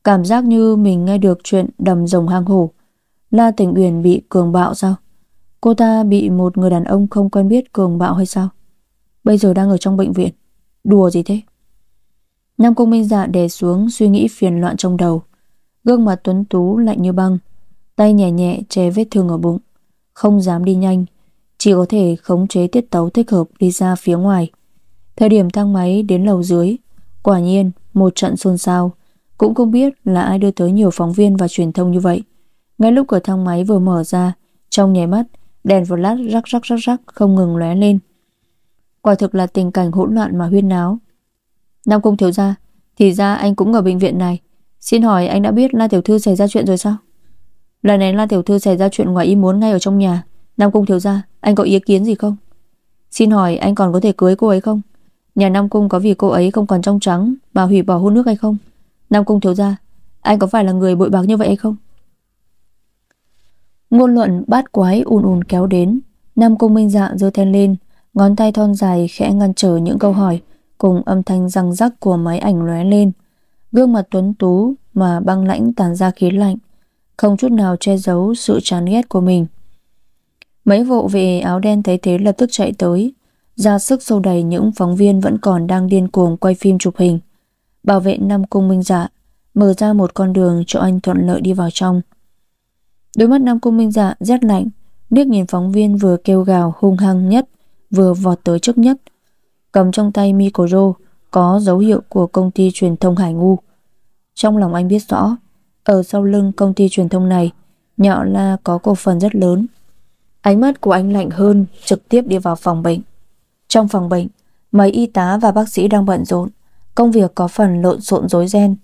Cảm giác như mình nghe được chuyện đầm rồng hang hổ La Tình Uyển bị cường bạo sao Cô ta bị một người đàn ông không quen biết cường bạo hay sao? Bây giờ đang ở trong bệnh viện. Đùa gì thế? Nam công Minh Dạ đè xuống suy nghĩ phiền loạn trong đầu. Gương mặt tuấn tú lạnh như băng. Tay nhẹ nhẹ che vết thương ở bụng. Không dám đi nhanh. Chỉ có thể khống chế tiết tấu thích hợp đi ra phía ngoài. Thời điểm thang máy đến lầu dưới. Quả nhiên, một trận xôn xao. Cũng không biết là ai đưa tới nhiều phóng viên và truyền thông như vậy. Ngay lúc cửa thang máy vừa mở ra, trong nháy mắt, Đèn vụt lát rắc rắc rắc rắc không ngừng lóe lên. Quả thực là tình cảnh hỗn loạn mà huyên náo. Nam Cung thiếu gia, thì ra anh cũng ở bệnh viện này. Xin hỏi anh đã biết La Tiểu Thư xảy ra chuyện rồi sao? Lần này La Tiểu Thư xảy ra chuyện ngoài ý muốn ngay ở trong nhà. Nam Cung thiếu gia, anh có ý kiến gì không? Xin hỏi anh còn có thể cưới cô ấy không? Nhà Nam Cung có vì cô ấy không còn trong trắng mà hủy bỏ hôn nước hay không? Nam Cung thiếu gia, anh có phải là người bội bạc như vậy hay không? Ngôn luận bát quái ùn ùn kéo đến, Nam công Minh Dạ giơ then lên, ngón tay thon dài khẽ ngăn trở những câu hỏi, cùng âm thanh răng rắc của máy ảnh lóe lên. Gương mặt tuấn tú mà băng lãnh tàn ra khí lạnh, không chút nào che giấu sự chán ghét của mình. Mấy vụ vệ áo đen thấy thế lập tức chạy tới, ra sức sâu đầy những phóng viên vẫn còn đang điên cuồng quay phim chụp hình. Bảo vệ Nam Cung Minh Dạ mở ra một con đường cho anh thuận lợi đi vào trong. Đôi mắt Nam Cung Minh Dạ rét lạnh, liếc nhìn phóng viên vừa kêu gào hung hăng nhất, vừa vọt tới trước nhất. Cầm trong tay micro có dấu hiệu của công ty truyền thông Hải Ngu. Trong lòng anh biết rõ, ở sau lưng công ty truyền thông này, nhỏ là có cổ phần rất lớn. Ánh mắt của anh lạnh hơn trực tiếp đi vào phòng bệnh. Trong phòng bệnh, mấy y tá và bác sĩ đang bận rộn, công việc có phần lộn xộn rối ren.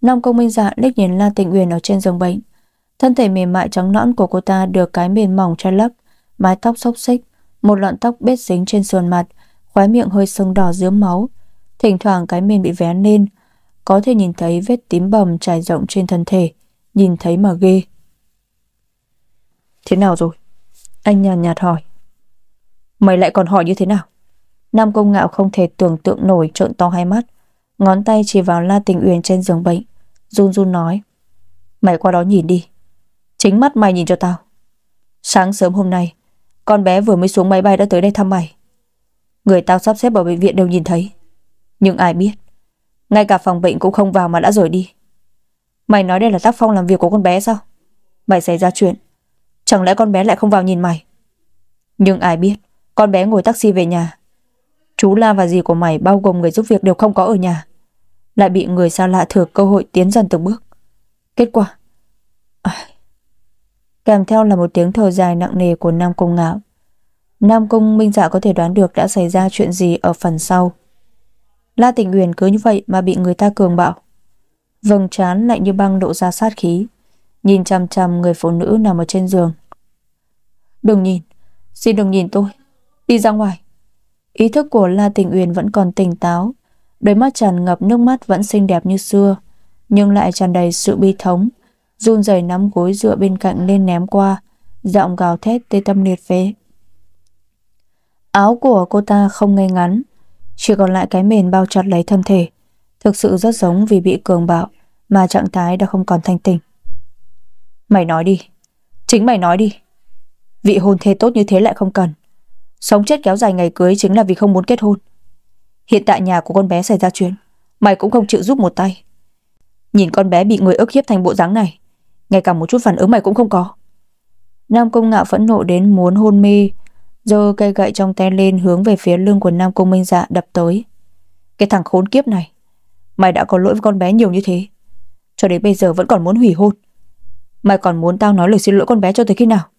Nam công minh dạ liếc nhìn La Tịnh Uyển ở trên giường bệnh, Thân thể mềm mại trắng nõn của cô ta được cái mền mỏng che lấp, mái tóc xốc xích, một lọn tóc bết dính trên sườn mặt, khóe miệng hơi sưng đỏ dướm máu. Thỉnh thoảng cái mền bị vén lên, có thể nhìn thấy vết tím bầm trải rộng trên thân thể, nhìn thấy mà ghê. Thế nào rồi? Anh nhàn nhạt hỏi. Mày lại còn hỏi như thế nào? Nam công ngạo không thể tưởng tượng nổi trợn to hai mắt, ngón tay chỉ vào La Tình Uyển trên giường bệnh, run run nói. Mày qua đó nhìn đi, Chính mắt mày nhìn cho tao. Sáng sớm hôm nay, con bé vừa mới xuống máy bay đã tới đây thăm mày. Người tao sắp xếp ở bệnh viện đều nhìn thấy. Nhưng ai biết, ngay cả phòng bệnh cũng không vào mà đã rời đi. Mày nói đây là tác phong làm việc của con bé sao? Mày xảy ra chuyện, chẳng lẽ con bé lại không vào nhìn mày? Nhưng ai biết, con bé ngồi taxi về nhà. Chú La và dì của mày bao gồm người giúp việc đều không có ở nhà. Lại bị người xa lạ thừa cơ hội tiến dần từng bước. Kết quả, kèm theo là một tiếng thở dài nặng nề của Nam Cung Ngạo. Nam Cung Minh Dạ có thể đoán được đã xảy ra chuyện gì ở phần sau. La Tịnh Uyển cứ như vậy mà bị người ta cường bạo. Vầng trán lạnh như băng độ ra sát khí, nhìn chằm chằm người phụ nữ nằm ở trên giường. Đừng nhìn, xin đừng nhìn tôi, đi ra ngoài. Ý thức của La Tịnh Uyển vẫn còn tỉnh táo, đôi mắt tràn ngập nước mắt vẫn xinh đẹp như xưa, nhưng lại tràn đầy sự bi thống run rẩy nắm gối dựa bên cạnh lên ném qua, giọng gào thét tê tâm liệt phế. Áo của cô ta không ngay ngắn, chỉ còn lại cái mền bao chặt lấy thân thể, thực sự rất giống vì bị cường bạo mà trạng thái đã không còn thanh tỉnh. Mày nói đi, chính mày nói đi. Vị hôn thê tốt như thế lại không cần. Sống chết kéo dài ngày cưới chính là vì không muốn kết hôn. Hiện tại nhà của con bé xảy ra chuyện, mày cũng không chịu giúp một tay. Nhìn con bé bị người ức hiếp thành bộ dáng này, ngay cả một chút phản ứng mày cũng không có. Nam công Ngạo phẫn nộ đến muốn hôn mi, giơ cây gậy trong tay lên hướng về phía lưng của Nam công Minh Dạ đập tới. Cái thằng khốn kiếp này, mày đã có lỗi với con bé nhiều như thế, cho đến bây giờ vẫn còn muốn hủy hôn. Mày còn muốn tao nói lời xin lỗi con bé cho tới khi nào?